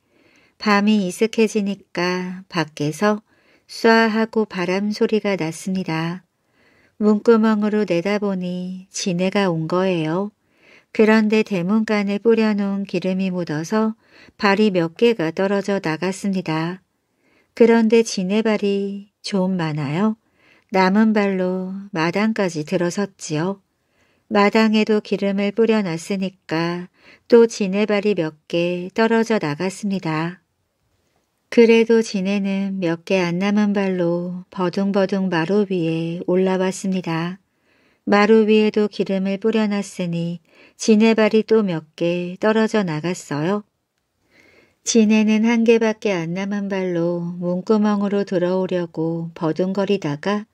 밤이 이슥해지니까 밖에서 쏴하고 바람 소리가 났습니다. 문구멍으로 내다보니 지네가 온 거예요. 그런데 대문간에 뿌려놓은 기름이 묻어서 발이 몇 개가 떨어져 나갔습니다. 그런데 지네 발이 좀 많아요. 남은 발로 마당까지 들어섰지요. 마당에도 기름을 뿌려놨으니까 또 지네발이 몇 개 떨어져 나갔습니다. 그래도 지네는 몇 개 안 남은 발로 버둥버둥 마루 위에 올라왔습니다. 마루 위에도 기름을 뿌려놨으니 지네발이 또 몇 개 떨어져 나갔어요. 지네는 한 개밖에 안 남은 발로 문구멍으로 들어오려고 버둥거리다가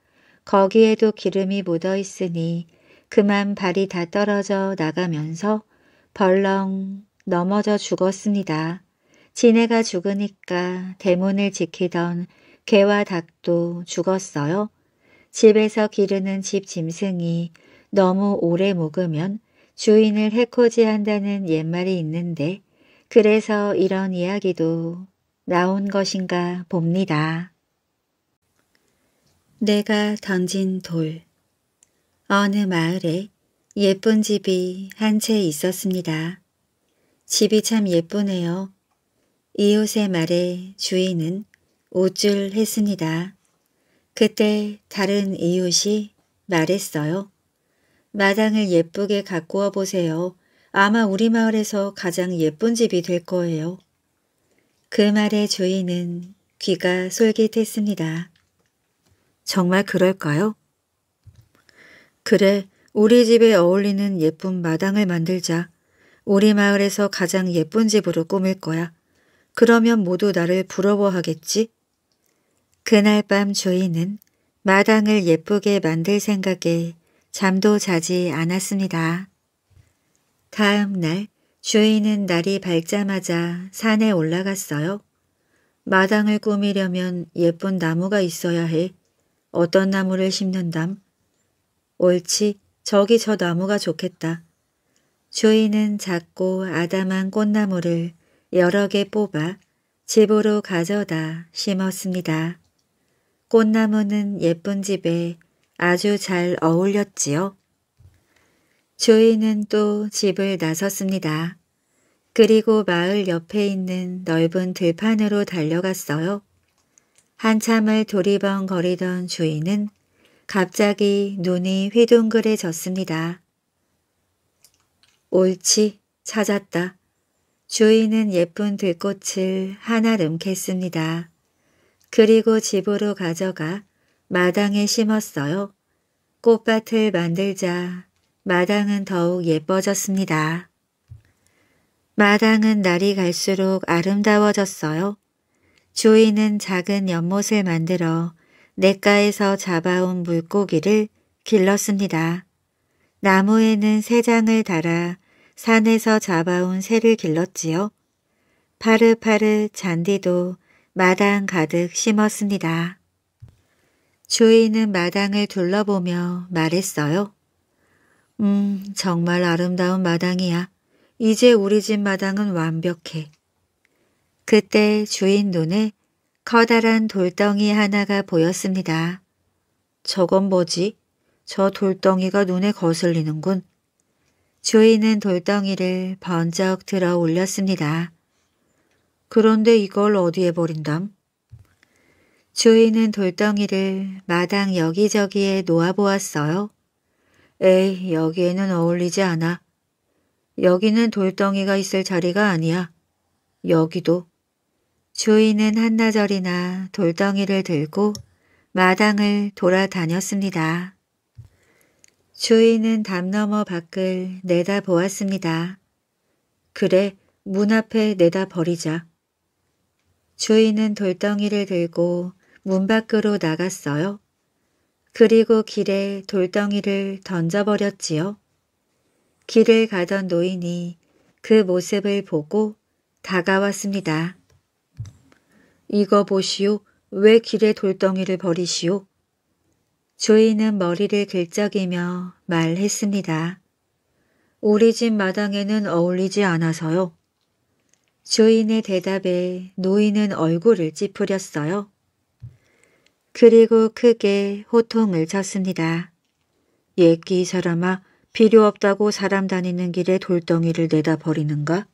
거기에도 기름이 묻어 있으니 그만 발이 다 떨어져 나가면서 벌렁 넘어져 죽었습니다. 지네가 죽으니까 대문을 지키던 개와 닭도 죽었어요. 집에서 기르는 집 짐승이 너무 오래 묵으면 주인을 해코지한다는 옛말이 있는데 그래서 이런 이야기도 나온 것인가 봅니다. 내가 던진 돌 어느 마을에 예쁜 집이 한 채 있었습니다. 집이 참 예쁘네요. 이웃의 말에 주인은 우쭐 했습니다. 그때 다른 이웃이 말했어요. 마당을 예쁘게 가꾸어 보세요. 아마 우리 마을에서 가장 예쁜 집이 될 거예요. 그말에 주인은 귀가 솔깃했습니다. 정말 그럴까요? 그래, 우리 집에 어울리는 예쁜 마당을 만들자. 우리 마을에서 가장 예쁜 집으로 꾸밀 거야. 그러면 모두 나를 부러워하겠지? 그날 밤 주인은 마당을 예쁘게 만들 생각에 잠도 자지 않았습니다. 다음 날 주인은 날이 밝자마자 산에 올라갔어요. 마당을 꾸미려면 예쁜 나무가 있어야 해. 어떤 나무를 심는담? 옳지, 저기 저 나무가 좋겠다. 주인은 작고 아담한 꽃나무를 여러 개 뽑아 집으로 가져다 심었습니다. 꽃나무는 예쁜 집에 아주 잘 어울렸지요. 주인은 또 집을 나섰습니다. 그리고 마을 옆에 있는 넓은 들판으로 달려갔어요. 한참을 도리번거리던 주인은 갑자기 눈이 휘둥그레졌습니다. 옳지, 찾았다. 주인은 예쁜 들꽃을 하나 름겠습니다 그리고 집으로 가져가 마당에 심었어요. 꽃밭을 만들자 마당은 더욱 예뻐졌습니다. 마당은 날이 갈수록 아름다워졌어요. 주인은 작은 연못을 만들어 냇가에서 잡아온 물고기를 길렀습니다. 나무에는 새 장을 달아 산에서 잡아온 새를 길렀지요. 파르파르 잔디도 마당 가득 심었습니다. 주인은 마당을 둘러보며 말했어요. 음, 정말 아름다운 마당이야. 이제 우리 집 마당은 완벽해. 그때 주인 눈에 커다란 돌덩이 하나가 보였습니다. 저건 뭐지? 저 돌덩이가 눈에 거슬리는군. 주인은 돌덩이를 번쩍 들어 올렸습니다. 그런데 이걸 어디에 버린담? 주인은 돌덩이를 마당 여기저기에 놓아보았어요. 에이, 여기에는 어울리지 않아. 여기는 돌덩이가 있을 자리가 아니야. 여기도 주인은 한나절이나 돌덩이를 들고 마당을 돌아다녔습니다. 주인은 담 너머 밖을 내다보았습니다. 그래 문 앞에 내다버리자. 주인은 돌덩이를 들고 문 밖으로 나갔어요. 그리고 길에 돌덩이를 던져버렸지요. 길을 가던 노인이 그 모습을 보고 다가왔습니다. 이거 보시오. 왜 길에 돌덩이를 버리시오? 주인은 머리를 긁적이며 말했습니다. 우리 집 마당에는 어울리지 않아서요. 주인의 대답에 노인은 얼굴을 찌푸렸어요. 그리고 크게 호통을 쳤습니다. 예끼 사람아 필요 없다고 사람 다니는 길에 돌덩이를 내다 버리는가?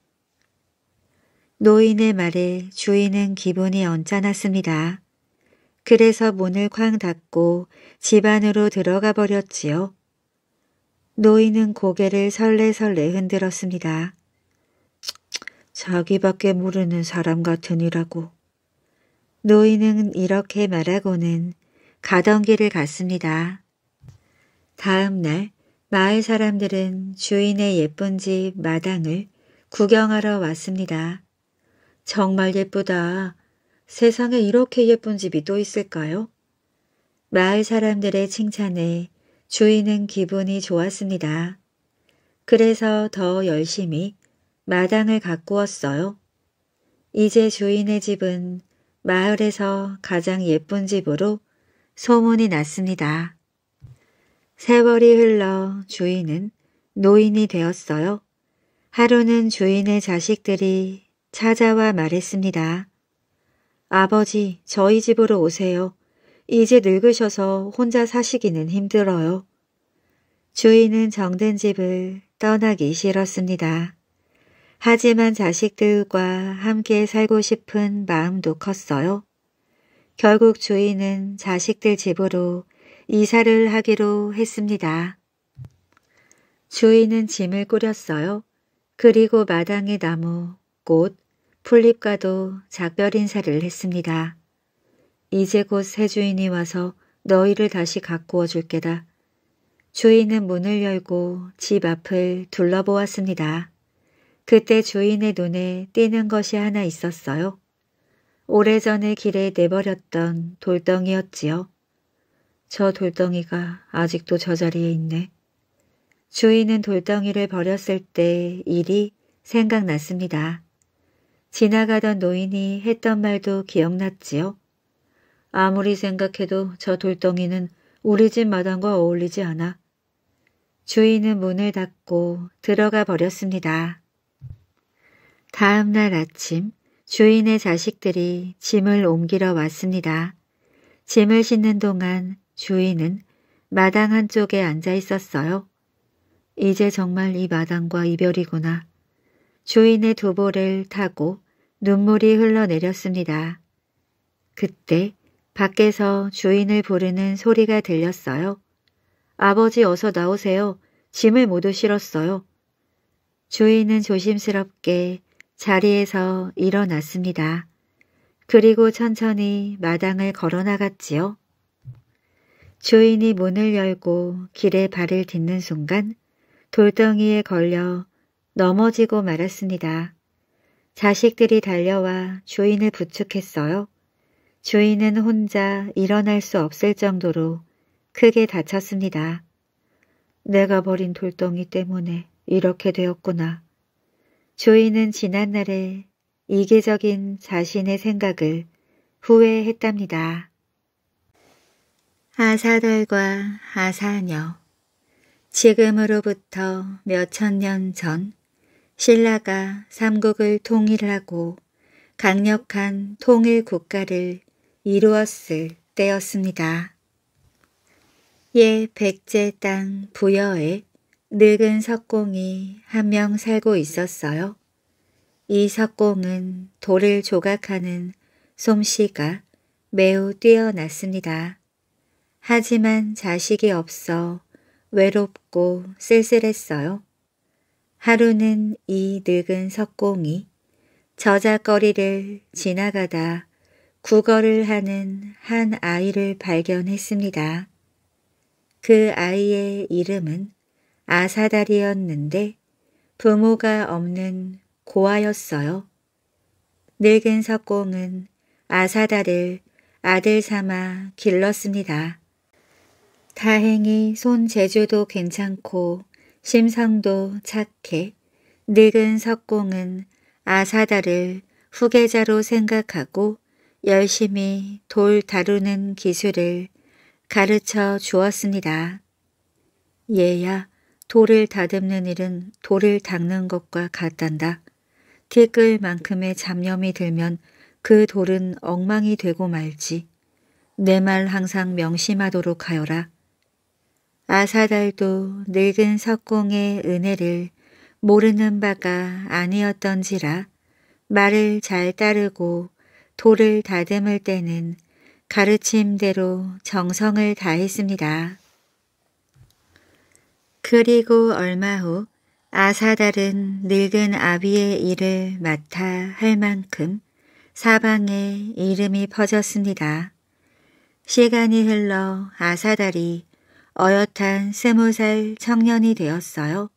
노인의 말에 주인은 기분이 언짢았습니다. 그래서 문을 쾅 닫고 집 안으로 들어가 버렸지요. 노인은 고개를 설레설레 흔들었습니다. 자기밖에 모르는 사람 같으니라고. 노인은 이렇게 말하고는 가던 길을 갔습니다. 다음 날 마을 사람들은 주인의 예쁜 집 마당을 구경하러 왔습니다. 정말 예쁘다. 세상에 이렇게 예쁜 집이 또 있을까요? 마을 사람들의 칭찬에 주인은 기분이 좋았습니다. 그래서 더 열심히 마당을 가꾸었어요. 이제 주인의 집은 마을에서 가장 예쁜 집으로 소문이 났습니다. 세월이 흘러 주인은 노인이 되었어요. 하루는 주인의 자식들이 찾아와 말했습니다. 아버지, 저희 집으로 오세요. 이제 늙으셔서 혼자 사시기는 힘들어요. 주인은 정든 집을 떠나기 싫었습니다. 하지만 자식들과 함께 살고 싶은 마음도 컸어요. 결국 주인은 자식들 집으로 이사를 하기로 했습니다. 주인은 짐을 꾸렸어요. 그리고 마당에 나무 곧 풀립과도 작별 인사를 했습니다. 이제 곧 새 주인이 와서 너희를 다시 가꾸어 줄게다. 주인은 문을 열고 집 앞을 둘러보았습니다. 그때 주인의 눈에 띄는 것이 하나 있었어요. 오래전에 길에 내버렸던 돌덩이였지요. 저 돌덩이가 아직도 저 자리에 있네. 주인은 돌덩이를 버렸을 때 일이 생각났습니다. 지나가던 노인이 했던 말도 기억났지요. 아무리 생각해도 저 돌덩이는 우리 집 마당과 어울리지 않아. 주인은 문을 닫고 들어가 버렸습니다. 다음 날 아침 주인의 자식들이 짐을 옮기러 왔습니다. 짐을 싣는 동안 주인은 마당 한쪽에 앉아 있었어요. 이제 정말 이 마당과 이별이구나. 주인의 두보를 타고 눈물이 흘러내렸습니다. 그때 밖에서 주인을 부르는 소리가 들렸어요. 아버지 어서 나오세요. 짐을 모두 실었어요. 주인은 조심스럽게 자리에서 일어났습니다. 그리고 천천히 마당을 걸어나갔지요. 주인이 문을 열고 길에 발을 딛는 순간 돌덩이에 걸려 넘어지고 말았습니다. 자식들이 달려와 주인을 부축했어요. 주인은 혼자 일어날 수 없을 정도로 크게 다쳤습니다. 내가 버린 돌덩이 때문에 이렇게 되었구나. 주인은 지난날에 이기적인 자신의 생각을 후회했답니다. 아사달과 아사녀 지금으로부터 몇 천 년전 신라가 삼국을 통일하고 강력한 통일 국가를 이루었을 때였습니다. 예 백제 땅 부여에 늙은 석공이 한 명 살고 있었어요. 이 석공은 돌을 조각하는 솜씨가 매우 뛰어났습니다. 하지만 자식이 없어 외롭고 쓸쓸했어요. 하루는 이 늙은 석공이 저작거리를 지나가다 구걸을 하는 한 아이를 발견했습니다. 그 아이의 이름은 아사달이었는데 부모가 없는 고아였어요. 늙은 석공은 아사달을 아들 삼아 길렀습니다. 다행히 손 재주도 괜찮고 심성도 착해 늙은 석공은 아사다를 후계자로 생각하고 열심히 돌 다루는 기술을 가르쳐 주었습니다. 얘야 돌을 다듬는 일은 돌을 닦는 것과 같단다. 티끌만큼의 잡념이 들면 그 돌은 엉망이 되고 말지. 내 말 항상 명심하도록 하여라. 아사달도 늙은 석공의 은혜를 모르는 바가 아니었던지라 말을 잘 따르고 도를 다듬을 때는 가르침대로 정성을 다했습니다. 그리고 얼마 후 아사달은 늙은 아비의 일을 맡아 할 만큼 사방에 이름이 퍼졌습니다. 시간이 흘러 아사달이 어엿한 스무 살 청년이 되었어요.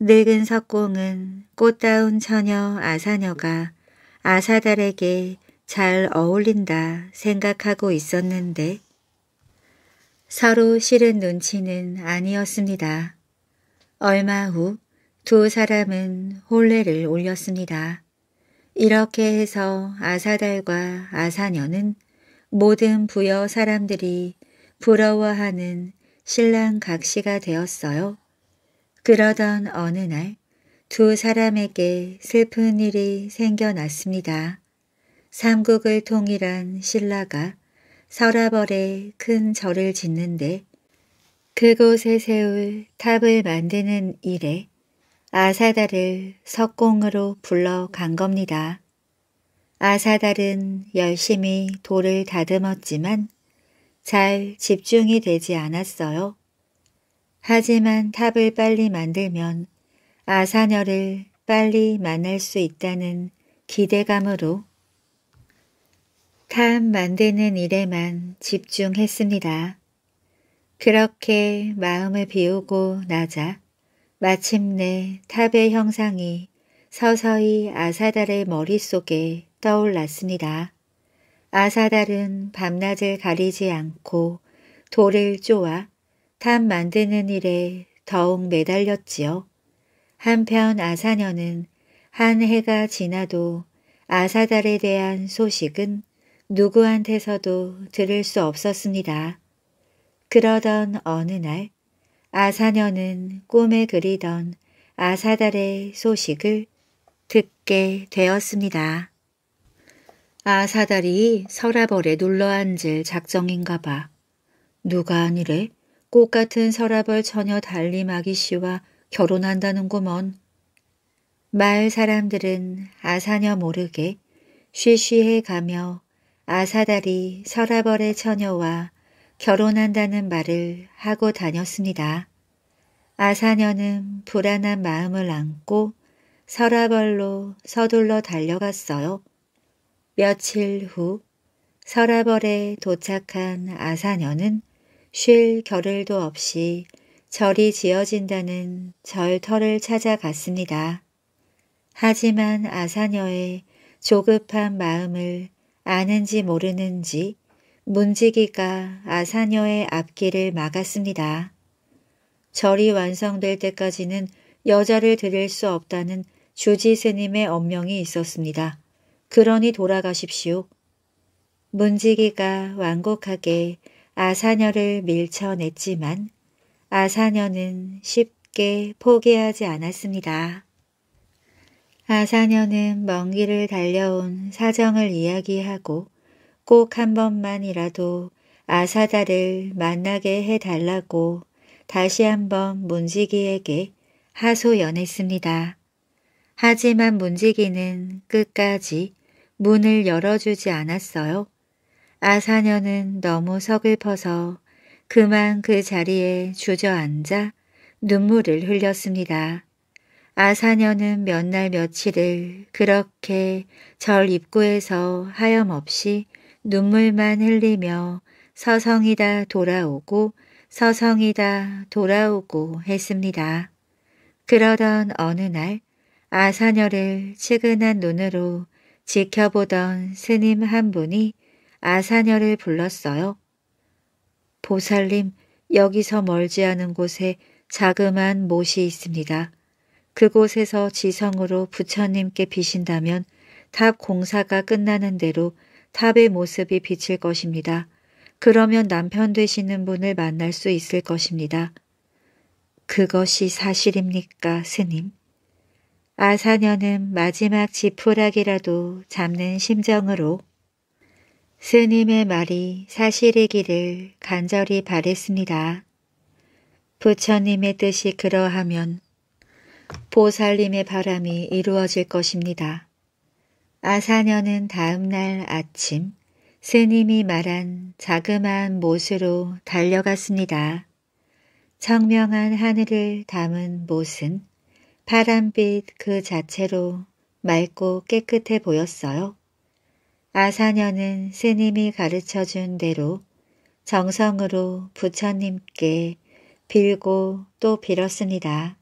늙은 석공은 꽃다운 처녀 아사녀가 아사달에게 잘 어울린다 생각하고 있었는데 서로 싫은 눈치는 아니었습니다. 얼마 후 두 사람은 혼례를 올렸습니다. 이렇게 해서 아사달과 아사녀는 모든 부여 사람들이 부러워하는 신랑 각시가 되었어요. 그러던 어느 날 두 사람에게 슬픈 일이 생겨났습니다. 삼국을 통일한 신라가 서라벌에 큰 절을 짓는데 그곳에 세울 탑을 만드는 일에 아사달을 석공으로 불러간 겁니다. 아사달은 열심히 돌을 다듬었지만 잘 집중이 되지 않았어요. 하지만 탑을 빨리 만들면 아사녀를 빨리 만날 수 있다는 기대감으로 탑 만드는 일에만 집중했습니다. 그렇게 마음을 비우고 나자 마침내 탑의 형상이 서서히 아사달의 머릿속에 떠올랐습니다. 아사달은 밤낮을 가리지 않고 돌을 쪼아 탑 만드는 일에 더욱 매달렸지요. 한편 아사녀는 한 해가 지나도 아사달에 대한 소식은 누구한테서도 들을 수 없었습니다. 그러던 어느 날 아사녀는 꿈에 그리던 아사달의 소식을 듣게 되었습니다. 아사다리 서라벌에 눌러앉을 작정인가 봐. 누가 아니래? 꽃 같은 서라벌 처녀 달리아기 씨와 결혼한다는구먼. 마을 사람들은 아사녀 모르게 쉬쉬해 가며 아사다리 서라벌의 처녀와 결혼한다는 말을 하고 다녔습니다. 아사녀는 불안한 마음을 안고 서라벌로 서둘러 달려갔어요. 며칠 후 서라벌에 도착한 아사녀는 쉴 겨를도 없이 절이 지어진다는 절터를 찾아갔습니다. 하지만 아사녀의 조급한 마음을 아는지 모르는지 문지기가 아사녀의 앞길을 막았습니다. 절이 완성될 때까지는 여자를 들일 수 없다는 주지 스님의 엄명이 있었습니다. 그러니 돌아가십시오. 문지기가 완곡하게 아사녀를 밀쳐냈지만 아사녀는 쉽게 포기하지 않았습니다. 아사녀는 먼 길을 달려온 사정을 이야기하고 꼭 한 번만이라도 아사다를 만나게 해달라고 다시 한 번 문지기에게 하소연했습니다. 하지만 문지기는 끝까지 문을 열어주지 않았어요. 아사녀는 너무 서글퍼서 그만 그 자리에 주저앉아 눈물을 흘렸습니다. 아사녀는 몇 날 며칠을 그렇게 절 입구에서 하염없이 눈물만 흘리며 서성이다 돌아오고 서성이다 돌아오고 했습니다. 그러던 어느 날 아사녀를 측은한 눈으로 지켜보던 스님 한 분이 아사녀를 불렀어요. 보살님, 여기서 멀지 않은 곳에 자그마한 못이 있습니다. 그곳에서 지성으로 부처님께 비신다면 탑 공사가 끝나는 대로 탑의 모습이 비칠 것입니다. 그러면 남편 되시는 분을 만날 수 있을 것입니다. 그것이 사실입니까, 스님? 아사녀는 마지막 지푸라기라도 잡는 심정으로 스님의 말이 사실이기를 간절히 바랬습니다. 부처님의 뜻이 그러하면 보살님의 바람이 이루어질 것입니다. 아사녀는 다음날 아침 스님이 말한 자그마한 못으로 달려갔습니다. 청명한 하늘을 담은 못은 파란빛 그 자체로 맑고 깨끗해 보였어요. 아사녀는 스님이 가르쳐준 대로 정성으로 부처님께 빌고 또 빌었습니다.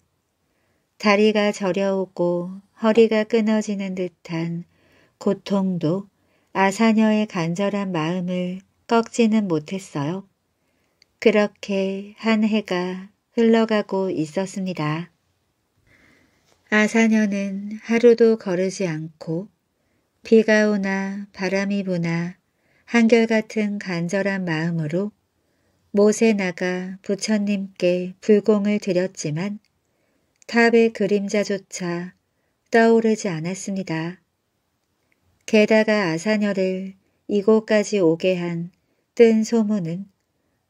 다리가 저려오고 허리가 끊어지는 듯한 고통도 아사녀의 간절한 마음을 꺾지는 못했어요. 그렇게 한 해가 흘러가고 있었습니다. 아사녀는 하루도 거르지 않고 비가 오나 바람이 부나 한결같은 간절한 마음으로 못에 나가 부처님께 불공을 드렸지만 탑의 그림자조차 떠오르지 않았습니다. 게다가 아사녀를 이곳까지 오게 한 뜬 소문은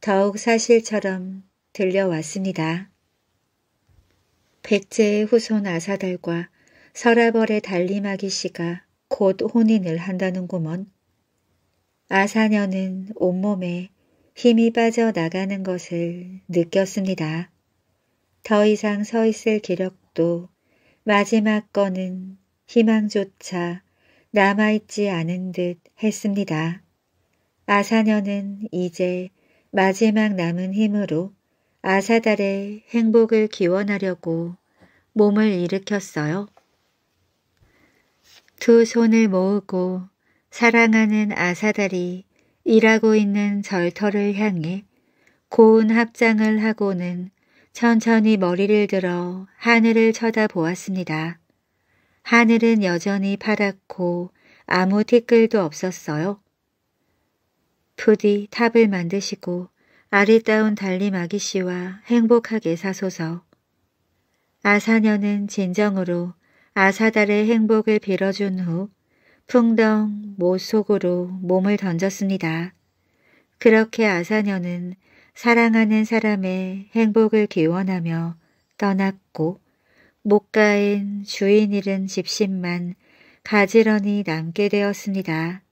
더욱 사실처럼 들려왔습니다. 백제의 후손 아사달과 서라벌의 달리마기 씨가 곧 혼인을 한다는구먼. 아사녀는 온몸에 힘이 빠져나가는 것을 느꼈습니다. 더 이상 서 있을 기력도 마지막 거는 희망조차 남아있지 않은 듯 했습니다. 아사녀는 이제 마지막 남은 힘으로 아사달의 행복을 기원하려고 몸을 일으켰어요. 두 손을 모으고 사랑하는 아사달이 일하고 있는 절터를 향해 고운 합장을 하고는 천천히 머리를 들어 하늘을 쳐다보았습니다. 하늘은 여전히 파랗고 아무 티끌도 없었어요. 부디 탑을 만드시고 아리따운 달림 아기씨와 행복하게 사소서. 아사녀는 진정으로 아사달의 행복을 빌어준 후 풍덩 못 속으로 몸을 던졌습니다. 그렇게 아사녀는 사랑하는 사람의 행복을 기원하며 떠났고 목 가인 주인 잃은 집신만 가지런히 남게 되었습니다.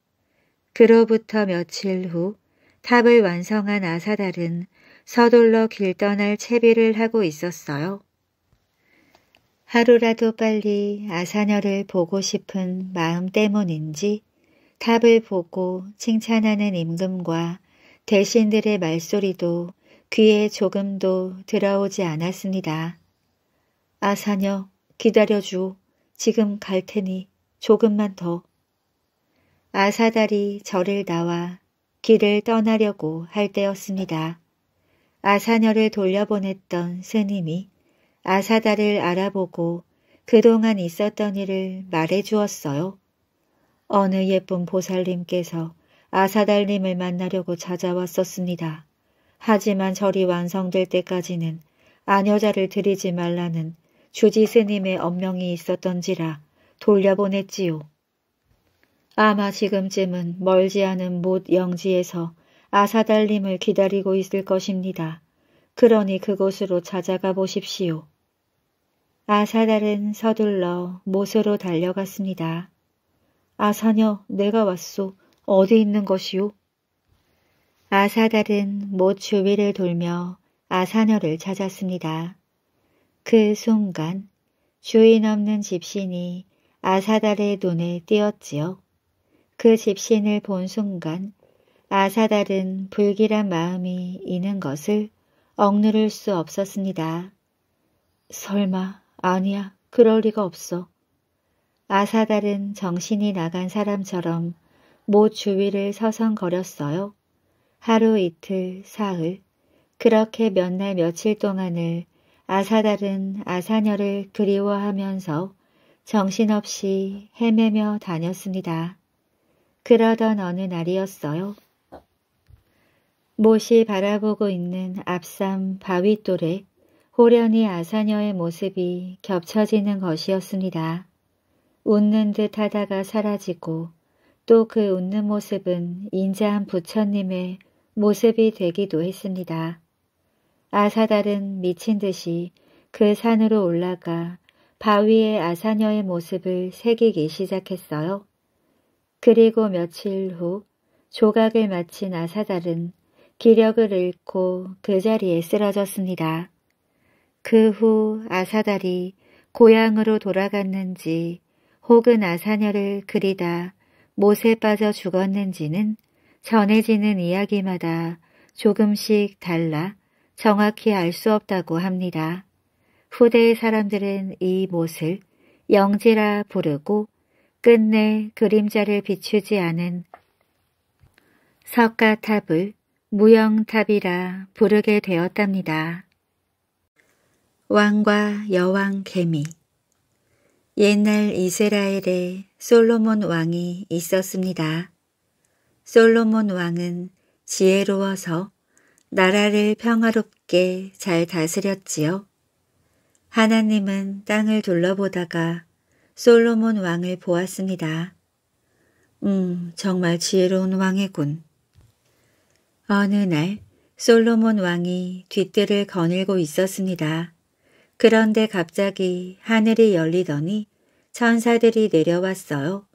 그로부터 며칠 후 탑을 완성한 아사달은 서둘러 길 떠날 채비를 하고 있었어요. 하루라도 빨리 아사녀를 보고 싶은 마음 때문인지 탑을 보고 칭찬하는 임금과 대신들의 말소리도 귀에 조금도 들어오지 않았습니다. 아사녀, 기다려주 지금 갈 테니 조금만 더. 아사달이 절을 나와 길을 떠나려고 할 때였습니다. 아사녀를 돌려보냈던 스님이 아사다를 알아보고 그동안 있었던 일을 말해주었어요. 어느 예쁜 보살님께서 아사달님을 만나려고 찾아왔었습니다. 하지만 절이 완성될 때까지는 아녀자를 드리지 말라는 주지 스님의 엄명이 있었던지라 돌려보냈지요. 아마 지금쯤은 멀지 않은 못 영지에서 아사달님을 기다리고 있을 것입니다. 그러니 그곳으로 찾아가 보십시오. 아사달은 서둘러 못으로 달려갔습니다. 아사녀, 내가 왔소. 어디 있는 것이오? 아사달은 못 주위를 돌며 아사녀를 찾았습니다. 그 순간 주인 없는 집신이 아사달의 눈에 띄었지요. 그 집신을 본 순간 아사달은 불길한 마음이 있는 것을 억누를 수 없었습니다. 설마 아니야 그럴 리가 없어. 아사달은 정신이 나간 사람처럼 모 주위를 서성거렸어요. 하루 이틀 사흘 그렇게 몇 날 며칠 동안을 아사달은 아사녀를 그리워하면서 정신없이 헤매며 다녔습니다. 그러던 어느 날이었어요. 못이 바라보고 있는 앞산 바윗돌에 호련히 아사녀의 모습이 겹쳐지는 것이었습니다. 웃는 듯 하다가 사라지고 또 그 웃는 모습은 인자한 부처님의 모습이 되기도 했습니다. 아사달은 미친 듯이 그 산으로 올라가 바위에 아사녀의 모습을 새기기 시작했어요. 그리고 며칠 후 조각을 마친 아사달은 기력을 잃고 그 자리에 쓰러졌습니다. 그 후 아사달이 고향으로 돌아갔는지 혹은 아사녀를 그리다 못에 빠져 죽었는지는 전해지는 이야기마다 조금씩 달라 정확히 알 수 없다고 합니다. 후대의 사람들은 이 못을 영지라 부르고 끝내 그림자를 비추지 않은 석가탑을 무형탑이라 부르게 되었답니다. 왕과 여왕 개미 옛날 이스라엘에 솔로몬 왕이 있었습니다. 솔로몬 왕은 지혜로워서 나라를 평화롭게 잘 다스렸지요. 하나님은 땅을 둘러보다가 솔로몬 왕을 보았습니다. 음, 정말 지혜로운 왕이군. 어느 날 솔로몬 왕이 뒤뜰을 거닐고 있었습니다. 그런데 갑자기 하늘이 열리더니 천사들이 내려왔어요.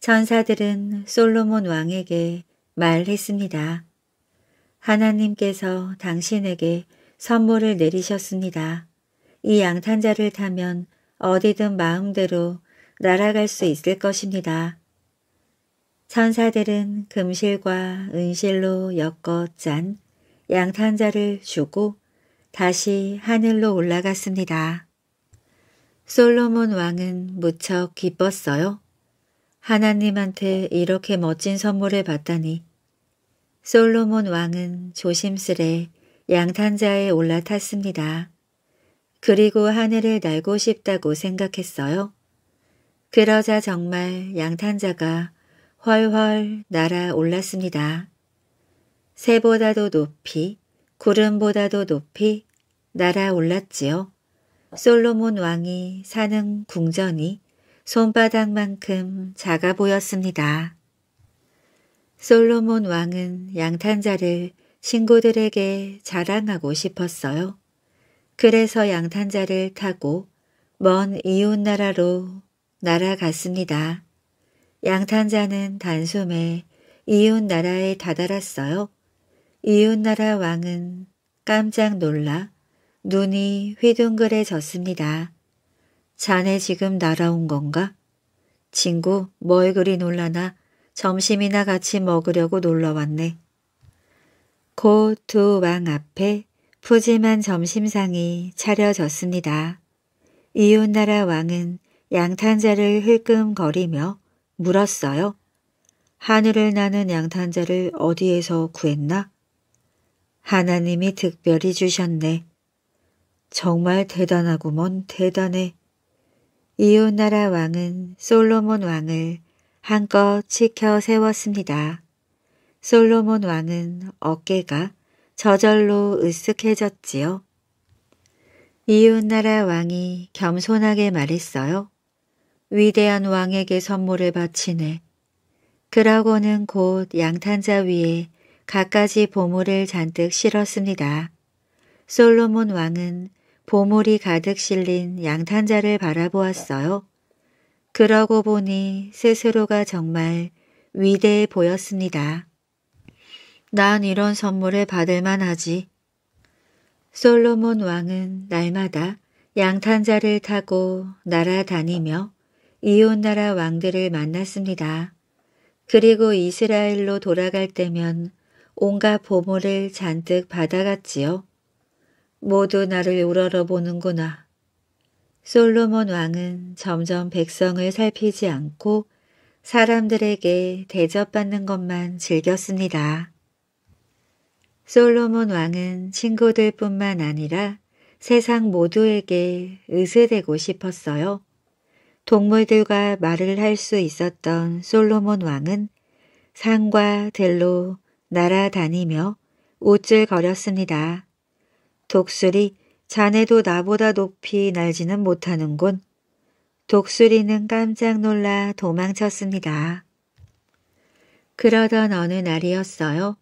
천사들은 솔로몬 왕에게 말했습니다. 하나님께서 당신에게 선물을 내리셨습니다. 이 양탄자를 타면 어디든 마음대로 날아갈 수 있을 것입니다. 천사들은 금실과 은실로 엮어 짠 양탄자를 주고 다시 하늘로 올라갔습니다. 솔로몬 왕은 무척 기뻤어요. 하나님한테 이렇게 멋진 선물을 받다니. 솔로몬 왕은 조심스레 양탄자에 올라탔습니다. 그리고 하늘을 날고 싶다고 생각했어요. 그러자 정말 양탄자가 훨훨 날아올랐습니다. 새보다도 높이, 구름보다도 높이 날아올랐지요. 솔로몬 왕이 사는 궁전이 손바닥만큼 작아 보였습니다. 솔로몬 왕은 양탄자를 친구들에게 자랑하고 싶었어요. 그래서 양탄자를 타고 먼 이웃나라로 날아갔습니다. 양탄자는 단숨에 이웃나라에 다다랐어요. 이웃나라 왕은 깜짝 놀라 눈이 휘둥그레졌습니다. 자네 지금 날아온 건가? 친구 뭘 그리 놀라나 점심이나 같이 먹으려고 놀러왔네. 곧 두 왕 앞에 푸짐한 점심상이 차려졌습니다. 이웃나라 왕은 양탄자를 흘끔거리며 물었어요. 하늘을 나는 양탄자를 어디에서 구했나? 하나님이 특별히 주셨네. 정말 대단하고먼 대단해. 이웃나라 왕은 솔로몬 왕을 한껏 치켜 세웠습니다. 솔로몬 왕은 어깨가 저절로 으쓱해졌지요. 이웃나라 왕이 겸손하게 말했어요. 위대한 왕에게 선물을 바치네. 그러고는 곧 양탄자 위에 갖가지 보물을 잔뜩 실었습니다. 솔로몬 왕은 보물이 가득 실린 양탄자를 바라보았어요. 그러고 보니 스스로가 정말 위대해 보였습니다. 난 이런 선물을 받을만 하지. 솔로몬 왕은 날마다 양탄자를 타고 날아다니며 이웃나라 왕들을 만났습니다. 그리고 이스라엘로 돌아갈 때면 온갖 보물을 잔뜩 받아갔지요. 모두 나를 우러러보는구나. 솔로몬 왕은 점점 백성을 살피지 않고 사람들에게 대접받는 것만 즐겼습니다. 솔로몬 왕은 친구들뿐만 아니라 세상 모두에게 의스되고 싶었어요. 동물들과 말을 할 수 있었던 솔로몬 왕은 산과 들로 날아다니며 우쭐거렸습니다. 독수리, 자네도 나보다 높이 날지는 못하는군. 독수리는 깜짝 놀라 도망쳤습니다. 그러던 어느 날이었어요.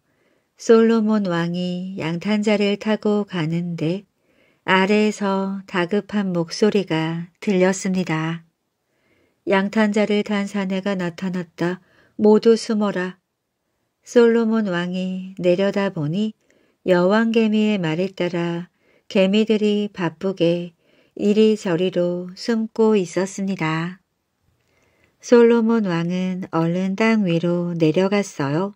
솔로몬 왕이 양탄자를 타고 가는데 아래에서 다급한 목소리가 들렸습니다. 양탄자를 탄 사내가 나타났다. 모두 숨어라. 솔로몬 왕이 내려다보니 여왕개미의 말에 따라 개미들이 바쁘게 이리저리로 숨고 있었습니다. 솔로몬 왕은 얼른 땅 위로 내려갔어요.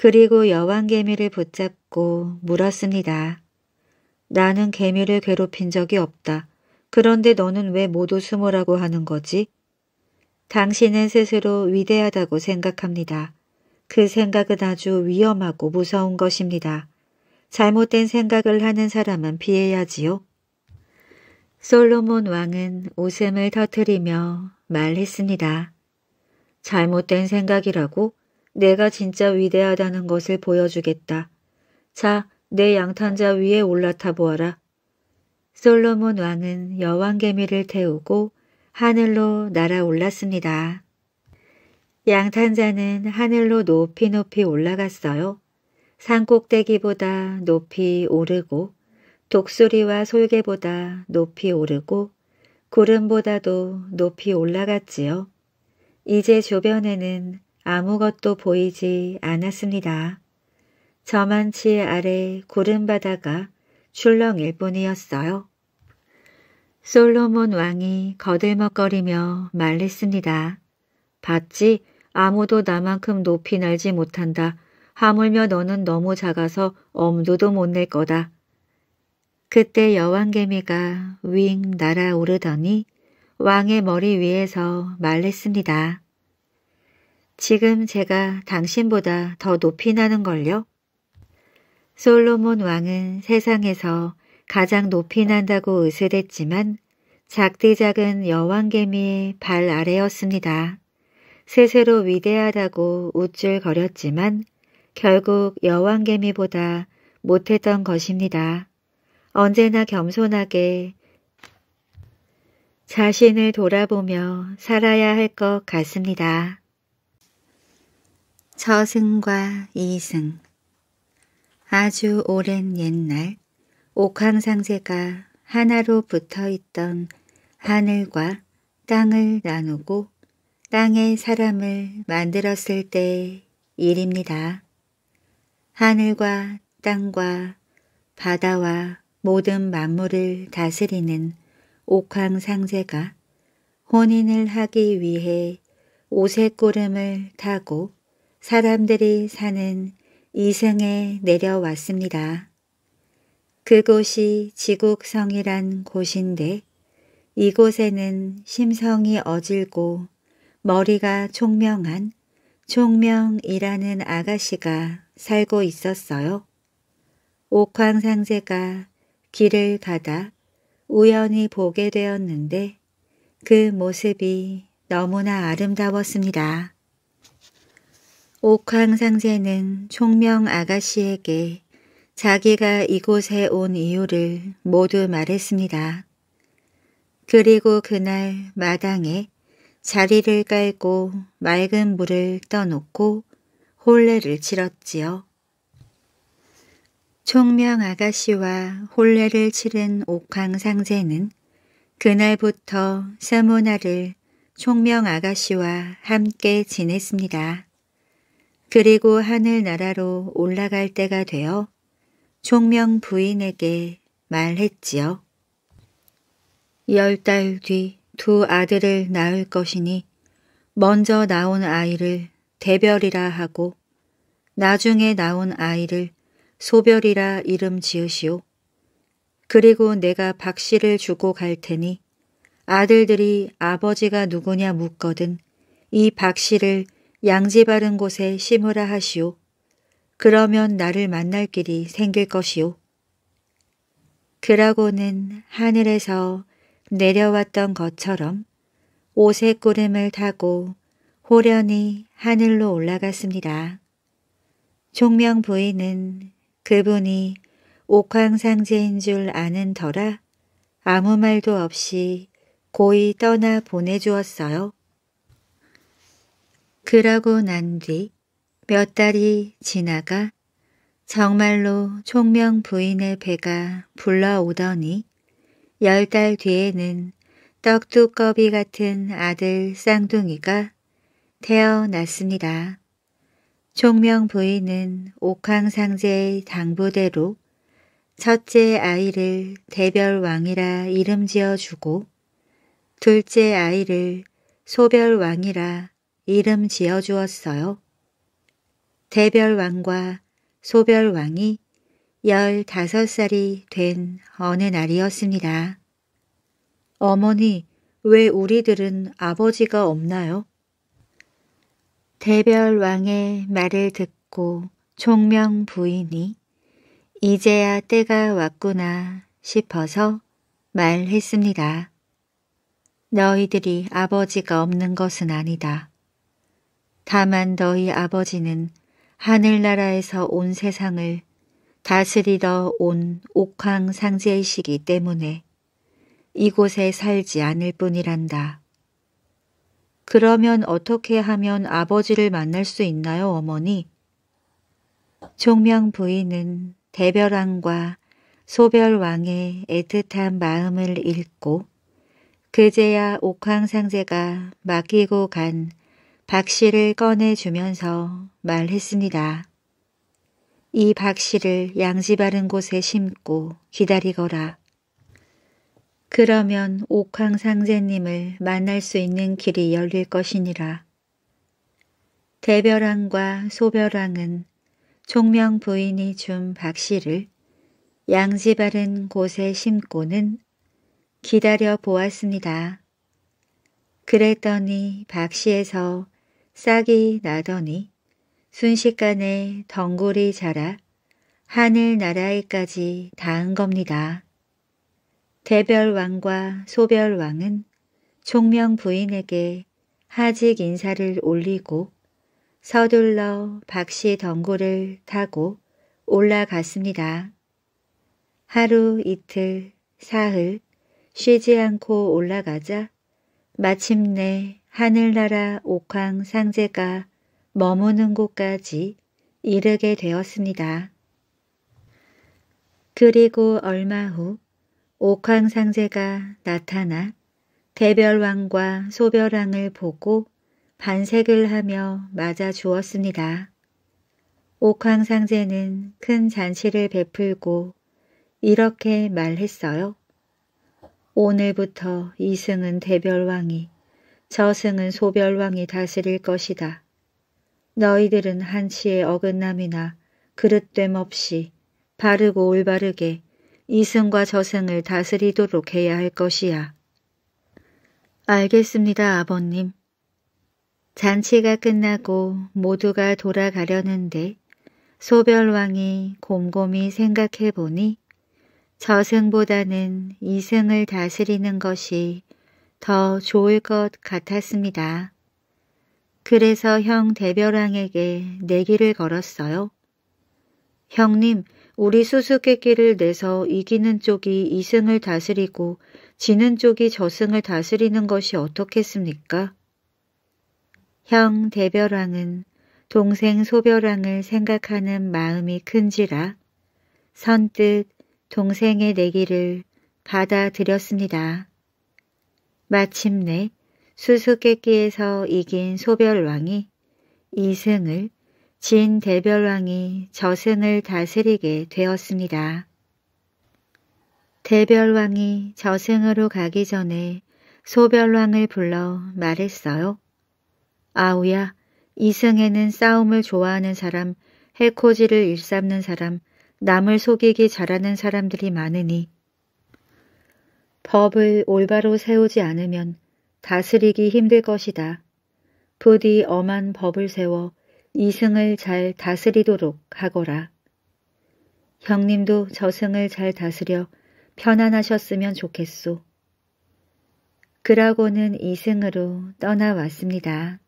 그리고 여왕 개미를 붙잡고 물었습니다. 나는 개미를 괴롭힌 적이 없다. 그런데 너는 왜 모두 숨으라고 하는 거지? 당신은 스스로 위대하다고 생각합니다. 그 생각은 아주 위험하고 무서운 것입니다. 잘못된 생각을 하는 사람은 피해야지요. 솔로몬 왕은 웃음을 터뜨리며 말했습니다. 잘못된 생각이라고? 내가 진짜 위대하다는 것을 보여주겠다. 자, 내 양탄자 위에 올라타 보아라. 솔로몬 왕은 여왕개미를 태우고 하늘로 날아올랐습니다. 양탄자는 하늘로 높이 높이 올라갔어요. 산꼭대기보다 높이 오르고 독수리와 솔개보다 높이 오르고 구름보다도 높이 올라갔지요. 이제 주변에는 아무것도 보이지 않았습니다. 저만치 아래 구름 바다가 출렁일 뿐이었어요. 솔로몬 왕이 거들먹거리며 말했습니다. 봤지? 아무도 나만큼 높이 날지 못한다. 하물며 너는 너무 작아서 엄두도 못 낼 거다. 그때 여왕개미가 윙 날아오르더니 왕의 머리 위에서 말했습니다. 지금 제가 당신보다 더 높이 나는 걸요? 솔로몬 왕은 세상에서 가장 높이 난다고 으스댔지만 작디작은 여왕개미의 발 아래였습니다. 세세로 위대하다고 우쭐거렸지만 결국 여왕개미보다 못했던 것입니다. 언제나 겸손하게 자신을 돌아보며 살아야 할 것 같습니다. 저승과 이승 아주 오랜 옛날 옥황상제가 하나로 붙어 있던 하늘과 땅을 나누고 땅의 사람을 만들었을 때의 일입니다. 하늘과 땅과 바다와 모든 만물을 다스리는 옥황상제가 혼인을 하기 위해 오색고름을 타고 사람들이 사는 이승에 내려왔습니다. 그곳이 지국성이란 곳인데 이곳에는 심성이 어질고 머리가 총명한 총명이라는 아가씨가 살고 있었어요. 옥황상제가 길을 가다 우연히 보게 되었는데 그 모습이 너무나 아름다웠습니다. 옥황상제는 총명 아가씨에게 자기가 이곳에 온 이유를 모두 말했습니다. 그리고 그날 마당에 자리를 깔고 맑은 물을 떠놓고 홀레를 치렀지요. 총명 아가씨와 홀레를 치른 옥황상제는 그날부터 세모나를 총명 아가씨와 함께 지냈습니다. 그리고 하늘나라로 올라갈 때가 되어 총명 부인에게 말했지요. 열 달 뒤 두 아들을 낳을 것이니 먼저 나온 아이를 대별이라 하고 나중에 나온 아이를 소별이라 이름 지으시오. 그리고 내가 박씨를 주고 갈 테니 아들들이 아버지가 누구냐 묻거든 이 박씨를 양지 바른 곳에 심으라 하시오. 그러면 나를 만날 길이 생길 것이오. 그라고는 하늘에서 내려왔던 것처럼 오색 구름을 타고 호련히 하늘로 올라갔습니다. 총명 부인은 그분이 옥황상제인 줄 아는 터라 아무 말도 없이 고이 떠나 보내주었어요. 그러고 난 뒤 몇 달이 지나가 정말로 총명 부인의 배가 불러오더니 열 달 뒤에는 떡두꺼비 같은 아들 쌍둥이가 태어났습니다. 총명 부인은 옥황상제의 당부대로 첫째 아이를 대별왕이라 이름 지어주고 둘째 아이를 소별왕이라 이름 지어주었어요. 대별왕과 소별왕이 열다섯 살이 된 어느 날이었습니다. 어머니, 왜 우리들은 아버지가 없나요? 대별왕의 말을 듣고 총명 부인이 이제야 때가 왔구나 싶어서 말했습니다. 너희들이 아버지가 없는 것은 아니다. 다만 너희 아버지는 하늘나라에서 온 세상을 다스리러 온 옥황상제이시기 때문에 이곳에 살지 않을 뿐이란다. 그러면 어떻게 하면 아버지를 만날 수 있나요, 어머니? 종명 부인은 대별왕과 소별왕의 애틋한 마음을 읽고 그제야 옥황상제가 맡기고 간 박씨를 꺼내주면서 말했습니다. 이 박씨를 양지 바른 곳에 심고 기다리거라. 그러면 옥황상제님을 만날 수 있는 길이 열릴 것이니라. 대별왕과 소별왕은 총명 부인이 준 박씨를 양지 바른 곳에 심고는 기다려 보았습니다. 그랬더니 박씨에서 싹이 나더니 순식간에 덩굴이 자라 하늘나라에까지 닿은 겁니다. 대별왕과 소별왕은 총명 부인에게 하직 인사를 올리고 서둘러 박씨 덩굴을 타고 올라갔습니다. 하루 이틀 사흘 쉬지 않고 올라가자 마침내 하늘나라 옥황 상제가 머무는 곳까지 이르게 되었습니다. 그리고 얼마 후 옥황 상제가 나타나 대별왕과 소별왕을 보고 반색을 하며 맞아 주었습니다. 옥황 상제는 큰 잔치를 베풀고 이렇게 말했어요. 오늘부터 이승은 대별왕이 저승은 소별왕이 다스릴 것이다. 너희들은 한치의 어긋남이나 그릇됨 없이 바르고 올바르게 이승과 저승을 다스리도록 해야 할 것이야. 알겠습니다, 아버님. 잔치가 끝나고 모두가 돌아가려는데 소별왕이 곰곰이 생각해보니 저승보다는 이승을 다스리는 것이 더 좋을 것 같았습니다. 그래서 형대별왕에게 내기를 걸었어요. 형님, 우리 수수께끼를 내서 이기는 쪽이 이승을 다스리고 지는 쪽이 저승을 다스리는 것이 어떻겠습니까? 형대별왕은 동생 소별왕을 생각하는 마음이 큰지라 선뜻 동생의 내기를 받아들였습니다. 마침내 수수께끼에서 이긴 소별왕이 이승을 진 대별왕이 저승을 다스리게 되었습니다. 대별왕이 저승으로 가기 전에 소별왕을 불러 말했어요. 아우야, 이승에는 싸움을 좋아하는 사람, 해코지를 일삼는 사람, 남을 속이기 잘하는 사람들이 많으니 법을 올바로 세우지 않으면 다스리기 힘들 것이다. 부디 엄한 법을 세워 이승을 잘 다스리도록 하거라. 형님도 저승을 잘 다스려 편안하셨으면 좋겠소. 그라고는 이승으로 떠나왔습니다.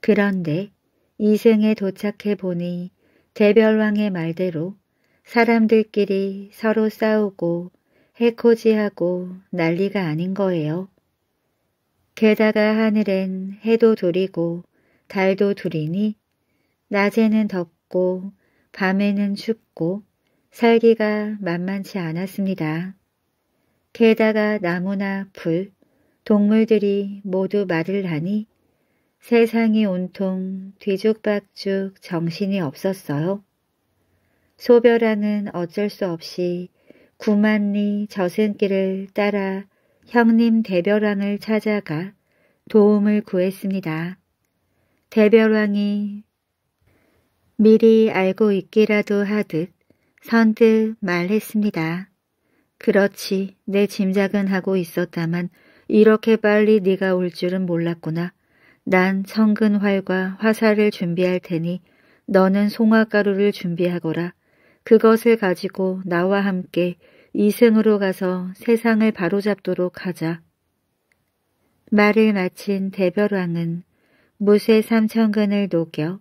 그런데 이승에 도착해 보니 대별왕의 말대로 사람들끼리 서로 싸우고 해코지하고 난리가 아닌 거예요. 게다가 하늘엔 해도 둘이고 달도 둘이니 낮에는 덥고 밤에는 춥고 살기가 만만치 않았습니다. 게다가 나무나 풀, 동물들이 모두 말을 하니 세상이 온통 뒤죽박죽 정신이 없었어요. 소별하는 어쩔 수 없이 구만리 저승길을 따라 형님 대별왕을 찾아가 도움을 구했습니다. 대별왕이 미리 알고 있기라도 하듯 선뜻 말했습니다. 그렇지 내 짐작은 하고 있었다만 이렇게 빨리 네가 올 줄은 몰랐구나. 난 성근활과 화살을 준비할 테니 너는 송화가루를 준비하거라. 그것을 가지고 나와 함께 이승으로 가서 세상을 바로잡도록 하자. 말을 마친 대별왕은 무쇠 삼천근을 녹여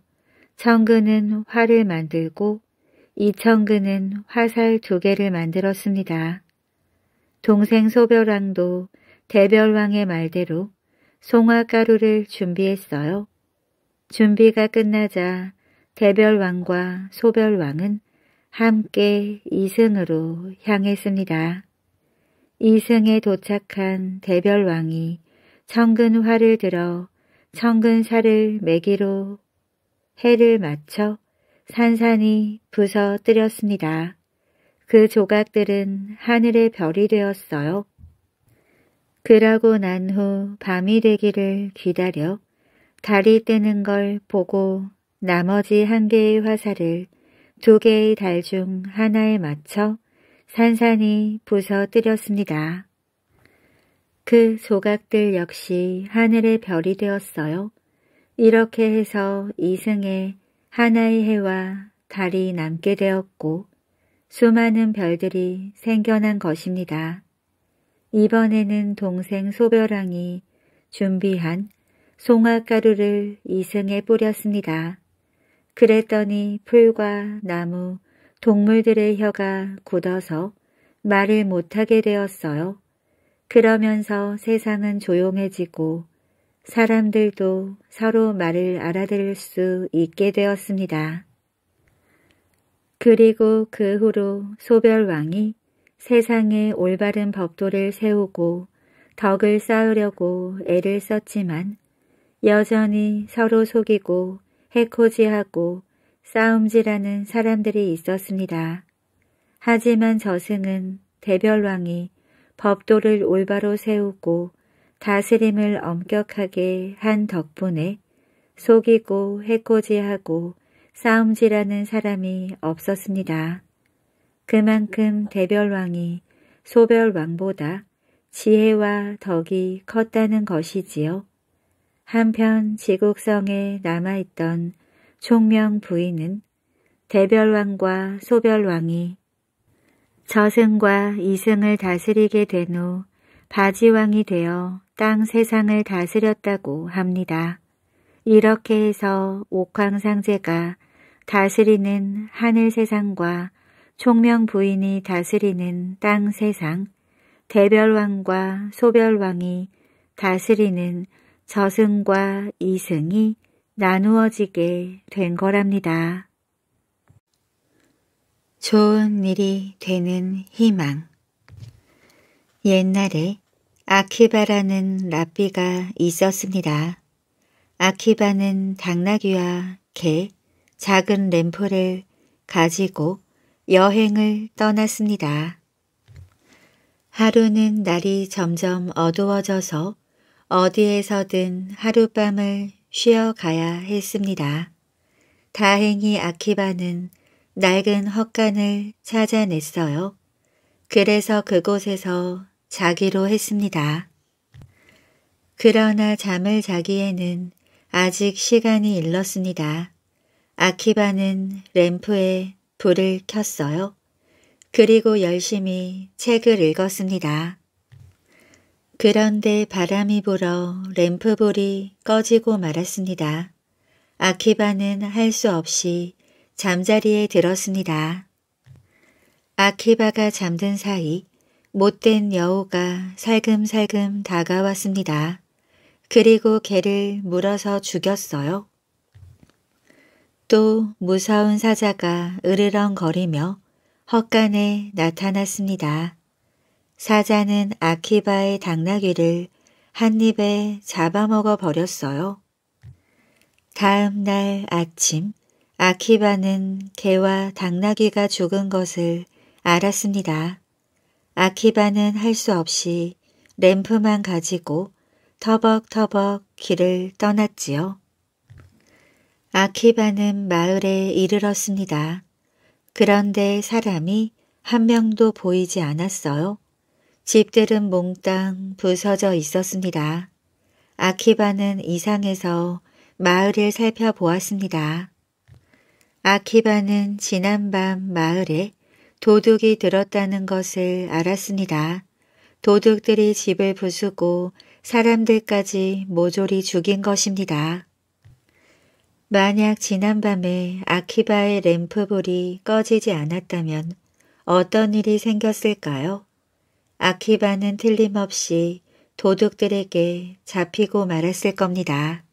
천근은 활을 만들고 이천근은 화살 두 개를 만들었습니다. 동생 소별왕도 대별왕의 말대로 송화가루를 준비했어요. 준비가 끝나자 대별왕과 소별왕은 함께 이승으로 향했습니다. 이승에 도착한 대별왕이 청근화를 들어 청근사를 매기로 해를 맞춰 산산이 부서뜨렸습니다. 그 조각들은 하늘의 별이 되었어요. 그러고 난 후 밤이 되기를 기다려 달이 뜨는 걸 보고 나머지 한 개의 화살을 두 개의 달 중 하나에 맞춰 산산이 부서뜨렸습니다. 그 조각들 역시 하늘의 별이 되었어요. 이렇게 해서 이승에 하나의 해와 달이 남게 되었고 수많은 별들이 생겨난 것입니다. 이번에는 동생 소별왕이 준비한 송화가루를 이승에 뿌렸습니다. 그랬더니 풀과 나무, 동물들의 혀가 굳어서 말을 못하게 되었어요. 그러면서 세상은 조용해지고 사람들도 서로 말을 알아들을 수 있게 되었습니다. 그리고 그 후로 소별왕이 세상에 올바른 법도를 세우고 덕을 쌓으려고 애를 썼지만 여전히 서로 속이고 해코지하고 싸움지라는 사람들이 있었습니다. 하지만 저승은 대별왕이 법도를 올바로 세우고 다스림을 엄격하게 한 덕분에 속이고 해코지하고 싸움지라는 사람이 없었습니다. 그만큼 대별왕이 소별왕보다 지혜와 덕이 컸다는 것이지요. 한편 지국성에 남아있던 총명 부인은 대별왕과 소별왕이 저승과 이승을 다스리게 된 후 바지왕이 되어 땅 세상을 다스렸다고 합니다. 이렇게 해서 옥황상제가 다스리는 하늘 세상과 총명 부인이 다스리는 땅 세상, 대별왕과 소별왕이 다스리는 저승과 이승이 나누어지게 된 거랍니다. 좋은 일이 되는 희망 옛날에 아키바라는 랍비가 있었습니다. 아키바는 당나귀와 개, 작은 램프를 가지고 여행을 떠났습니다. 하루는 날이 점점 어두워져서 어디에서든 하룻밤을 쉬어가야 했습니다. 다행히 아키바는 낡은 헛간을 찾아냈어요. 그래서 그곳에서 자기로 했습니다. 그러나 잠을 자기에는 아직 시간이 일렀습니다. 아키바는 램프에 불을 켰어요. 그리고 열심히 책을 읽었습니다. 그런데 바람이 불어 램프볼이 꺼지고 말았습니다. 아키바는 할 수 없이 잠자리에 들었습니다. 아키바가 잠든 사이 못된 여우가 살금살금 다가왔습니다. 그리고 개를 물어서 죽였어요. 또 무서운 사자가 으르렁거리며 헛간에 나타났습니다. 사자는 아키바의 당나귀를 한 입에 잡아먹어 버렸어요. 다음 날 아침 아키바는 개와 당나귀가 죽은 것을 알았습니다. 아키바는 할 수 없이 램프만 가지고 터벅터벅 길을 떠났지요. 아키바는 마을에 이르렀습니다. 그런데 사람이 한 명도 보이지 않았어요. 집들은 몽땅 부서져 있었습니다. 아키바는 이상해서 마을을 살펴보았습니다. 아키바는 지난밤 마을에 도둑이 들었다는 것을 알았습니다. 도둑들이 집을 부수고 사람들까지 모조리 죽인 것입니다. 만약 지난밤에 아키바의 램프불이 꺼지지 않았다면 어떤 일이 생겼을까요? 아키바는 틀림없이 도둑들에게 잡히고 말았을 겁니다.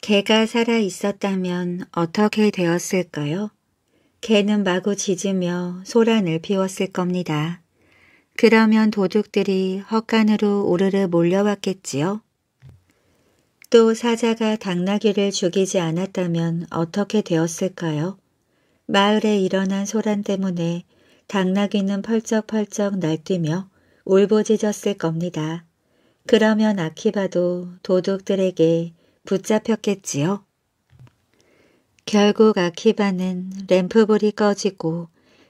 개가 살아 있었다면 어떻게 되었을까요? 개는 마구 짖으며 소란을 피웠을 겁니다. 그러면 도둑들이 헛간으로 우르르 몰려왔겠지요? 또 사자가 당나귀를 죽이지 않았다면 어떻게 되었을까요? 마을에 일어난 소란 때문에 당나귀는 펄쩍펄쩍 날뛰며 울부짖었을 겁니다. 그러면 아키바도 도둑들에게 붙잡혔겠지요. 결국 아키바는 램프불이 꺼지고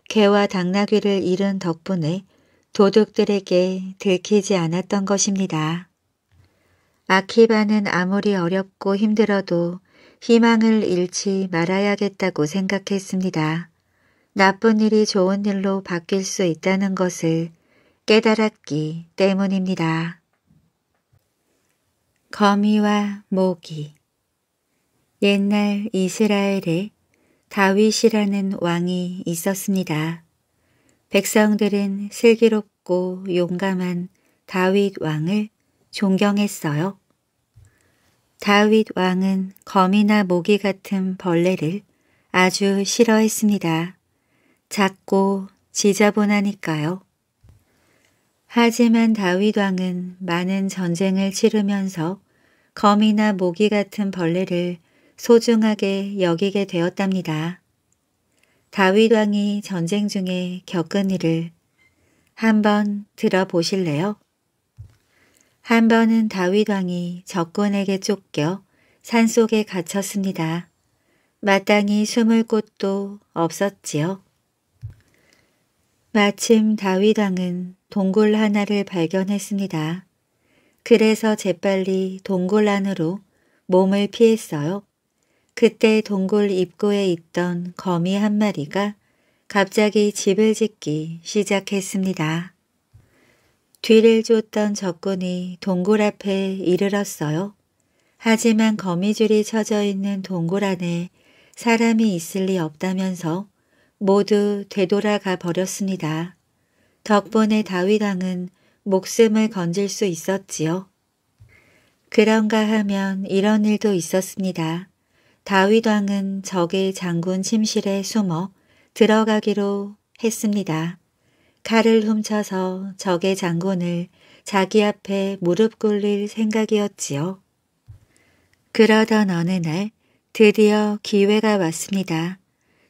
개와 당나귀를 잃은 덕분에 도둑들에게 들키지 않았던 것입니다. 아키바는 아무리 어렵고 힘들어도 희망을 잃지 말아야겠다고 생각했습니다. 나쁜 일이 좋은 일로 바뀔 수 있다는 것을 깨달았기 때문입니다. 거미와 모기 옛날 이스라엘에 다윗이라는 왕이 있었습니다. 백성들은 슬기롭고 용감한 다윗 왕을 존경했어요. 다윗 왕은 거미나 모기 같은 벌레를 아주 싫어했습니다. 작고 지저분하니까요. 하지만 다윗 왕은 많은 전쟁을 치르면서 거미나 모기 같은 벌레를 소중하게 여기게 되었답니다. 다윗 왕이 전쟁 중에 겪은 일을 한번 들어보실래요? 한 번은 다윗 왕이 적군에게 쫓겨 산속에 갇혔습니다. 마땅히 숨을 곳도 없었지요. 마침 다윗 왕은 동굴 하나를 발견했습니다. 그래서 재빨리 동굴 안으로 몸을 피했어요. 그때 동굴 입구에 있던 거미 한 마리가 갑자기 집을 짓기 시작했습니다. 뒤를 쫓던 적군이 동굴 앞에 이르렀어요. 하지만 거미줄이 쳐져 있는 동굴 안에 사람이 있을 리 없다면서 모두 되돌아가 버렸습니다. 덕분에 다윗왕은 목숨을 건질 수 있었지요. 그런가 하면 이런 일도 있었습니다. 다윗왕은 적의 장군 침실에 숨어 들어가기로 했습니다. 칼을 훔쳐서 적의 장군을 자기 앞에 무릎 꿇릴 생각이었지요. 그러던 어느 날 드디어 기회가 왔습니다.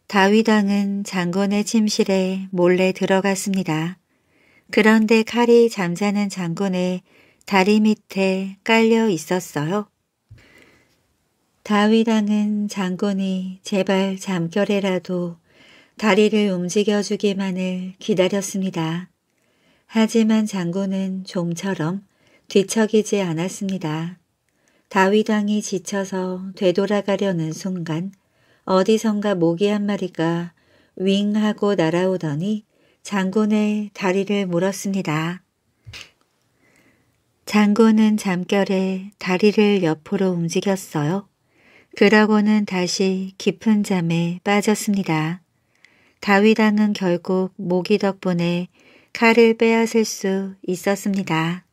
다윗왕은 장군의 침실에 몰래 들어갔습니다. 그런데 칼이 잠자는 장군의 다리 밑에 깔려 있었어요. 다윗왕은 장군이 제발 잠결에라도 다리를 움직여주기만을 기다렸습니다. 하지만 장군은 좀처럼 뒤척이지 않았습니다. 다윗왕이 지쳐서 되돌아가려는 순간 어디선가 모기 한 마리가 윙 하고 날아오더니 장군의 다리를 물었습니다. 장군은 잠결에 다리를 옆으로 움직였어요. 그러고는 다시 깊은 잠에 빠졌습니다. 다윗왕은 결국 모기 덕분에 칼을 빼앗을 수 있었습니다.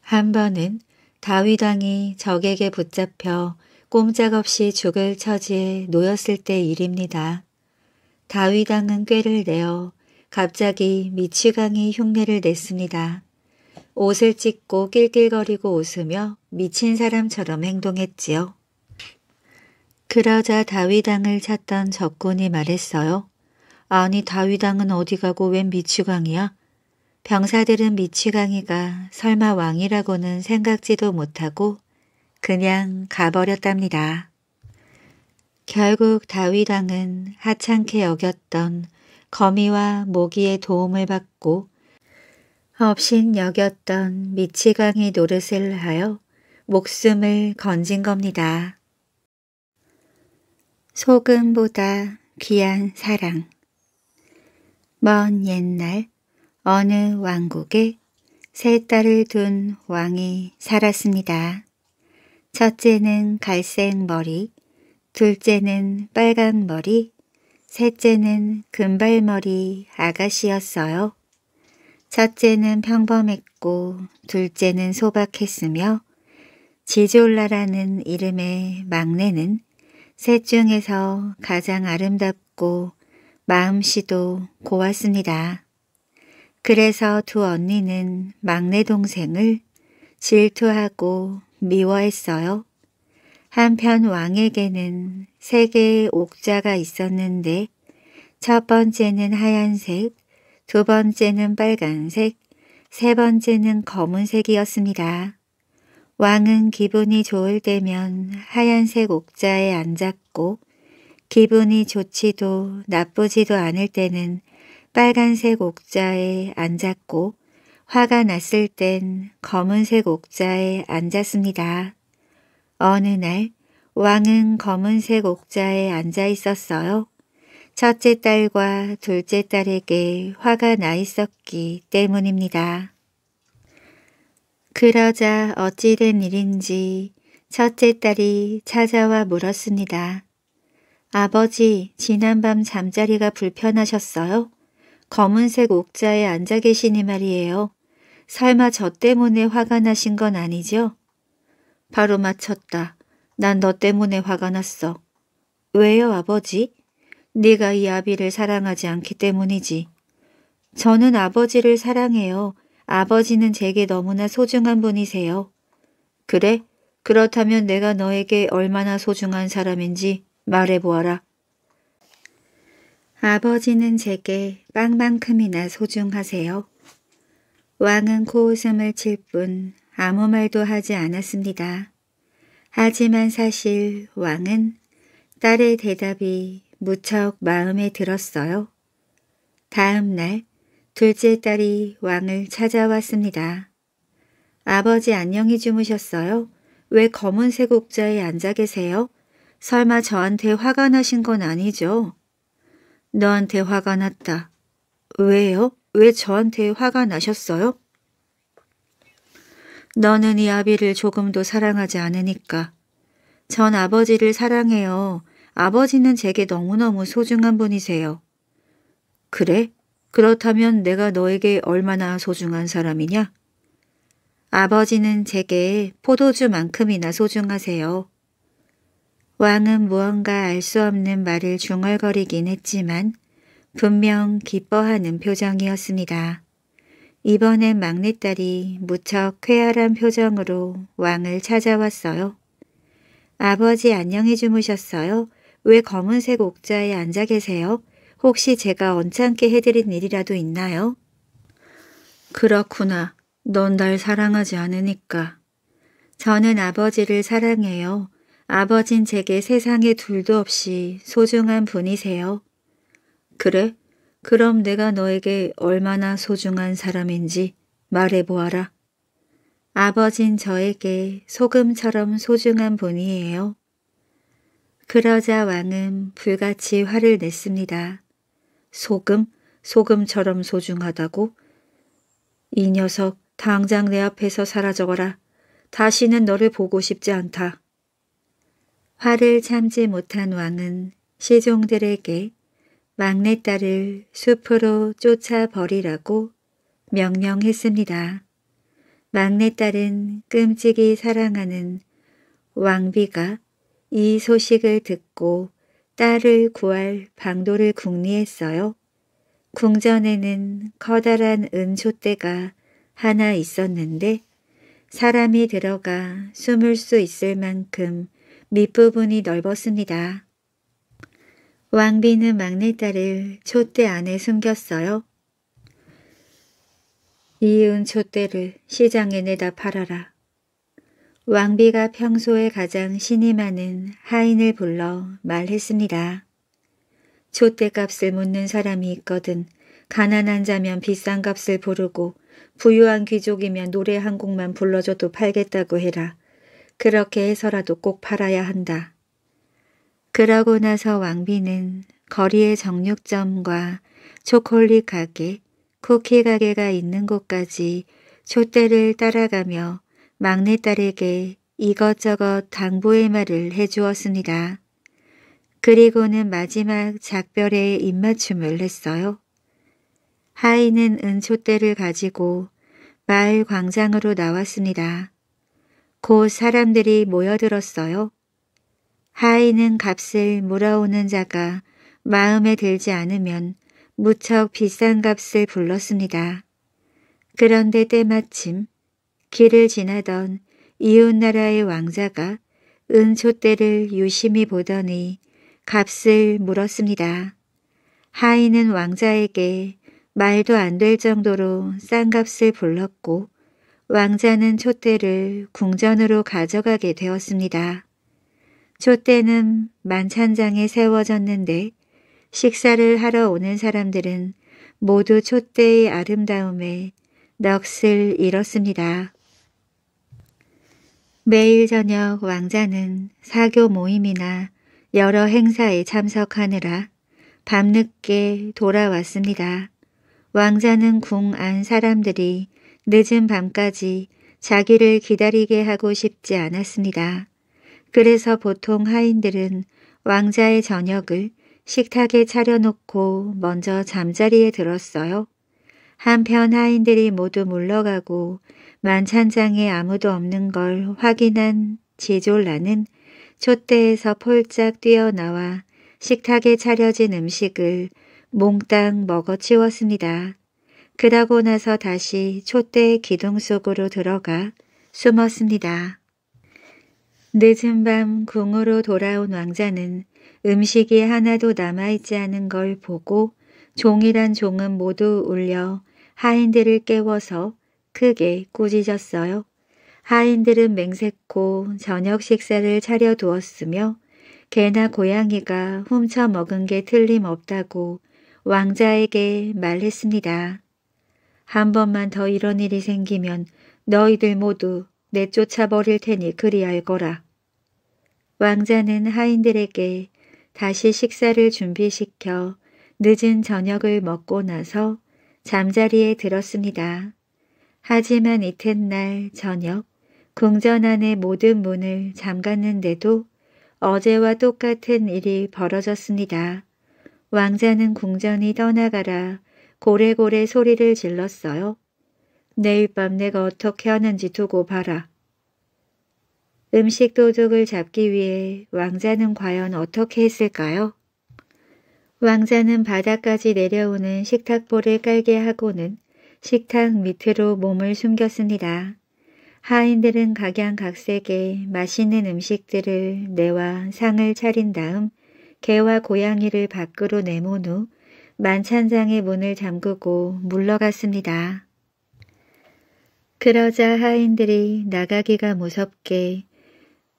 한 번은 다윗왕이 적에게 붙잡혀 꼼짝없이 죽을 처지에 놓였을 때 일입니다. 다윗왕은 꾀를 내어 갑자기 미치광이 흉내를 냈습니다. 옷을 찢고 낄낄거리고 웃으며 미친 사람처럼 행동했지요. 그러자 다윗왕을 찾던 적군이 말했어요. 아니 다윗왕은 어디 가고 웬 미치광이야? 병사들은 미치광이가 설마 왕이라고는 생각지도 못하고 그냥 가버렸답니다. 결국 다윗왕은 하찮게 여겼던 거미와 모기의 도움을 받고 없인 여겼던 미치광이 노릇을 하여 목숨을 건진 겁니다. 소금보다 귀한 사랑 먼 옛날 어느 왕국에 세 딸을 둔 왕이 살았습니다. 첫째는 갈색 머리, 둘째는 빨간 머리, 셋째는 금발머리 아가씨였어요. 첫째는 평범했고 둘째는 소박했으며 지졸라라는 이름의 막내는 셋 중에서 가장 아름답고 마음씨도 고왔습니다. 그래서 두 언니는 막내 동생을 질투하고 미워했어요. 한편 왕에게는 세 개의 옥자가 있었는데 첫 번째는 하얀색, 두 번째는 빨간색, 세 번째는 검은색이었습니다. 왕은 기분이 좋을 때면 하얀색 옥자에 앉았고 기분이 좋지도 나쁘지도 않을 때는 빨간색 옥자에 앉았고 화가 났을 땐 검은색 옥자에 앉았습니다. 어느 날 왕은 검은색 옥자에 앉아 있었어요. 첫째 딸과 둘째 딸에게 화가 나 있었기 때문입니다. 그러자 어찌된 일인지 첫째 딸이 찾아와 물었습니다. 아버지, 지난밤 잠자리가 불편하셨어요? 검은색 옥자에 앉아 계시니 말이에요. 설마 저 때문에 화가 나신 건 아니죠? 바로 맞췄다. 난 너 때문에 화가 났어. 왜요, 아버지? 네가 이 아비를 사랑하지 않기 때문이지. 저는 아버지를 사랑해요. 아버지는 제게 너무나 소중한 분이세요. 그래? 그렇다면 내가 너에게 얼마나 소중한 사람인지 말해보아라. 아버지는 제게 빵만큼이나 소중하세요. 왕은 코웃음을 칠 뿐 아무 말도 하지 않았습니다. 하지만 사실 왕은 딸의 대답이 무척 마음에 들었어요. 다음 날 둘째 딸이 왕을 찾아왔습니다. 아버지 안녕히 주무셨어요? 왜 검은색 옥자에 앉아 계세요? 설마 저한테 화가 나신 건 아니죠? 너한테 화가 났다. 왜요? 왜 저한테 화가 나셨어요? 너는 이 아비를 조금도 사랑하지 않으니까. 전 아버지를 사랑해요. 아버지는 제게 너무너무 소중한 분이세요. 그래? 그렇다면 내가 너에게 얼마나 소중한 사람이냐? 아버지는 제게 포도주만큼이나 소중하세요. 왕은 무언가 알 수 없는 말을 중얼거리긴 했지만 분명 기뻐하는 표정이었습니다. 이번엔 막내딸이 무척 쾌활한 표정으로 왕을 찾아왔어요. 아버지 안녕히 주무셨어요? 왜 검은색 옥자에 앉아 계세요? 혹시 제가 언짢게 해드린 일이라도 있나요? 그렇구나. 넌 날 사랑하지 않으니까. 저는 아버지를 사랑해요. 아버진 제게 세상에 둘도 없이 소중한 분이세요. 그래? 그럼 내가 너에게 얼마나 소중한 사람인지 말해보아라. 아버진 저에게 소금처럼 소중한 분이에요. 그러자 왕은 불같이 화를 냈습니다. 소금? 소금처럼 소중하다고? 이 녀석 당장 내 앞에서 사라져거라. 다시는 너를 보고 싶지 않다. 화를 참지 못한 왕은 시종들에게 막내딸을 숲으로 쫓아버리라고 명령했습니다. 막내딸은 끔찍이 사랑하는 왕비가 이 소식을 듣고 딸을 구할 방도를 궁리했어요. 궁전에는 커다란 은촛대가 하나 있었는데 사람이 들어가 숨을 수 있을 만큼 밑부분이 넓었습니다. 왕비는 막내딸을 촛대 안에 숨겼어요. 이은 촛대를 시장에 내다 팔아라. 왕비가 평소에 가장 신이 많은 하인을 불러 말했습니다. 촛대값을 묻는 사람이 있거든 가난한 자면 비싼 값을 부르고 부유한 귀족이면 노래 한 곡만 불러줘도 팔겠다고 해라. 그렇게 해서라도 꼭 팔아야 한다. 그러고 나서 왕비는 거리의 정육점과 초콜릿 가게, 쿠키 가게가 있는 곳까지 촛대를 따라가며 막내딸에게 이것저것 당부의 말을 해주었습니다. 그리고는 마지막 작별의 입맞춤을 했어요. 하이는 은촛대를 가지고 마을 광장으로 나왔습니다. 곧 사람들이 모여들었어요. 하이는 값을 물어오는 자가 마음에 들지 않으면 무척 비싼 값을 불렀습니다. 그런데 때마침 길을 지나던 이웃나라의 왕자가 은초대를 유심히 보더니 값을 물었습니다. 하인은 왕자에게 말도 안 될 정도로 싼 값을 불렀고 왕자는 초대를 궁전으로 가져가게 되었습니다. 촛대는 만찬장에 세워졌는데 식사를 하러 오는 사람들은 모두 촛대의 아름다움에 넋을 잃었습니다. 매일 저녁 왕자는 사교 모임이나 여러 행사에 참석하느라 밤늦게 돌아왔습니다. 왕자는 궁 안 사람들이 늦은 밤까지 자기를 기다리게 하고 싶지 않았습니다. 그래서 보통 하인들은 왕자의 저녁을 식탁에 차려놓고 먼저 잠자리에 들었어요. 한편 하인들이 모두 물러가고 만찬장에 아무도 없는 걸 확인한 지졸라는 촛대에서 폴짝 뛰어나와 식탁에 차려진 음식을 몽땅 먹어치웠습니다. 그러고 나서 다시 촛대의 기둥 속으로 들어가 숨었습니다. 늦은 밤 궁으로 돌아온 왕자는 음식이 하나도 남아있지 않은 걸 보고 종이란 종은 모두 울려 하인들을 깨워서 크게 꾸짖었어요. 하인들은 맹세코 저녁 식사를 차려두었으며 개나 고양이가 훔쳐 먹은 게 틀림없다고 왕자에게 말했습니다. 한 번만 더 이런 일이 생기면 너희들 모두 내쫓아버릴 테니 그리 알거라. 왕자는 하인들에게 다시 식사를 준비시켜 늦은 저녁을 먹고 나서 잠자리에 들었습니다. 하지만 이튿날 저녁 궁전 안의 모든 문을 잠갔는데도 어제와 똑같은 일이 벌어졌습니다. 왕자는 궁전이 떠나가라 고래고래 소리를 질렀어요. 내일 밤 내가 어떻게 하는지 두고 봐라. 음식 도둑을 잡기 위해 왕자는 과연 어떻게 했을까요? 왕자는 바닥까지 내려오는 식탁보를 깔게 하고는 식탁 밑으로 몸을 숨겼습니다. 하인들은 각양각색의 맛있는 음식들을 내와 상을 차린 다음 개와 고양이를 밖으로 내몬 후 만찬장의 문을 잠그고 물러갔습니다. 그러자 하인들이 나가기가 무섭게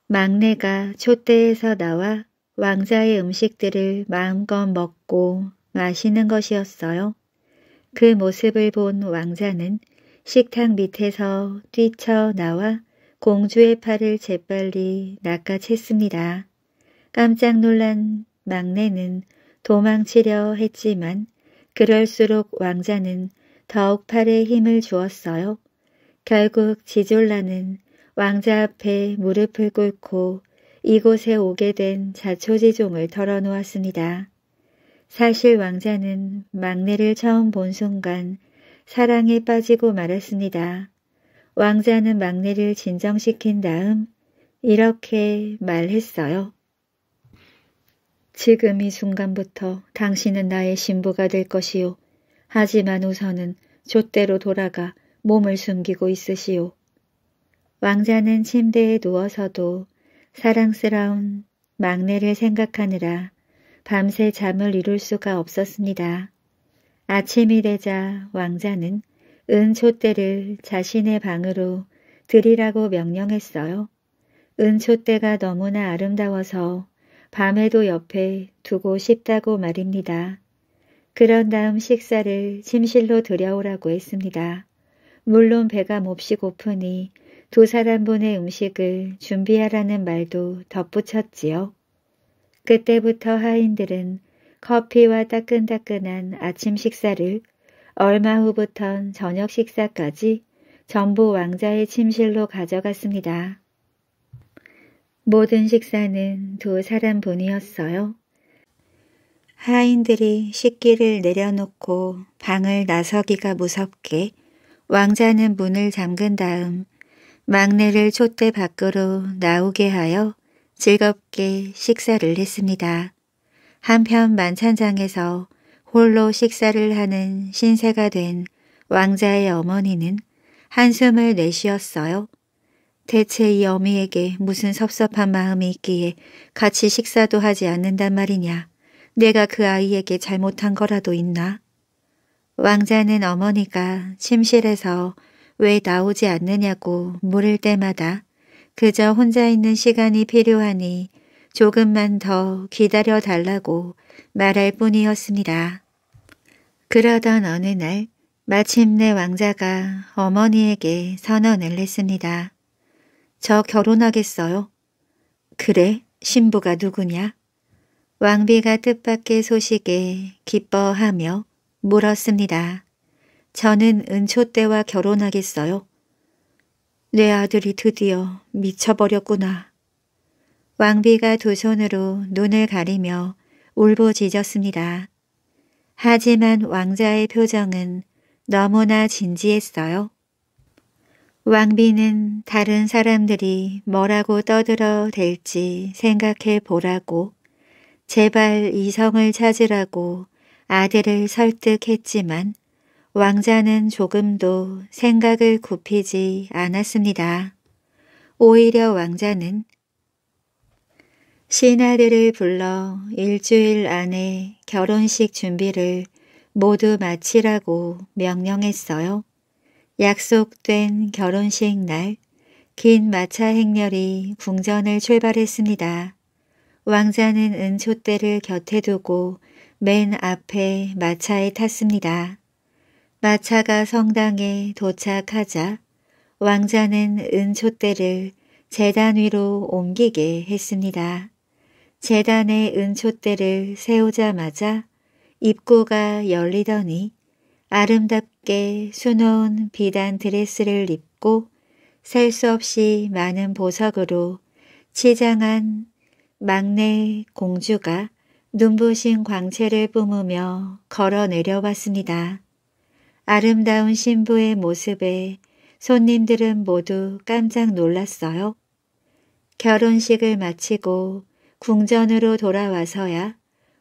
막내가 촛대에서 나와 왕자의 음식들을 마음껏 먹고 마시는 것이었어요. 그 모습을 본 왕자는 식탁 밑에서 뛰쳐나와 공주의 팔을 재빨리 낚아챘습니다. 깜짝 놀란 막내는 도망치려 했지만 그럴수록 왕자는 더욱 팔에 힘을 주었어요. 결국 지졸라는 왕자 앞에 무릎을 꿇고 이곳에 오게 된 자초지종을 털어놓았습니다. 사실 왕자는 막내를 처음 본 순간 사랑에 빠지고 말았습니다. 왕자는 막내를 진정시킨 다음 이렇게 말했어요. 지금 이 순간부터 당신은 나의 신부가 될 것이요. 하지만 우선은 조대로 돌아가 몸을 숨기고 있으시오. 왕자는 침대에 누워서도 사랑스러운 막내를 생각하느라 밤새 잠을 이룰 수가 없었습니다. 아침이 되자 왕자는 은초대를 자신의 방으로 들이라고 명령했어요. 은초대가 너무나 아름다워서 밤에도 옆에 두고 싶다고 말입니다. 그런 다음 식사를 침실로 들여오라고 했습니다. 물론 배가 몹시 고프니 두 사람분의 음식을 준비하라는 말도 덧붙였지요. 그때부터 하인들은 커피와 따끈따끈한 아침 식사를 얼마 후부턴 저녁 식사까지 전부 왕자의 침실로 가져갔습니다. 모든 식사는 두 사람분이었어요. 하인들이 식기를 내려놓고 방을 나서기가 무섭게 왕자는 문을 잠근 다음 막내를 촛대 밖으로 나오게 하여 즐겁게 식사를 했습니다. 한편 만찬장에서 홀로 식사를 하는 신세가 된 왕자의 어머니는 한숨을 내쉬었어요. 대체 이 어미에게 무슨 섭섭한 마음이 있기에 같이 식사도 하지 않는단 말이냐. 내가 그 아이에게 잘못한 거라도 있나? 왕자는 어머니가 침실에서 왜 나오지 않느냐고 물을 때마다 그저 혼자 있는 시간이 필요하니 조금만 더 기다려 달라고 말할 뿐이었습니다. 그러던 어느 날 마침내 왕자가 어머니에게 선언을 했습니다. 저 결혼하겠어요. 그래? 신부가 누구냐? 왕비가 뜻밖의 소식에 기뻐하며 물었습니다. 저는 은초 때와 결혼하겠어요. 내 아들이 드디어 미쳐버렸구나. 왕비가 두 손으로 눈을 가리며 울부짖었습니다. 하지만 왕자의 표정은 너무나 진지했어요. 왕비는 다른 사람들이 뭐라고 떠들어 댈지 생각해 보라고 제발 이성을 찾으라고 아들을 설득했지만 왕자는 조금도 생각을 굽히지 않았습니다. 오히려 왕자는 신하들을 불러 일주일 안에 결혼식 준비를 모두 마치라고 명령했어요. 약속된 결혼식 날, 긴 마차 행렬이 궁전을 출발했습니다. 왕자는 은촛대를 곁에 두고 맨 앞에 마차에 탔습니다. 마차가 성당에 도착하자 왕자는 은촛대를 재단 위로 옮기게 했습니다. 재단에 은촛대를 세우자마자 입구가 열리더니 아름답게 수놓은 비단 드레스를 입고 셀 수 없이 많은 보석으로 치장한 막내 공주가 눈부신 광채를 뿜으며 걸어 내려왔습니다. 아름다운 신부의 모습에 손님들은 모두 깜짝 놀랐어요. 결혼식을 마치고 궁전으로 돌아와서야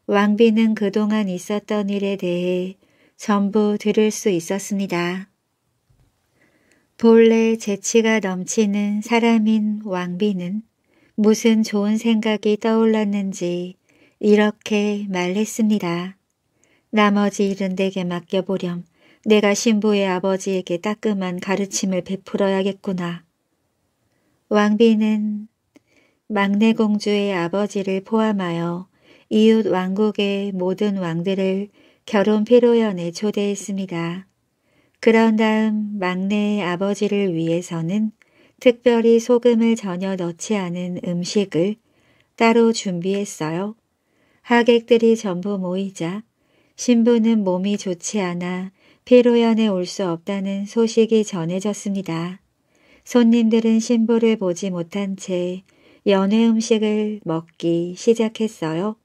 왕비는 그동안 있었던 일에 대해 전부 들을 수 있었습니다. 본래 재치가 넘치는 사람인 왕비는 무슨 좋은 생각이 떠올랐는지 이렇게 말했습니다. 나머지 이른 내게 맡겨보렴. 내가 신부의 아버지에게 따끔한 가르침을 베풀어야겠구나. 왕비는 막내 공주의 아버지를 포함하여 이웃 왕국의 모든 왕들을 결혼 피로연에 초대했습니다. 그런 다음 막내의 아버지를 위해서는 특별히 소금을 전혀 넣지 않은 음식을 따로 준비했어요. 하객들이 전부 모이자 신부는 몸이 좋지 않아 피로연에 올 수 없다는 소식이 전해졌습니다. 손님들은 신부를 보지 못한 채 연회 음식을 먹기 시작했어요.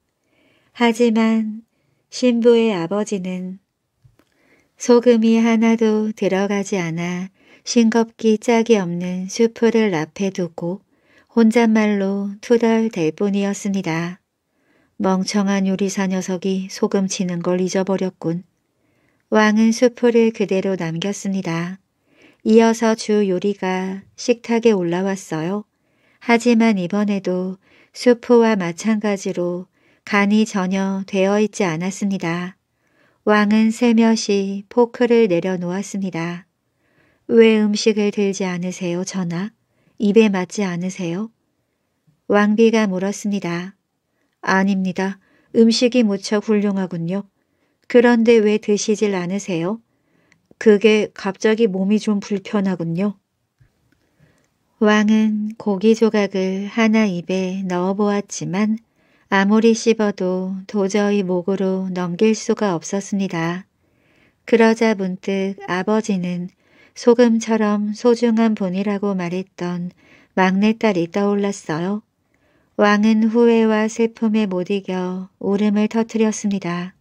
하지만 신부의 아버지는 소금이 하나도 들어가지 않아 싱겁기 짝이 없는 수프를 앞에 두고 혼잣말로 투덜댈 뿐이었습니다. 멍청한 요리사 녀석이 소금 치는 걸 잊어버렸군. 왕은 수프를 그대로 남겼습니다. 이어서 주 요리가 식탁에 올라왔어요. 하지만 이번에도 수프와 마찬가지로 간이 전혀 되어 있지 않았습니다. 왕은 세며시 포크를 내려놓았습니다. 왜 음식을 들지 않으세요, 전하? 입에 맞지 않으세요? 왕비가 물었습니다. 아닙니다. 음식이 무척 훌륭하군요. 그런데 왜 드시질 않으세요? 그게 갑자기 몸이 좀 불편하군요. 왕은 고기 조각을 하나 입에 넣어보았지만 아무리 씹어도 도저히 목으로 넘길 수가 없었습니다. 그러자 문득 아버지는 소금처럼 소중한 분이라고 말했던 막내딸이 떠올랐어요. 왕은 후회와 슬픔에 못 이겨 울음을 터뜨렸습니다.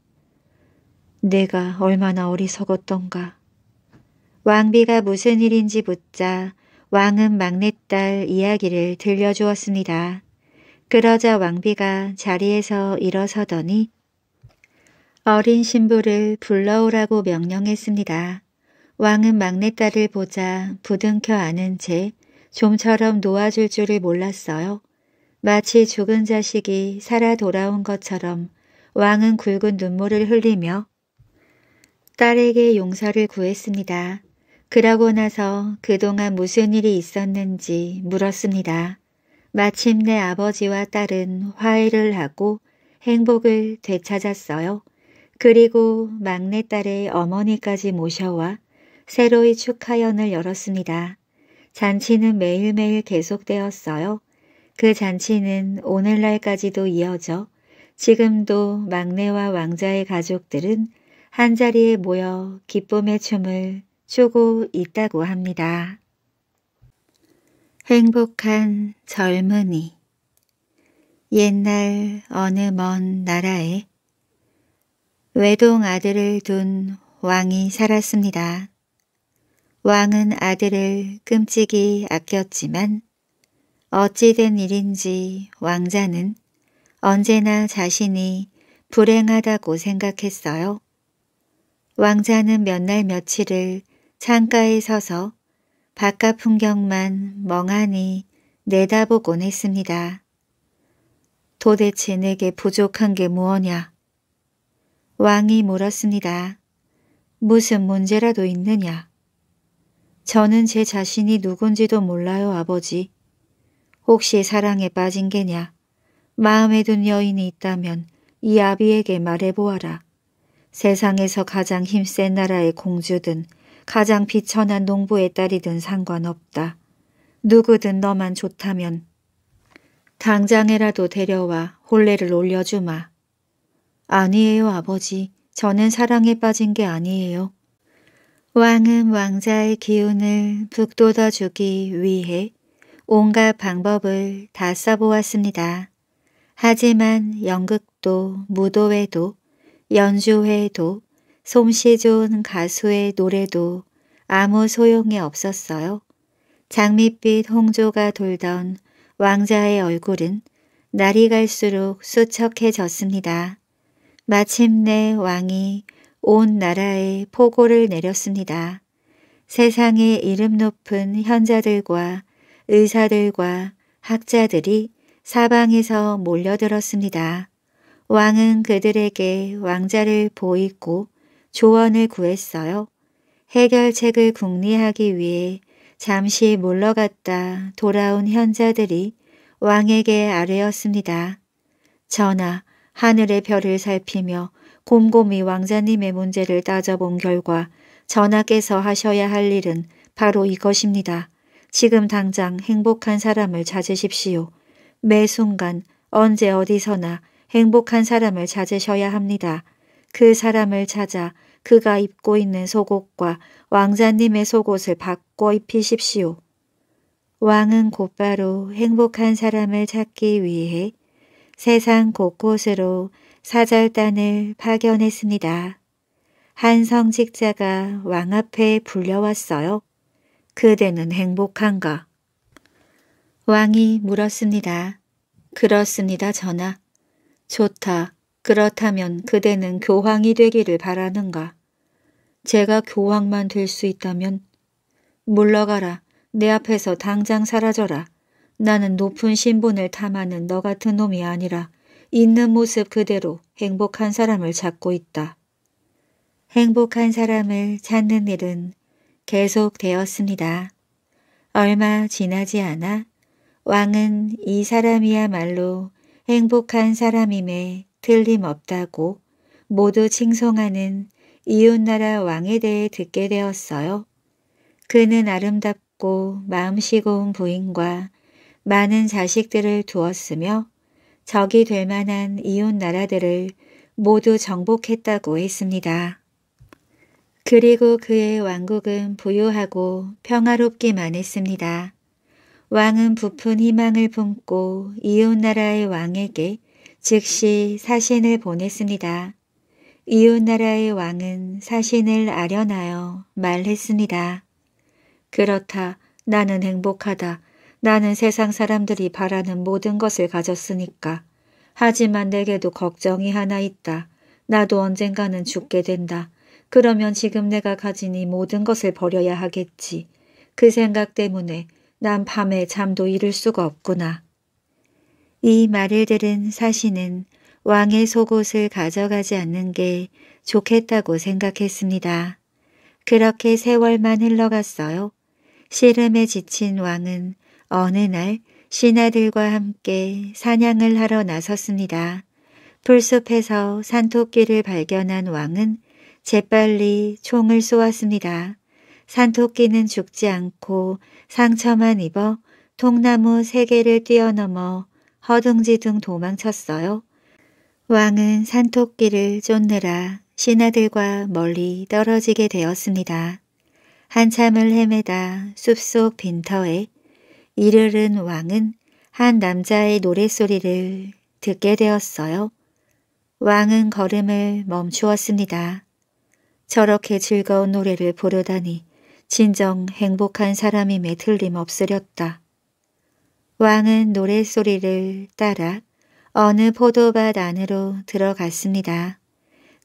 내가 얼마나 어리석었던가. 왕비가 무슨 일인지 묻자 왕은 막내딸 이야기를 들려주었습니다. 그러자 왕비가 자리에서 일어서더니 어린 신부를 불러오라고 명령했습니다. 왕은 막내딸을 보자 부둥켜 안은 채 좀처럼 놓아줄 줄을 몰랐어요. 마치 죽은 자식이 살아 돌아온 것처럼 왕은 굵은 눈물을 흘리며 딸에게 용서를 구했습니다. 그러고 나서 그동안 무슨 일이 있었는지 물었습니다. 마침내 아버지와 딸은 화해를 하고 행복을 되찾았어요. 그리고 막내딸의 어머니까지 모셔와 새로이 축하연을 열었습니다. 잔치는 매일매일 계속되었어요. 그 잔치는 오늘날까지도 이어져 지금도 막내와 왕자의 가족들은 한자리에 모여 기쁨의 춤을 추고 있다고 합니다. 행복한 젊은이 옛날 어느 먼 나라에 외동 아들을 둔 왕이 살았습니다. 왕은 아들을 끔찍이 아꼈지만 어찌된 일인지 왕자는 언제나 자신이 불행하다고 생각했어요. 왕자는 몇 날 며칠을 창가에 서서 바깥 풍경만 멍하니 내다보곤 했습니다. 도대체 내게 부족한 게 무엇냐? 왕이 물었습니다. 무슨 문제라도 있느냐? 저는 제 자신이 누군지도 몰라요, 아버지. 혹시 사랑에 빠진 게냐? 마음에 든 여인이 있다면 이 아비에게 말해보아라. 세상에서 가장 힘센 나라의 공주든 가장 비천한 농부의 딸이든 상관없다. 누구든 너만 좋다면 당장에라도 데려와 혼례를 올려주마. 아니에요 아버지. 저는 사랑에 빠진 게 아니에요. 왕은 왕자의 기운을 북돋아 주기 위해 온갖 방법을 다 써보았습니다. 하지만 연극도 무도회도 연주회도 에 솜씨 좋은 가수의 노래도 아무 소용이 없었어요. 장밋빛 홍조가 돌던 왕자의 얼굴은 날이 갈수록 수척해졌습니다. 마침내 왕이 온 나라에 포고를 내렸습니다. 세상에 이름 높은 현자들과 의사들과 학자들이 사방에서 몰려들었습니다. 왕은 그들에게 왕자를 보이고 조언을 구했어요. 해결책을 궁리하기 위해 잠시 몰러갔다 돌아온 현자들이 왕에게 아뢰었습니다. 전하, 하늘의 별을 살피며 곰곰이 왕자님의 문제를 따져본 결과 전하께서 하셔야 할 일은 바로 이것입니다. 지금 당장 행복한 사람을 찾으십시오. 매 순간 언제 어디서나 행복한 사람을 찾으셔야 합니다. 그 사람을 찾아 그가 입고 있는 속옷과 왕자님의 속옷을 바꿔 입히십시오. 왕은 곧바로 행복한 사람을 찾기 위해 세상 곳곳으로 사절단을 파견했습니다. 한 성직자가 왕 앞에 불려왔어요. 그대는 행복한가? 왕이 물었습니다. 그렇습니다, 전하. 좋다. 그렇다면 그대는 교황이 되기를 바라는가? 제가 교황만 될 수 있다면? 물러가라. 내 앞에서 당장 사라져라. 나는 높은 신분을 탐하는 너 같은 놈이 아니라 있는 모습 그대로 행복한 사람을 찾고 있다. 행복한 사람을 찾는 일은 계속되었습니다. 얼마 지나지 않아 왕은 이 사람이야말로 행복한 사람임에 틀림없다고 모두 칭송하는 이웃나라 왕에 대해 듣게 되었어요. 그는 아름답고 마음시고운 부인과 많은 자식들을 두었으며 적이 될 만한 이웃나라들을 모두 정복했다고 했습니다. 그리고 그의 왕국은 부유하고 평화롭기만 했습니다. 왕은 부푼 희망을 품고 이웃나라의 왕에게 즉시 사신을 보냈습니다. 이웃나라의 왕은 사신을 아련하여 말했습니다. 그렇다. 나는 행복하다. 나는 세상 사람들이 바라는 모든 것을 가졌으니까. 하지만 내게도 걱정이 하나 있다. 나도 언젠가는 죽게 된다. 그러면 지금 내가 가진 이 모든 것을 버려야 하겠지. 그 생각 때문에 난 밤에 잠도 이룰 수가 없구나. 이 말을 들은 사신은 왕의 속옷을 가져가지 않는 게 좋겠다고 생각했습니다. 그렇게 세월만 흘러갔어요. 씨름에 지친 왕은 어느 날 신하들과 함께 사냥을 하러 나섰습니다. 풀숲에서 산토끼를 발견한 왕은 재빨리 총을 쏘았습니다. 산토끼는 죽지 않고 상처만 입어 통나무 세 개를 뛰어넘어 허둥지둥 도망쳤어요. 왕은 산토끼를 쫓느라 신하들과 멀리 떨어지게 되었습니다. 한참을 헤매다 숲속 빈터에 이르른 왕은 한 남자의 노랫소리를 듣게 되었어요. 왕은 걸음을 멈추었습니다. 저렇게 즐거운 노래를 부르다니 진정 행복한 사람임에 틀림없으렸다. 왕은 노랫소리를 따라 어느 포도밭 안으로 들어갔습니다.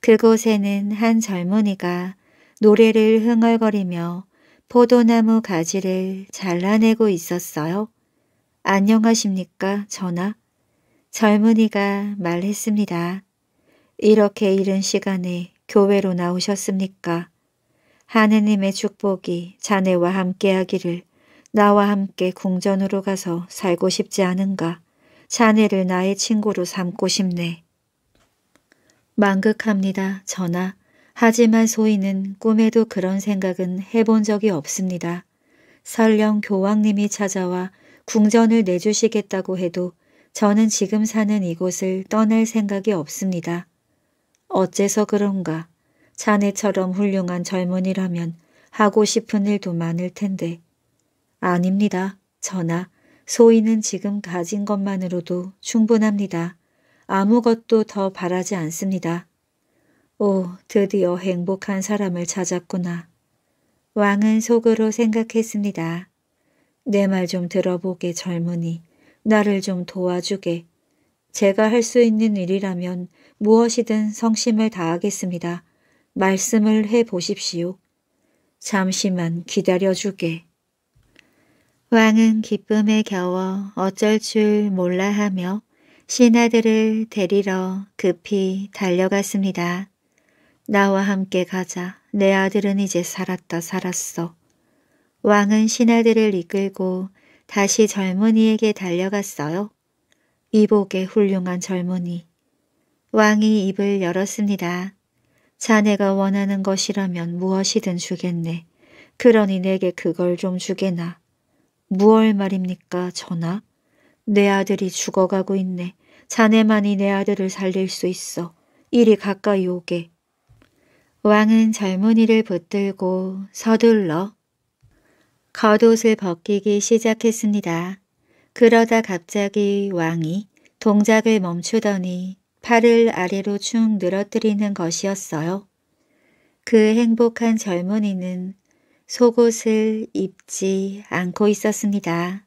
그곳에는 한 젊은이가 노래를 흥얼거리며 포도나무 가지를 잘라내고 있었어요. 안녕하십니까, 전하? 젊은이가 말했습니다. 이렇게 이른 시간에 교회로 나오셨습니까? 하느님의 축복이 자네와 함께하기를 나와 함께 궁전으로 가서 살고 싶지 않은가 자네를 나의 친구로 삼고 싶네. 망극합니다. 전하. 하지만 소인은 꿈에도 그런 생각은 해본 적이 없습니다. 설령 교황님이 찾아와 궁전을 내주시겠다고 해도 저는 지금 사는 이곳을 떠날 생각이 없습니다. 어째서 그런가? 자네처럼 훌륭한 젊은이라면 하고 싶은 일도 많을 텐데. 아닙니다. 전하, 소인은 지금 가진 것만으로도 충분합니다. 아무것도 더 바라지 않습니다. 오, 드디어 행복한 사람을 찾았구나. 왕은 속으로 생각했습니다. 내 말 좀 들어보게 젊은이. 나를 좀 도와주게. 제가 할 수 있는 일이라면 무엇이든 성심을 다하겠습니다. 말씀을 해 보십시오. 잠시만 기다려 주게. 왕은 기쁨에 겨워 어쩔 줄 몰라 하며 신하들을 데리러 급히 달려갔습니다. 나와 함께 가자. 내 아들은 이제 살았다 살았어. 왕은 신하들을 이끌고 다시 젊은이에게 달려갔어요. 이복의 훌륭한 젊은이. 왕이 입을 열었습니다. 자네가 원하는 것이라면 무엇이든 주겠네. 그러니 내게 그걸 좀 주게나. 무얼 말입니까, 전하? 내 아들이 죽어가고 있네. 자네만이 내 아들을 살릴 수 있어. 이리 가까이 오게. 왕은 젊은이를 붙들고 서둘러 겉옷을 벗기기 시작했습니다. 그러다 갑자기 왕이 동작을 멈추더니 팔을 아래로 축 늘어뜨리는 것이었어요. 그 행복한 젊은이는 속옷을 입지 않고 있었습니다.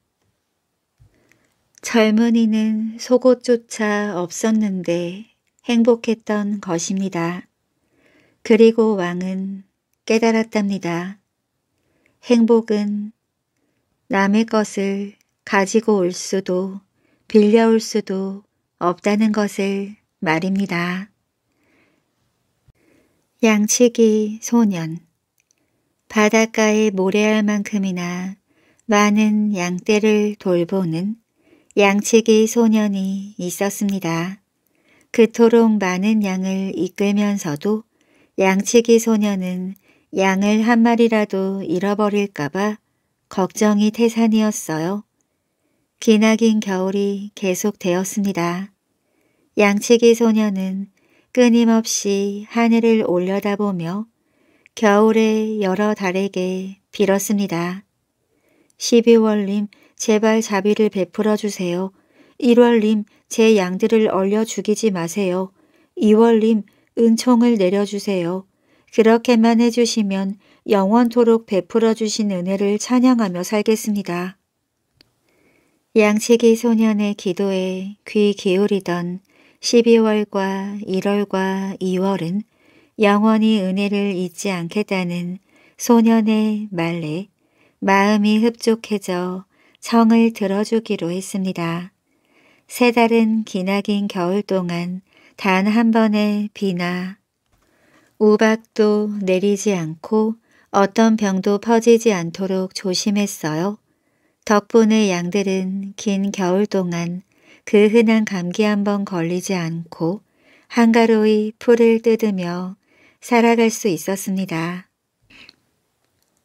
젊은이는 속옷조차 없었는데 행복했던 것입니다. 그리고 왕은 깨달았답니다. 행복은 남의 것을 가지고 올 수도 빌려올 수도 없다는 것을 말입니다. 양치기 소년 바닷가에 모래알만큼이나 많은 양떼를 돌보는 양치기 소년이 있었습니다. 그토록 많은 양을 이끌면서도 양치기 소년은 양을 한 마리라도 잃어버릴까봐 걱정이 태산이었어요. 기나긴 겨울이 계속되었습니다. 양치기 소녀는 끊임없이 하늘을 올려다보며 겨울에 여러 달에게 빌었습니다. 12월님 제발 자비를 베풀어 주세요. 1월님 제 양들을 얼려 죽이지 마세요. 2월님 은총을 내려주세요. 그렇게만 해주시면 영원토록 베풀어 주신 은혜를 찬양하며 살겠습니다. 양치기 소년의 기도에 귀 기울이던 12월과 1월과 2월은 영원히 은혜를 잊지 않겠다는 소년의 말에 마음이 흡족해져 청을 들어주기로 했습니다. 세 달은 기나긴 겨울 동안 단 한 번의 비나 우박도 내리지 않고 어떤 병도 퍼지지 않도록 조심했어요. 덕분에 양들은 긴 겨울 동안 그 흔한 감기 한번 걸리지 않고 한가로이 풀을 뜯으며 살아갈 수 있었습니다.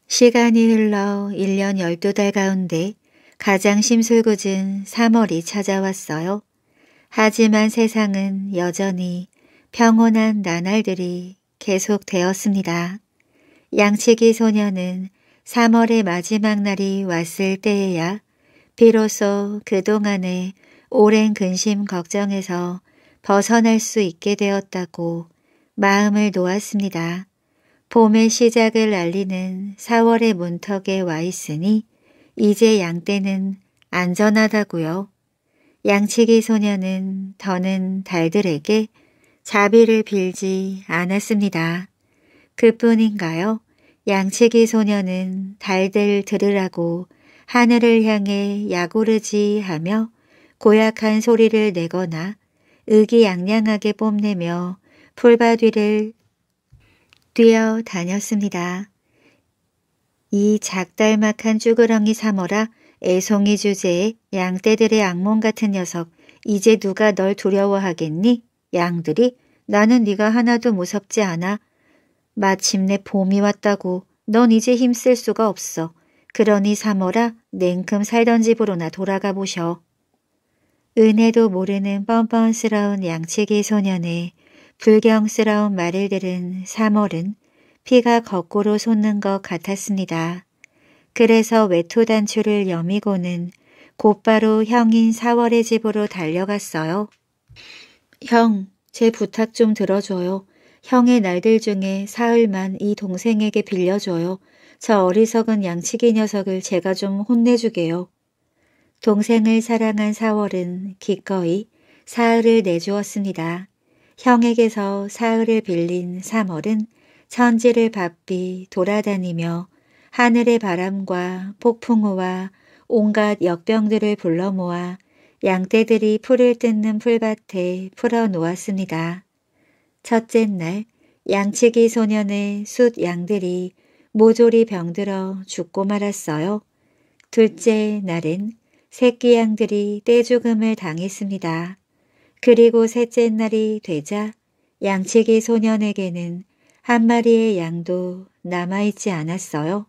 시간이 흘러 1년 12달 가운데 가장 심술궂은 3월이 찾아왔어요. 하지만 세상은 여전히 평온한 나날들이 계속되었습니다. 양치기 소녀는 3월의 마지막 날이 왔을 때에야 비로소 그동안의 오랜 근심 걱정에서 벗어날 수 있게 되었다고 마음을 놓았습니다. 봄의 시작을 알리는 4월의 문턱에 와 있으니 이제 양떼는 안전하다고요. 양치기 소녀는 더는 달들에게 자비를 빌지 않았습니다. 그뿐인가요? 양치기 소녀는 달들 들으라고 하늘을 향해 야구르지 하며 고약한 소리를 내거나 의기양양하게 뽐내며 풀밭 위를 뛰어 다녔습니다. 이 작달막한 쭈그렁이 사머라 애송이 주제에 양떼들의 악몽 같은 녀석 이제 누가 널 두려워하겠니? 양들이 나는 네가 하나도 무섭지 않아. 마침내 봄이 왔다고 넌 이제 힘쓸 수가 없어. 그러니 사머라 냉큼 살던 집으로나 돌아가 보셔. 은혜도 모르는 뻔뻔스러운 양치기 소년의 불경스러운 말을 들은 3월은 피가 거꾸로 솟는 것 같았습니다. 그래서 외투단추를 여미고는 곧바로 형인 4월의 집으로 달려갔어요. 형, 제 부탁 좀 들어줘요. 형의 날들 중에 사흘만 이 동생에게 빌려줘요. 저 어리석은 양치기 녀석을 제가 좀 혼내주게요. 동생을 사랑한 사월은 기꺼이 사흘을 내주었습니다. 형에게서 사흘을 빌린 삼월은 천지를 바삐 돌아다니며 하늘의 바람과 폭풍우와 온갖 역병들을 불러 모아 양떼들이 풀을 뜯는 풀밭에 풀어 놓았습니다. 첫째 날 양치기 소년의 숫 양들이 모조리 병들어 죽고 말았어요. 둘째 날엔 새끼 양들이 떼죽음을 당했습니다. 그리고 셋째 날이 되자 양치기 소년에게는 한 마리의 양도 남아있지 않았어요.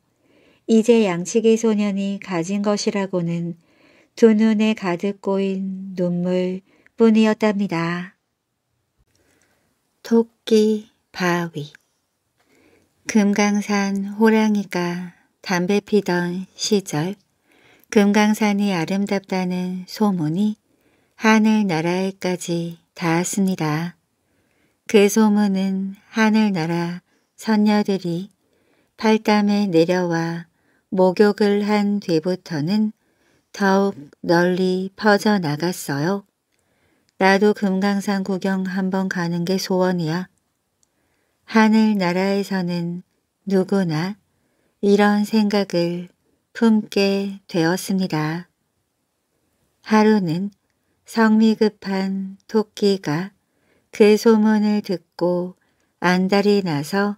이제 양치기 소년이 가진 것이라고는 두 눈에 가득 꼬인 눈물 뿐이었답니다. 토끼 바위 금강산 호랑이가 담배 피던 시절 금강산이 아름답다는 소문이 하늘나라에까지 닿았습니다. 그 소문은 하늘나라 선녀들이 팔담에 내려와 목욕을 한 뒤부터는 더욱 널리 퍼져나갔어요. 나도 금강산 구경 한번 가는 게 소원이야. 하늘나라에서는 누구나 이런 생각을 품게 되었습니다. 하루는 성미급한 토끼가 그 소문을 듣고 안달이 나서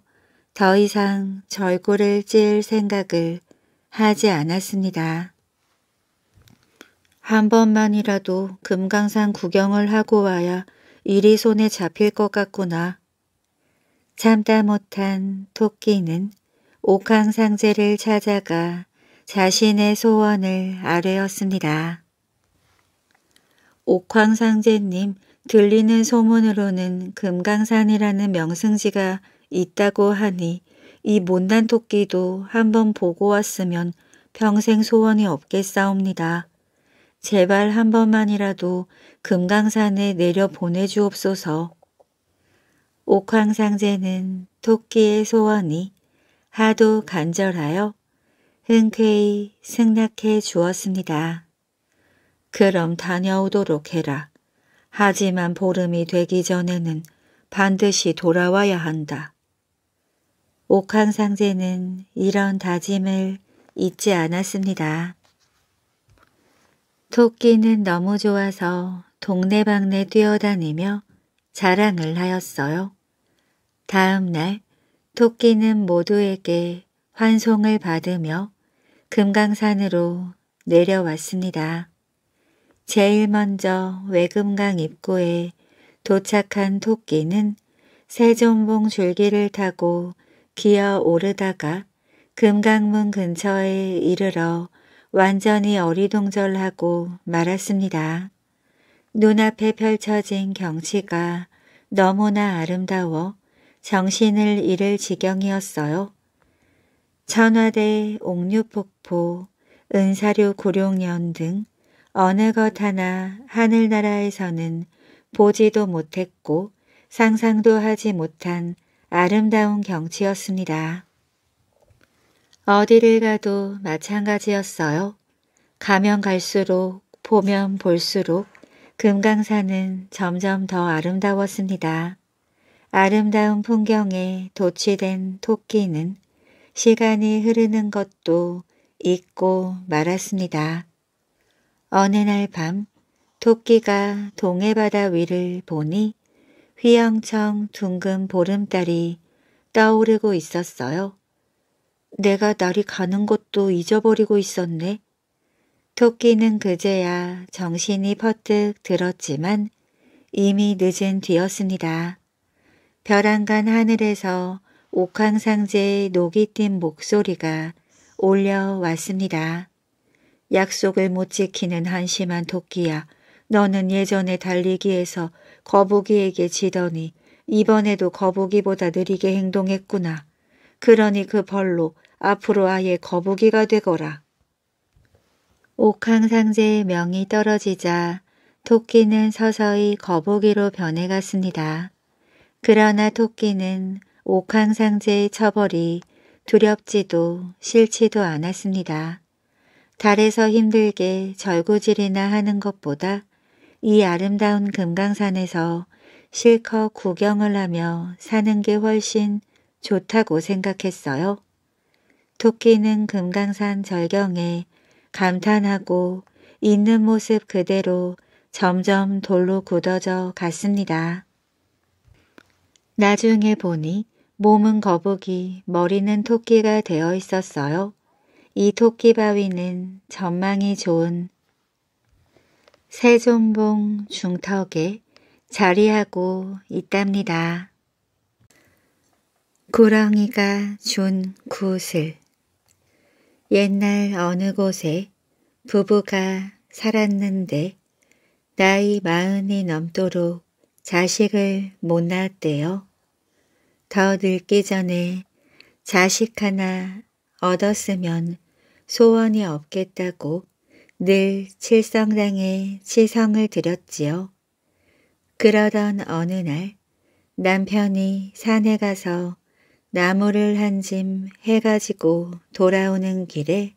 더 이상 절구를 찔 생각을 하지 않았습니다. 한 번만이라도 금강산 구경을 하고 와야 일이 손에 잡힐 것 같구나. 참다 못한 토끼는 옥황상제를 찾아가 자신의 소원을 아뢰었습니다. 옥황상제님 들리는 소문으로는 금강산이라는 명승지가 있다고 하니 이 못난 토끼도 한번 보고 왔으면 평생 소원이 없겠사옵니다. 제발 한 번만이라도 금강산에 내려 보내주옵소서. 옥황상제는 토끼의 소원이 하도 간절하여 흔쾌히 승낙해 주었습니다. 그럼 다녀오도록 해라. 하지만 보름이 되기 전에는 반드시 돌아와야 한다. 옥황상제는 이런 다짐을 잊지 않았습니다. 토끼는 너무 좋아서 동네방네 뛰어다니며 자랑을 하였어요. 다음 날 토끼는 모두에게 환송을 받으며 금강산으로 내려왔습니다. 제일 먼저 외금강 입구에 도착한 토끼는 세종봉 줄기를 타고 기어 오르다가 금강문 근처에 이르러 완전히 어리둥절하고 말았습니다. 눈앞에 펼쳐진 경치가 너무나 아름다워 정신을 잃을 지경이었어요. 천화대, 옥류폭포, 은사류 고룡연 등 어느 것 하나 하늘나라에서는 보지도 못했고 상상도 하지 못한 아름다운 경치였습니다. 어디를 가도 마찬가지였어요. 가면 갈수록 보면 볼수록 금강산은 점점 더 아름다웠습니다. 아름다운 풍경에 도취된 토끼는 시간이 흐르는 것도 잊고 말았습니다. 어느 날 밤 토끼가 동해바다 위를 보니 휘영청 둥근 보름달이 떠오르고 있었어요. 내가 날이 가는 것도 잊어버리고 있었네. 토끼는 그제야 정신이 퍼뜩 들었지만 이미 늦은 뒤였습니다. 벼랑간 하늘에서 옥황상제의 녹이 띤 목소리가 올려왔습니다. 약속을 못 지키는 한심한 토끼야. 너는 예전에 달리기에서 거북이에게 지더니 이번에도 거북이보다 느리게 행동했구나. 그러니 그 벌로 앞으로 아예 거북이가 되거라. 옥황상제의 명이 떨어지자 토끼는 서서히 거북이로 변해갔습니다. 그러나 토끼는 옥황상제의 처벌이 두렵지도 싫지도 않았습니다. 달에서 힘들게 절구질이나 하는 것보다 이 아름다운 금강산에서 실컷 구경을 하며 사는 게 훨씬 좋다고 생각했어요. 토끼는 금강산 절경에 감탄하고 있는 모습 그대로 점점 돌로 굳어져 갔습니다. 나중에 보니 몸은 거북이, 머리는 토끼가 되어 있었어요. 이 토끼바위는 전망이 좋은 세존봉 중턱에 자리하고 있답니다. 구렁이가 준 구슬 옛날 어느 곳에 부부가 살았는데 나이 마흔이 넘도록 자식을 못 낳았대요. 더 늙기 전에 자식 하나 얻었으면 소원이 없겠다고 늘 칠성당에 치성을 드렸지요. 그러던 어느 날 남편이 산에 가서 나무를 한 짐 해가지고 돌아오는 길에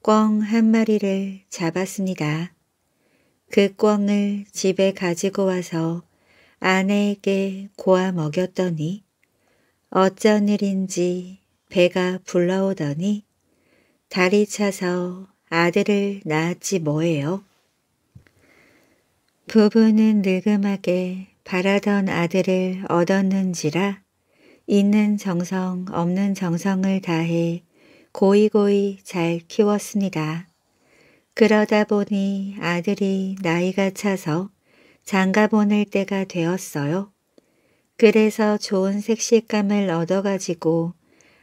꿩 한 마리를 잡았습니다. 그 꿩을 집에 가지고 와서 아내에게 고아 먹였더니 어쩐 일인지 배가 불러오더니 다리 차서 아들을 낳았지 뭐예요. 부부는 늙음하게 바라던 아들을 얻었는지라 있는 정성 없는 정성을 다해 고이고이 잘 키웠습니다. 그러다 보니 아들이 나이가 차서 장가 보낼 때가 되었어요. 그래서 좋은 색시감을 얻어가지고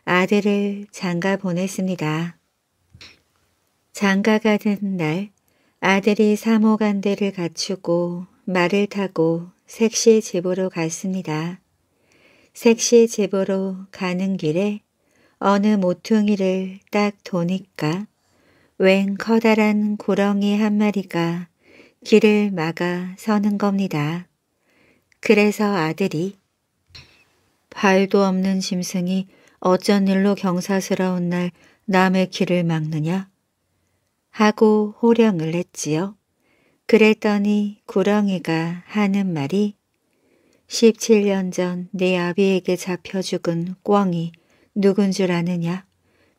아들을 장가 보냈습니다. 장가 가는 날 아들이 사모간대를 갖추고 말을 타고 색시 집으로 갔습니다. 색시 집으로 가는 길에 어느 모퉁이를 딱 도니까 웬 커다란 구렁이 한 마리가 길을 막아 서는 겁니다. 그래서 아들이 발도 없는 짐승이 어쩐 일로 경사스러운 날 남의 길을 막느냐? 하고 호령을 했지요. 그랬더니 구렁이가 하는 말이 17년 전 네 아비에게 잡혀 죽은 꽝이 누군 줄 아느냐?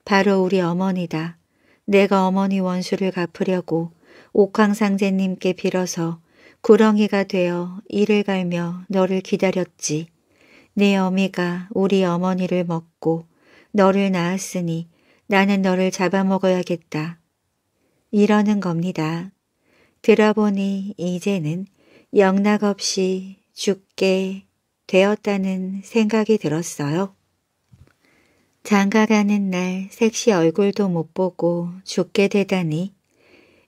바로 우리 어머니다. 내가 어머니 원수를 갚으려고 옥황상제님께 빌어서 구렁이가 되어 이를 갈며 너를 기다렸지. 네 어미가 우리 어머니를 먹고 너를 낳았으니 나는 너를 잡아먹어야겠다. 이러는 겁니다. 들어보니 이제는 영락없이 죽게 되었다는 생각이 들었어요. 장가가는 날색시 얼굴도 못 보고 죽게 되다니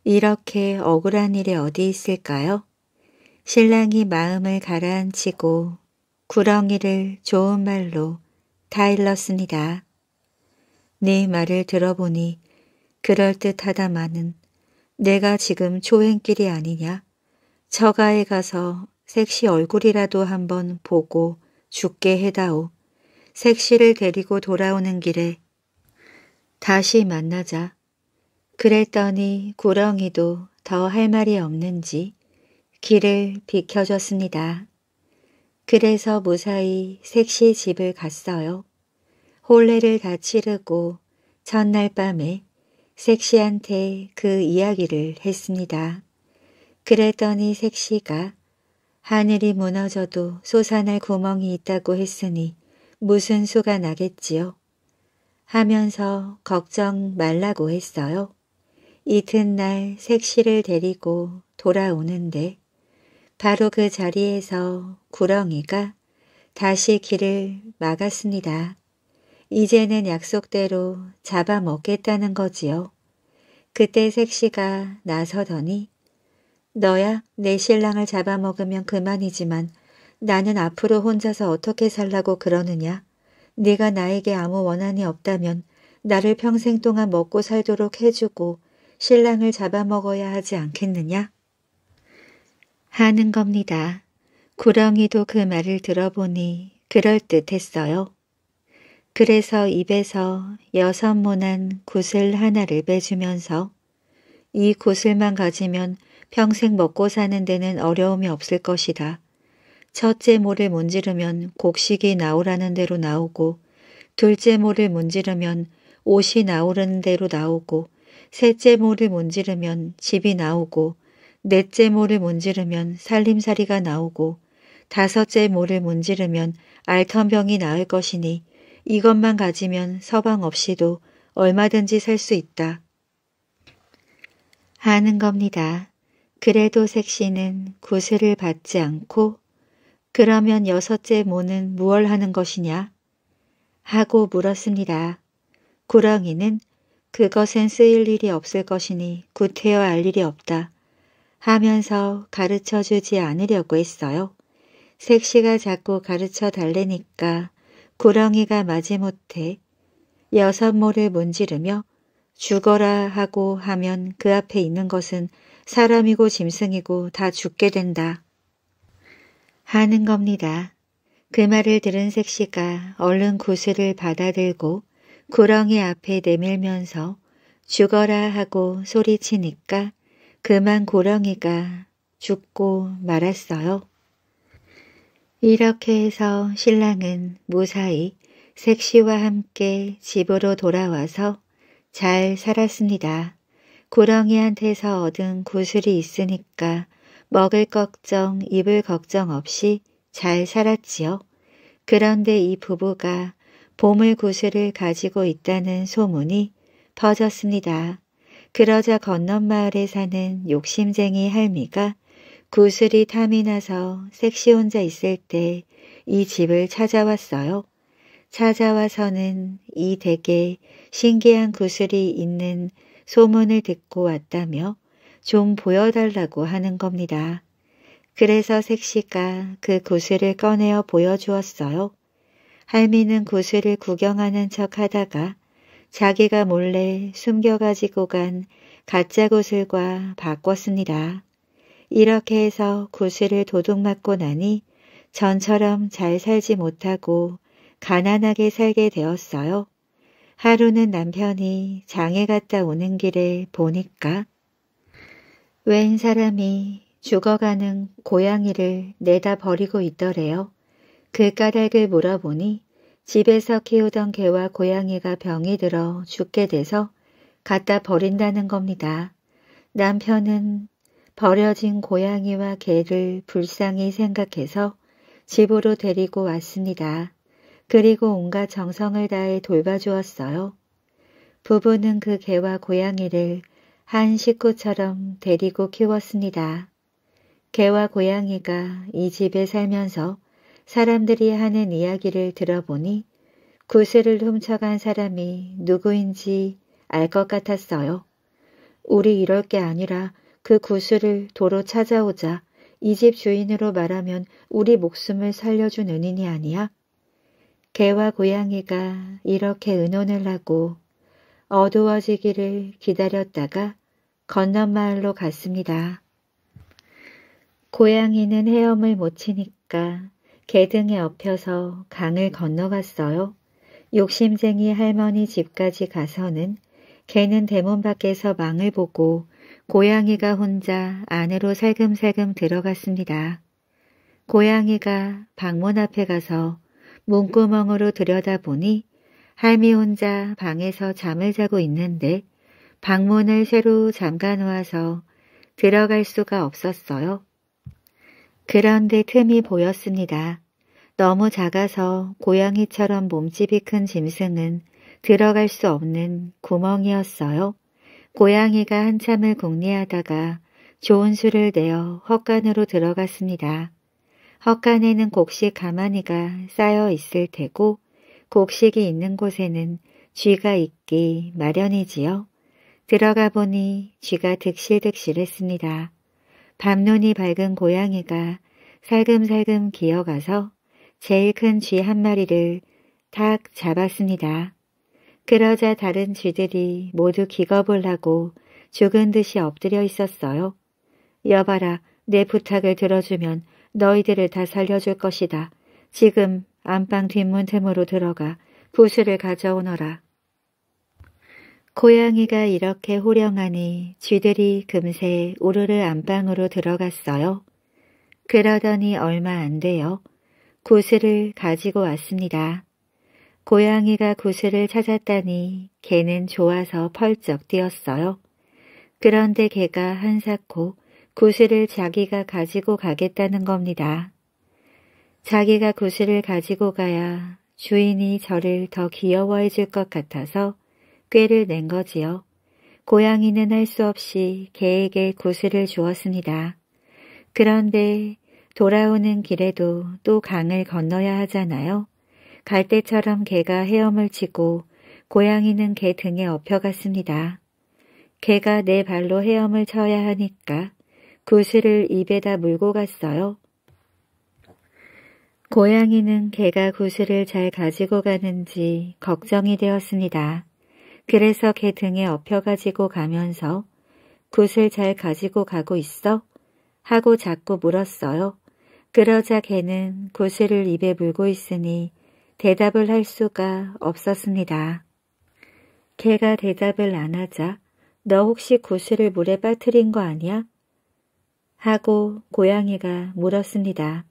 이렇게 억울한 일이 어디 있을까요? 신랑이 마음을 가라앉히고 구렁이를 좋은 말로 다 일렀습니다. 네 말을 들어보니 그럴듯하다마는 내가 지금 초행길이 아니냐? 저가에 가서 색시 얼굴이라도 한번 보고 죽게 해다오. 색시를 데리고 돌아오는 길에 다시 만나자. 그랬더니 구렁이도 더 할 말이 없는지 길을 비켜줬습니다. 그래서 무사히 색시 집을 갔어요. 홀례를다 치르고 첫날 밤에 색시한테 그 이야기를 했습니다. 그랬더니 색시가 하늘이 무너져도 솟아날 구멍이 있다고 했으니 무슨 수가 나겠지요? 하면서 걱정 말라고 했어요. 이튿날 색시를 데리고 돌아오는데 바로 그 자리에서 구렁이가 다시 길을 막았습니다. 이제는 약속대로 잡아먹겠다는 거지요. 그때 색시가 나서더니 너야 내 신랑을 잡아먹으면 그만이지만 나는 앞으로 혼자서 어떻게 살라고 그러느냐. 네가 나에게 아무 원한이 없다면 나를 평생 동안 먹고 살도록 해주고 신랑을 잡아먹어야 하지 않겠느냐? 하는 겁니다. 구렁이도 그 말을 들어보니 그럴듯했어요. 그래서 입에서 여섯 모난 구슬 하나를 빼주면서 이 구슬만 가지면 평생 먹고 사는 데는 어려움이 없을 것이다. 첫째 모를 문지르면 곡식이 나오라는 대로 나오고 둘째 모를 문지르면 옷이 나오는 대로 나오고 셋째 모를 문지르면 집이 나오고 넷째 모를 문지르면 살림살이가 나오고 다섯째 모를 문지르면 알턴병이 나을 것이니 이것만 가지면 서방 없이도 얼마든지 살 수 있다. 하는 겁니다. 그래도 색시는 구슬을 받지 않고 그러면 여섯째 모는 무얼 하는 것이냐? 하고 물었습니다. 구렁이는 그것엔 쓰일 일이 없을 것이니 구태여 알 일이 없다. 하면서 가르쳐 주지 않으려고 했어요. 색시가 자꾸 가르쳐 달래니까 구렁이가 마지못해 여섯 모를 문지르며 죽어라 하고 하면 그 앞에 있는 것은 사람이고 짐승이고 다 죽게 된다 하는 겁니다. 그 말을 들은 색시가 얼른 구슬을 받아들고 구렁이 앞에 내밀면서 죽어라 하고 소리치니까 그만 고렁이가 죽고 말았어요. 이렇게 해서 신랑은 무사히 색시와 함께 집으로 돌아와서 잘 살았습니다. 고렁이한테서 얻은 구슬이 있으니까 먹을 걱정, 입을 걱정 없이 잘 살았지요. 그런데 이 부부가 보물 구슬을 가지고 있다는 소문이 퍼졌습니다. 그러자 건넌마을에 사는 욕심쟁이 할미가 구슬이 탐이 나서 섹시 혼자 있을 때 이 집을 찾아왔어요. 찾아와서는 이 댁에 신기한 구슬이 있는 소문을 듣고 왔다며 좀 보여달라고 하는 겁니다. 그래서 색시가 그 구슬을 꺼내어 보여주었어요. 할미는 구슬을 구경하는 척 하다가 자기가 몰래 숨겨가지고 간 가짜 구슬과 바꿨습니다. 이렇게 해서 구슬을 도둑 맞고 나니 전처럼 잘 살지 못하고 가난하게 살게 되었어요. 하루는 남편이 장에 갔다 오는 길에 보니까 웬 사람이 죽어가는 고양이를 내다 버리고 있더래요. 그 까닭을 물어보니 집에서 키우던 개와 고양이가 병이 들어 죽게 돼서 갖다 버린다는 겁니다. 남편은 버려진 고양이와 개를 불쌍히 생각해서 집으로 데리고 왔습니다. 그리고 온갖 정성을 다해 돌봐주었어요. 부부는 그 개와 고양이를 한 식구처럼 데리고 키웠습니다. 개와 고양이가 이 집에 살면서 사람들이 하는 이야기를 들어보니 구슬을 훔쳐간 사람이 누구인지 알 것 같았어요. 우리 이럴 게 아니라 그 구슬을 도로 찾아오자 이 집 주인으로 말하면 우리 목숨을 살려준 은인이 아니야? 개와 고양이가 이렇게 은혼을 하고 어두워지기를 기다렸다가 건너마을로 갔습니다. 고양이는 헤엄을 못 치니까 개 등에 업혀서 강을 건너갔어요. 욕심쟁이 할머니 집까지 가서는 개는 대문 밖에서 망을 보고 고양이가 혼자 안으로 살금살금 들어갔습니다. 고양이가 방문 앞에 가서 문구멍으로 들여다보니 할미 혼자 방에서 잠을 자고 있는데 방문을 새로 잠가 놓아서 들어갈 수가 없었어요. 그런데 틈이 보였습니다. 너무 작아서 고양이처럼 몸집이 큰 짐승은 들어갈 수 없는 구멍이었어요. 고양이가 한참을 궁리하다가 좋은 수를 내어 헛간으로 들어갔습니다. 헛간에는 곡식 가마니가 쌓여 있을 테고 곡식이 있는 곳에는 쥐가 있기 마련이지요. 들어가 보니 쥐가 득실득실했습니다. 밤눈이 밝은 고양이가 살금살금 기어가서 제일 큰 쥐 한 마리를 탁 잡았습니다. 그러자 다른 쥐들이 모두 기겁을하고 죽은 듯이 엎드려 있었어요. 여봐라, 내 부탁을 들어주면 너희들을 다 살려줄 것이다. 지금 안방 뒷문 틈으로 들어가 부수를 가져오너라. 고양이가 이렇게 호령하니 쥐들이 금세 우르르 안방으로 들어갔어요. 그러더니 얼마 안 돼요. 구슬을 가지고 왔습니다. 고양이가 구슬을 찾았다니 개는 좋아서 펄쩍 뛰었어요. 그런데 개가 한사코 구슬을 자기가 가지고 가겠다는 겁니다. 자기가 구슬을 가지고 가야 주인이 저를 더 귀여워해 줄 것 같아서 꾀를 낸 거지요. 고양이는 할 수 없이 개에게 구슬을 주었습니다. 그런데 돌아오는 길에도 또 강을 건너야 하잖아요. 갈 때처럼 개가 헤엄을 치고 고양이는 개 등에 엎혀갔습니다. 개가 내 발로 헤엄을 쳐야 하니까 구슬을 입에다 물고 갔어요. 고양이는 개가 구슬을 잘 가지고 가는지 걱정이 되었습니다. 그래서 걔 등에 업혀가지고 가면서 굿을 잘 가지고 가고 있어? 하고 자꾸 물었어요. 그러자 걔는 구슬을 입에 물고 있으니 대답을 할 수가 없었습니다. 걔가 대답을 안 하자 너 혹시 구슬을 물에 빠뜨린 거 아니야? 하고 고양이가 물었습니다.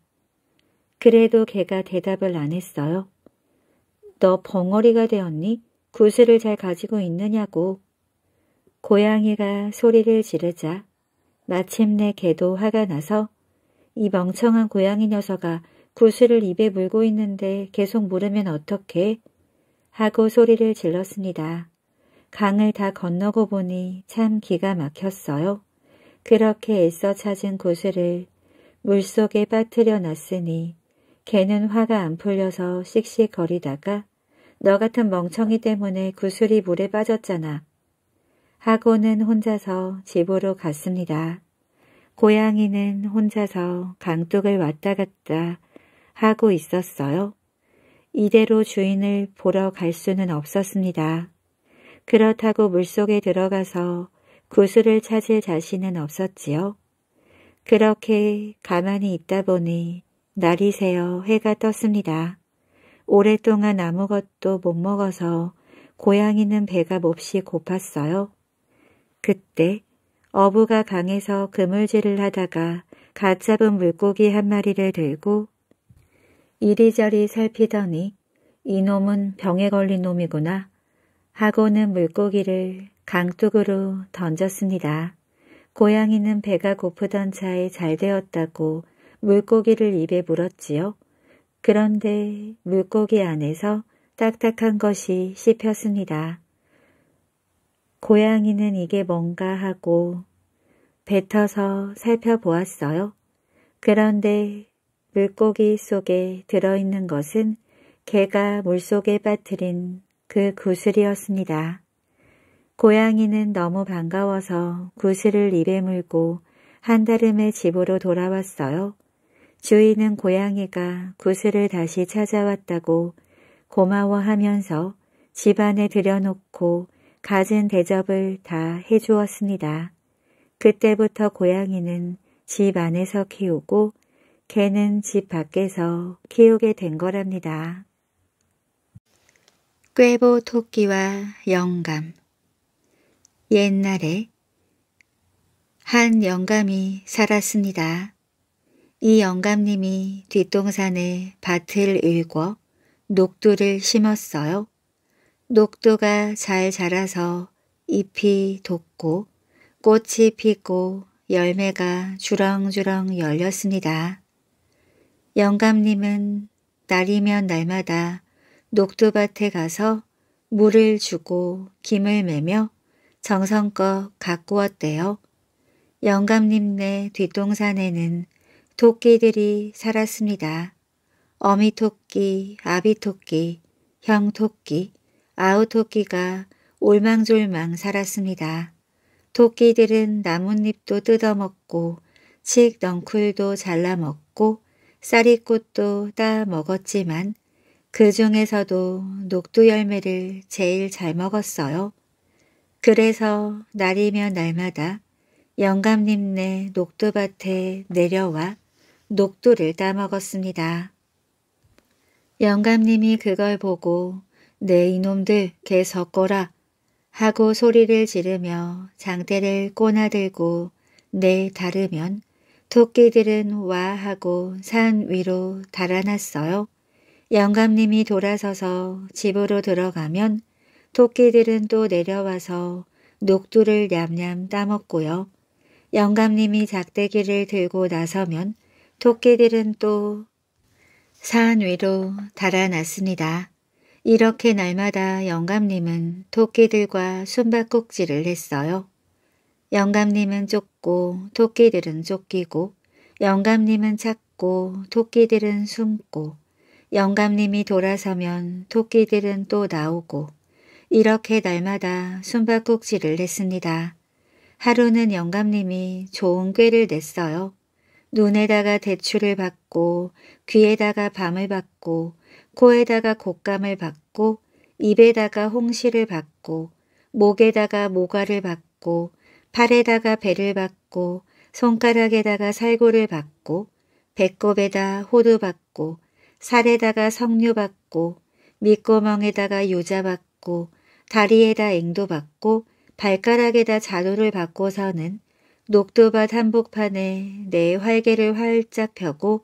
그래도 걔가 대답을 안 했어요. 너 벙어리가 되었니? 구슬을 잘 가지고 있느냐고. 고양이가 소리를 지르자 마침내 개도 화가 나서 이 멍청한 고양이 녀석아 구슬을 입에 물고 있는데 계속 물으면 어떡해? 하고 소리를 질렀습니다. 강을 다 건너고 보니 참 기가 막혔어요. 그렇게 애써 찾은 구슬을 물속에 빠뜨려 놨으니 개는 화가 안 풀려서 씩씩거리다가 너 같은 멍청이 때문에 구슬이 물에 빠졌잖아. 하고는 혼자서 집으로 갔습니다. 고양이는 혼자서 강둑을 왔다 갔다 하고 있었어요. 이대로 주인을 보러 갈 수는 없었습니다. 그렇다고 물속에 들어가서 구슬을 찾을 자신은 없었지요. 그렇게 가만히 있다 보니 날이 새어 해가 떴습니다. 오랫동안 아무것도 못 먹어서 고양이는 배가 몹시 고팠어요. 그때 어부가 강에서 그물질을 하다가 갓 잡은 물고기 한 마리를 들고 이리저리 살피더니 이놈은 병에 걸린 놈이구나 하고는 물고기를 강둑으로 던졌습니다. 고양이는 배가 고프던 차에 잘 되었다고 물고기를 입에 물었지요. 그런데 물고기 안에서 딱딱한 것이 씹혔습니다. 고양이는 이게 뭔가 하고 뱉어서 살펴보았어요. 그런데 물고기 속에 들어있는 것은 개가 물속에 빠뜨린 그 구슬이었습니다. 고양이는 너무 반가워서 구슬을 입에 물고 한달음에 집으로 돌아왔어요. 주인은 고양이가 구슬을 다시 찾아왔다고 고마워하면서 집안에 들여놓고 갖은 대접을 다 해주었습니다. 그때부터 고양이는 집 안에서 키우고 개는 집 밖에서 키우게 된 거랍니다. 꾀보 토끼와 영감 옛날에 한 영감이 살았습니다. 이 영감님이 뒷동산에 밭을 일궈 녹두를 심었어요. 녹두가 잘 자라서 잎이 돋고 꽃이 피고 열매가 주렁주렁 열렸습니다. 영감님은 날이면 날마다 녹두밭에 가서 물을 주고 김을 매며 정성껏 가꾸었대요. 영감님네 뒷동산에는 토끼들이 살았습니다. 어미토끼, 아비토끼, 형토끼, 아우토끼가 올망졸망 살았습니다. 토끼들은 나뭇잎도 뜯어먹고 칡 넝쿨도 잘라먹고 쌀이꽃도 따 먹었지만 그 중에서도 녹두 열매를 제일 잘 먹었어요. 그래서 날이면 날마다 영감님네 녹두밭에 내려와 녹두를 따먹었습니다. 영감님이 그걸 보고 내 네, 이놈들 개 섞어라 하고 소리를 지르며 장대를 꼬나들고 내 네, 다르면 토끼들은 와 하고 산 위로 달아났어요. 영감님이 돌아서서 집으로 들어가면 토끼들은 또 내려와서 녹두를 냠냠 따먹고요. 영감님이 작대기를 들고 나서면 토끼들은 또 산 위로 달아났습니다. 이렇게 날마다 영감님은 토끼들과 숨바꼭질을 했어요. 영감님은 쫓고 토끼들은 쫓기고 영감님은 찾고 토끼들은 숨고 영감님이 돌아서면 토끼들은 또 나오고 이렇게 날마다 숨바꼭질을 했습니다. 하루는 영감님이 좋은 꾀를 냈어요. 눈에다가 대추를 받고 귀에다가 밤을 받고 코에다가 곶감을 받고 입에다가 홍시를 받고 목에다가 모과를 받고 팔에다가 배를 받고 손가락에다가 살구를 받고 배꼽에다 호두 받고 살에다가 석류 받고 밑구멍에다가 요자 받고 다리에다 앵도 받고 발가락에다 자루를 받고서는 녹두밭 한복판에 내 활개를 활짝 펴고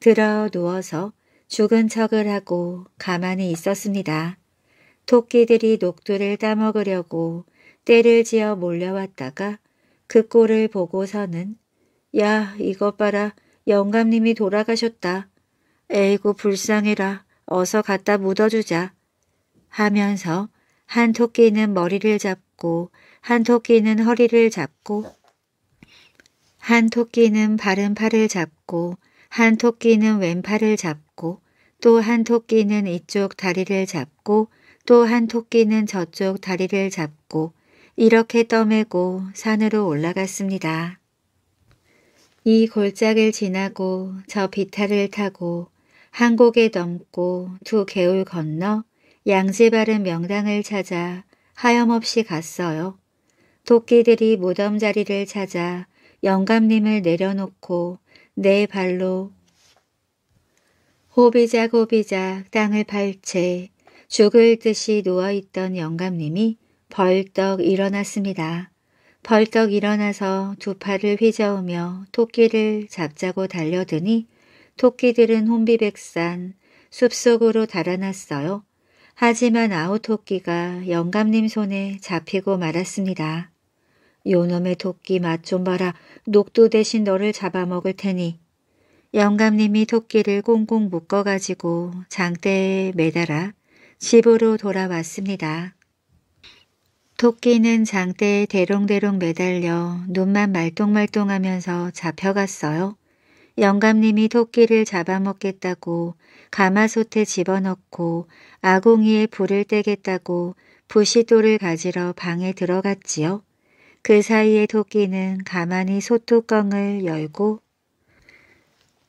들어 누워서 죽은 척을 하고 가만히 있었습니다. 토끼들이 녹두를 따먹으려고 때를 지어 몰려왔다가 그 꼴을 보고서는 야 이것 봐라 영감님이 돌아가셨다. 에이구 불쌍해라 어서 갖다 묻어주자 하면서 한 토끼는 머리를 잡고 한 토끼는 허리를 잡고 한 토끼는 바른 팔을 잡고 한 토끼는 왼팔을 잡고 또 한 토끼는 이쪽 다리를 잡고 또 한 토끼는 저쪽 다리를 잡고 이렇게 떠매고 산으로 올라갔습니다. 이 골짜기를 지나고 저 비탈을 타고 한 곡에 넘고 두 개울 건너 양지바른 명당을 찾아 하염없이 갔어요. 토끼들이 무덤자리를 찾아 영감님을 내려놓고 내 발로 호비작호비작 땅을 밟채 죽을 듯이 누워있던 영감님이 벌떡 일어났습니다. 벌떡 일어나서 두 팔을 휘저으며 토끼를 잡자고 달려드니 토끼들은 혼비백산 숲속으로 달아났어요. 하지만 아우 토끼가 영감님 손에 잡히고 말았습니다. 요놈의 도끼 맛 좀 봐라. 녹두 대신 너를 잡아먹을 테니. 영감님이 도끼를 꽁꽁 묶어가지고 장대에 매달아 집으로 돌아왔습니다. 토끼는 장대에 대롱대롱 매달려 눈만 말똥말똥하면서 잡혀갔어요. 영감님이 토끼를 잡아먹겠다고 가마솥에 집어넣고 아궁이에 불을 떼겠다고 부시돌을 가지러 방에 들어갔지요. 그 사이에 토끼는 가만히 소뚜껑을 열고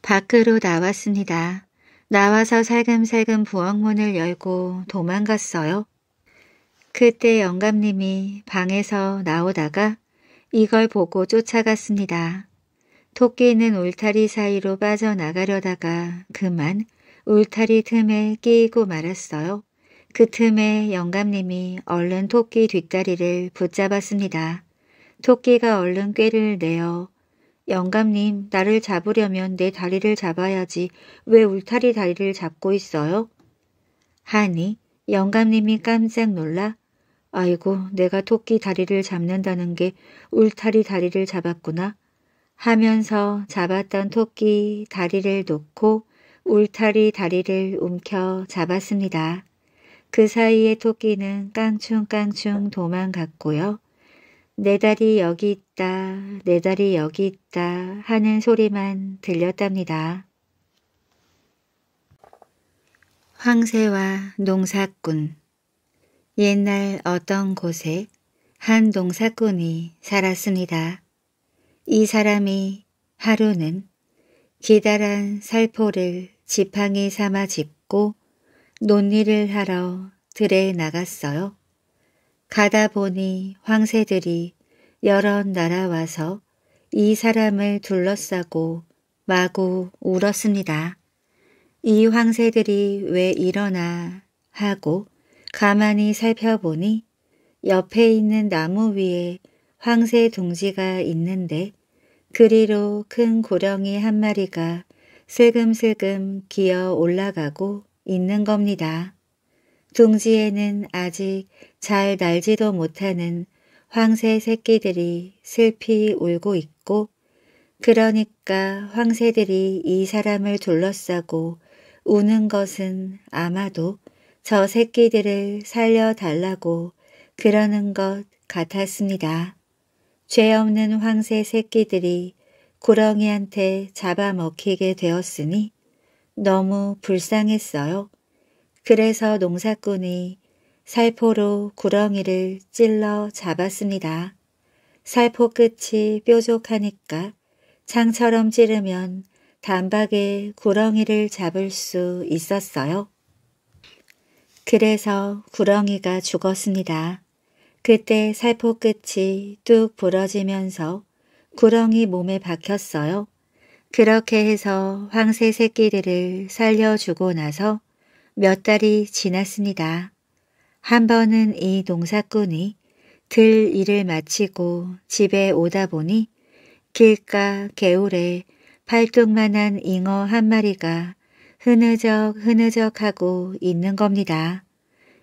밖으로 나왔습니다. 나와서 살금살금 부엌문을 열고 도망갔어요. 그때 영감님이 방에서 나오다가 이걸 보고 쫓아갔습니다. 토끼는 울타리 사이로 빠져나가려다가 그만 울타리 틈에 끼고 말았어요. 그 틈에 영감님이 얼른 토끼 뒷다리를 붙잡았습니다. 토끼가 얼른 꾀를 내어 영감님 나를 잡으려면 내 다리를 잡아야지 왜 울타리 다리를 잡고 있어요? 하니 영감님이 깜짝 놀라 아이고 내가 토끼 다리를 잡는다는 게 울타리 다리를 잡았구나 하면서 잡았던 토끼 다리를 놓고 울타리 다리를 움켜 잡았습니다. 그 사이에 토끼는 깡충깡충 도망갔고요. 내 다리 여기 있다, 내 다리 여기 있다 하는 소리만 들렸답니다. 황새와 농사꾼 옛날 어떤 곳에 한 농사꾼이 살았습니다. 이 사람이 하루는 기다란 살포를 지팡이 삼아 짚고 논일를 하러 들에 나갔어요. 가다 보니 황새들이 여러 나라 와서이 사람을 둘러싸고 마구 울었습니다. 이 황새들이 왜 일어나 하고 가만히 살펴보니 옆에 있는 나무 위에 황새 둥지가 있는데 그리로 큰 고령이 한 마리가 슬금슬금 기어 올라가고 있는 겁니다. 둥지에는 아직 잘 날지도 못하는 황새 새끼들이 슬피 울고 있고 그러니까 황새들이 이 사람을 둘러싸고 우는 것은 아마도 저 새끼들을 살려달라고 그러는 것 같았습니다. 죄 없는 황새 새끼들이 구렁이한테 잡아먹히게 되었으니 너무 불쌍했어요. 그래서 농사꾼이 살포로 구렁이를 찔러 잡았습니다. 살포 끝이 뾰족하니까 창처럼 찌르면 단박에 구렁이를 잡을 수 있었어요. 그래서 구렁이가 죽었습니다. 그때 살포 끝이 뚝 부러지면서 구렁이 몸에 박혔어요. 그렇게 해서 황새 새끼들을 살려주고 나서 몇 달이 지났습니다. 한 번은 이 농사꾼이 들 일을 마치고 집에 오다 보니 길가 개울에 팔뚝만한 잉어 한 마리가 흐느적 흐느적 하고 있는 겁니다.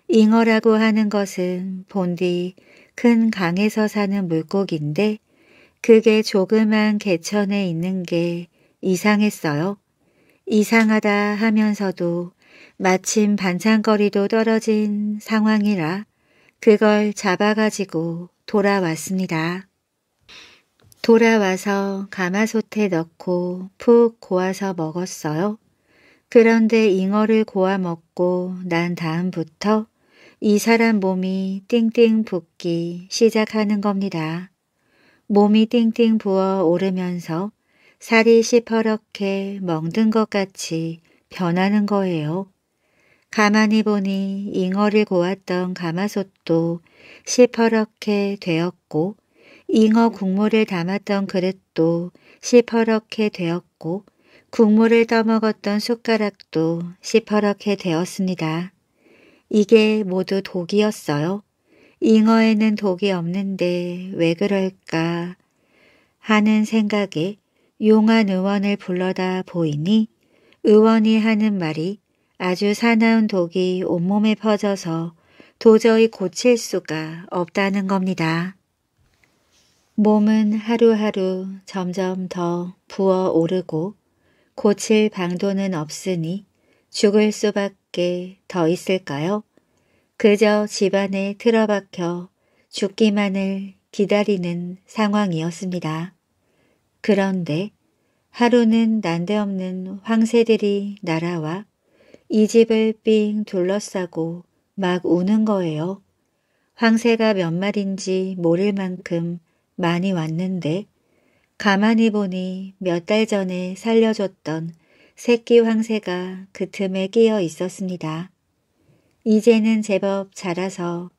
잉어라고 하는 것은 본디 큰 강에서 사는 물고기인데 그게 조그만 개천에 있는 게 이상했어요. 이상하다 하면서도 마침 반찬거리도 떨어진 상황이라 그걸 잡아가지고 돌아왔습니다. 돌아와서 가마솥에 넣고 푹 고아서 먹었어요. 그런데 잉어를 고아 먹고 난 다음부터 이 사람 몸이 띵띵 붓기 시작하는 겁니다. 몸이 띵띵 부어 오르면서 살이 시퍼렇게 멍든 것 같이 변하는 거예요. 가만히 보니 잉어를 고았던 가마솥도 시퍼렇게 되었고 잉어 국물을 담았던 그릇도 시퍼렇게 되었고 국물을 떠먹었던 숟가락도 시퍼렇게 되었습니다. 이게 모두 독이었어요. 잉어에는 독이 없는데 왜 그럴까 하는 생각에 용한 의원을 불러다 보이니 의원이 하는 말이 아주 사나운 독이 온몸에 퍼져서 도저히 고칠 수가 없다는 겁니다. 몸은 하루하루 점점 더 부어오르고 고칠 방도는 없으니 죽을 수밖에 더 있을까요? 그저 집안에 틀어박혀 죽기만을 기다리는 상황이었습니다. 그런데 하루는 난데없는 황새들이 날아와 이 집을 삥 둘러싸고 막 우는 거예요. 황새가 몇 마리인지 모를 만큼 많이 왔는데 가만히 보니 몇 달 전에 살려줬던 새끼 황새가 그 틈에 끼어 있었습니다. 이제는 제법 자라서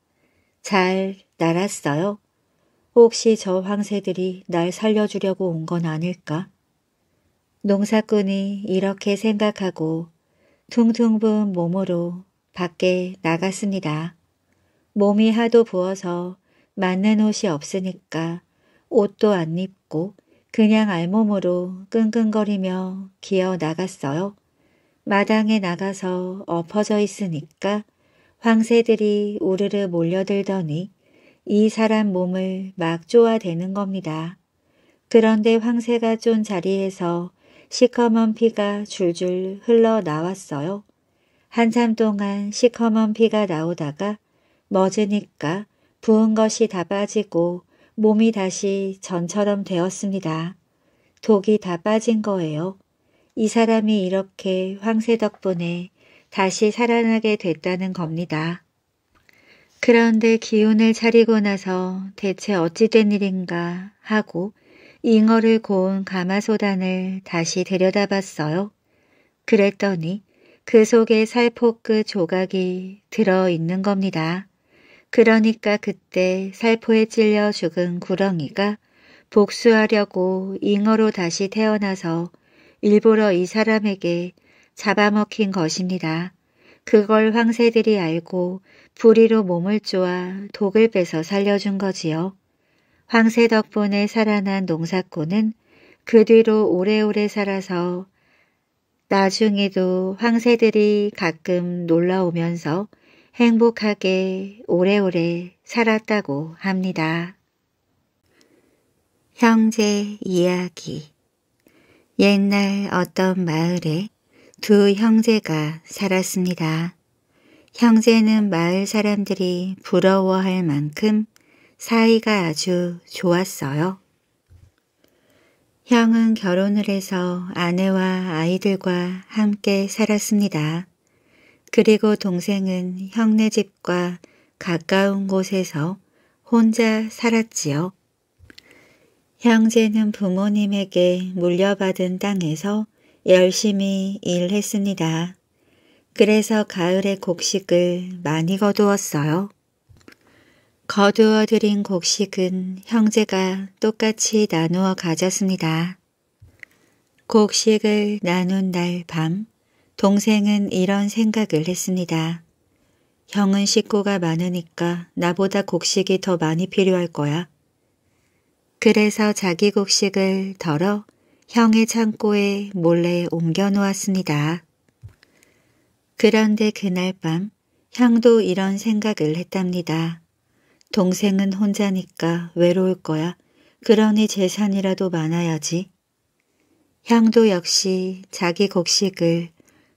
잘 날았어요. 혹시 저 황새들이 날 살려주려고 온 건 아닐까? 농사꾼이 이렇게 생각하고 퉁퉁분 몸으로 밖에 나갔습니다. 몸이 하도 부어서 맞는 옷이 없으니까 옷도 안 입고 그냥 알몸으로 끙끙거리며 기어 나갔어요. 마당에 나가서 엎어져 있으니까 황새들이 우르르 몰려들더니 이 사람 몸을 막 쪼아대는 겁니다. 그런데 황새가 쫀 자리에서 시커먼 피가 줄줄 흘러나왔어요. 한참 동안 시커먼 피가 나오다가 멎으니까 부은 것이 다 빠지고 몸이 다시 전처럼 되었습니다. 독이 다 빠진 거예요. 이 사람이 이렇게 황새 덕분에 다시 살아나게 됐다는 겁니다. 그런데 기운을 차리고 나서 대체 어찌 된 일인가 하고 잉어를 고운 가마솥단을 다시 데려다봤어요 그랬더니 그 속에 살포끝 조각이 들어있는 겁니다. 그러니까 그때 살포에 찔려 죽은 구렁이가 복수하려고 잉어로 다시 태어나서 일부러 이 사람에게 잡아먹힌 것입니다. 그걸 황새들이 알고 부리로 몸을 쪼아 독을 빼서 살려준 거지요. 황새 덕분에 살아난 농사꾼은 그 뒤로 오래오래 살아서 나중에도 황새들이 가끔 놀러오면서 행복하게 오래오래 살았다고 합니다. 형제 이야기 옛날 어떤 마을에 두 형제가 살았습니다. 형제는 마을 사람들이 부러워할 만큼 사이가 아주 좋았어요. 형은 결혼을 해서 아내와 아이들과 함께 살았습니다. 그리고 동생은 형네 집과 가까운 곳에서 혼자 살았지요. 형제는 부모님에게 물려받은 땅에서 열심히 일했습니다. 그래서 가을에 곡식을 많이 거두었어요. 거두어 드린 곡식은 형제가 똑같이 나누어 가졌습니다. 곡식을 나눈 날 밤 동생은 이런 생각을 했습니다. 형은 식구가 많으니까 나보다 곡식이 더 많이 필요할 거야. 그래서 자기 곡식을 덜어 형의 창고에 몰래 옮겨 놓았습니다. 그런데 그날 밤 형도 이런 생각을 했답니다. 동생은 혼자니까 외로울 거야. 그러니 재산이라도 많아야지. 향도 역시 자기 곡식을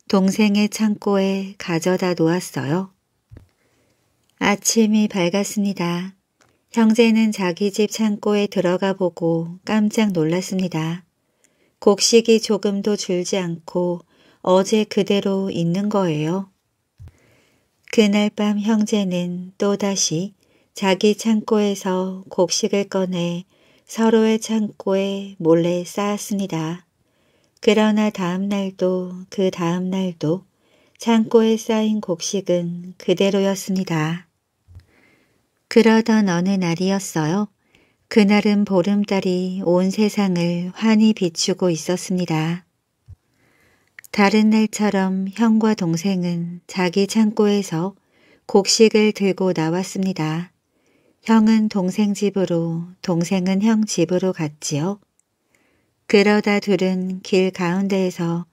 동생의 창고에 가져다 놓았어요. 아침이 밝았습니다. 형제는 자기 집 창고에 들어가 보고 깜짝 놀랐습니다. 곡식이 조금도 줄지 않고 어제 그대로 있는 거예요. 그날 밤 형제는 또다시 자기 창고에서 곡식을 꺼내 서로의 창고에 몰래 쌓았습니다. 그러나 다음 날도 그 다음 날도 창고에 쌓인 곡식은 그대로였습니다. 그러던 어느 날이었어요. 그날은 보름달이 온 세상을 환히 비추고 있었습니다. 다른 날처럼 형과 동생은 자기 창고에서 곡식을 들고 나왔습니다. 형은 동생 집으로 동생은 형 집으로 갔지요. 그러다 둘은 길 가운데에서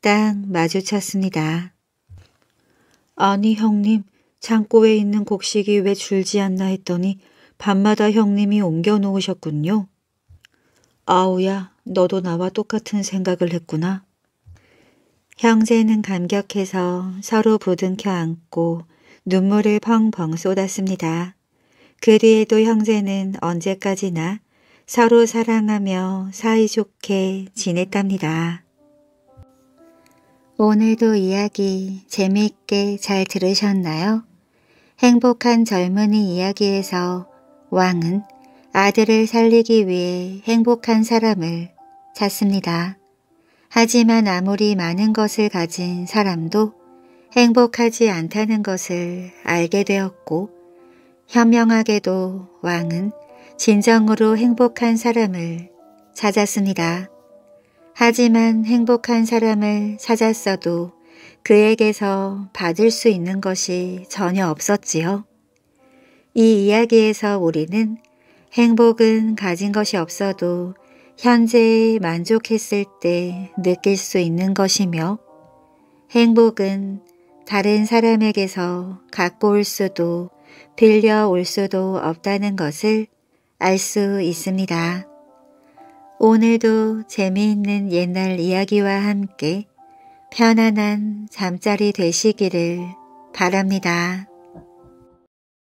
딱 마주쳤습니다. 아니 형님 창고에 있는 곡식이 왜 줄지 않나 했더니 밤마다 형님이 옮겨 놓으셨군요. 아우야 너도 나와 똑같은 생각을 했구나. 형제는 감격해서 서로 부둥켜 안고 눈물을 펑펑 쏟았습니다. 그리에도 형제는 언제까지나 서로 사랑하며 사이좋게 지냈답니다. 오늘도 이야기 재미있게 잘 들으셨나요? 행복한 젊은이 이야기에서 왕은 아들을 살리기 위해 행복한 사람을 찾습니다. 하지만 아무리 많은 것을 가진 사람도 행복하지 않다는 것을 알게 되었고 현명하게도 왕은 진정으로 행복한 사람을 찾았습니다. 하지만 행복한 사람을 찾았어도 그에게서 받을 수 있는 것이 전혀 없었지요. 이 이야기에서 우리는 행복은 가진 것이 없어도 현재에 만족했을 때 느낄 수 있는 것이며 행복은 다른 사람에게서 갖고 올 수도 빌려올 수도 없다는 것을 알 수 있습니다. 오늘도 재미있는 옛날 이야기와 함께 편안한 잠자리 되시기를 바랍니다.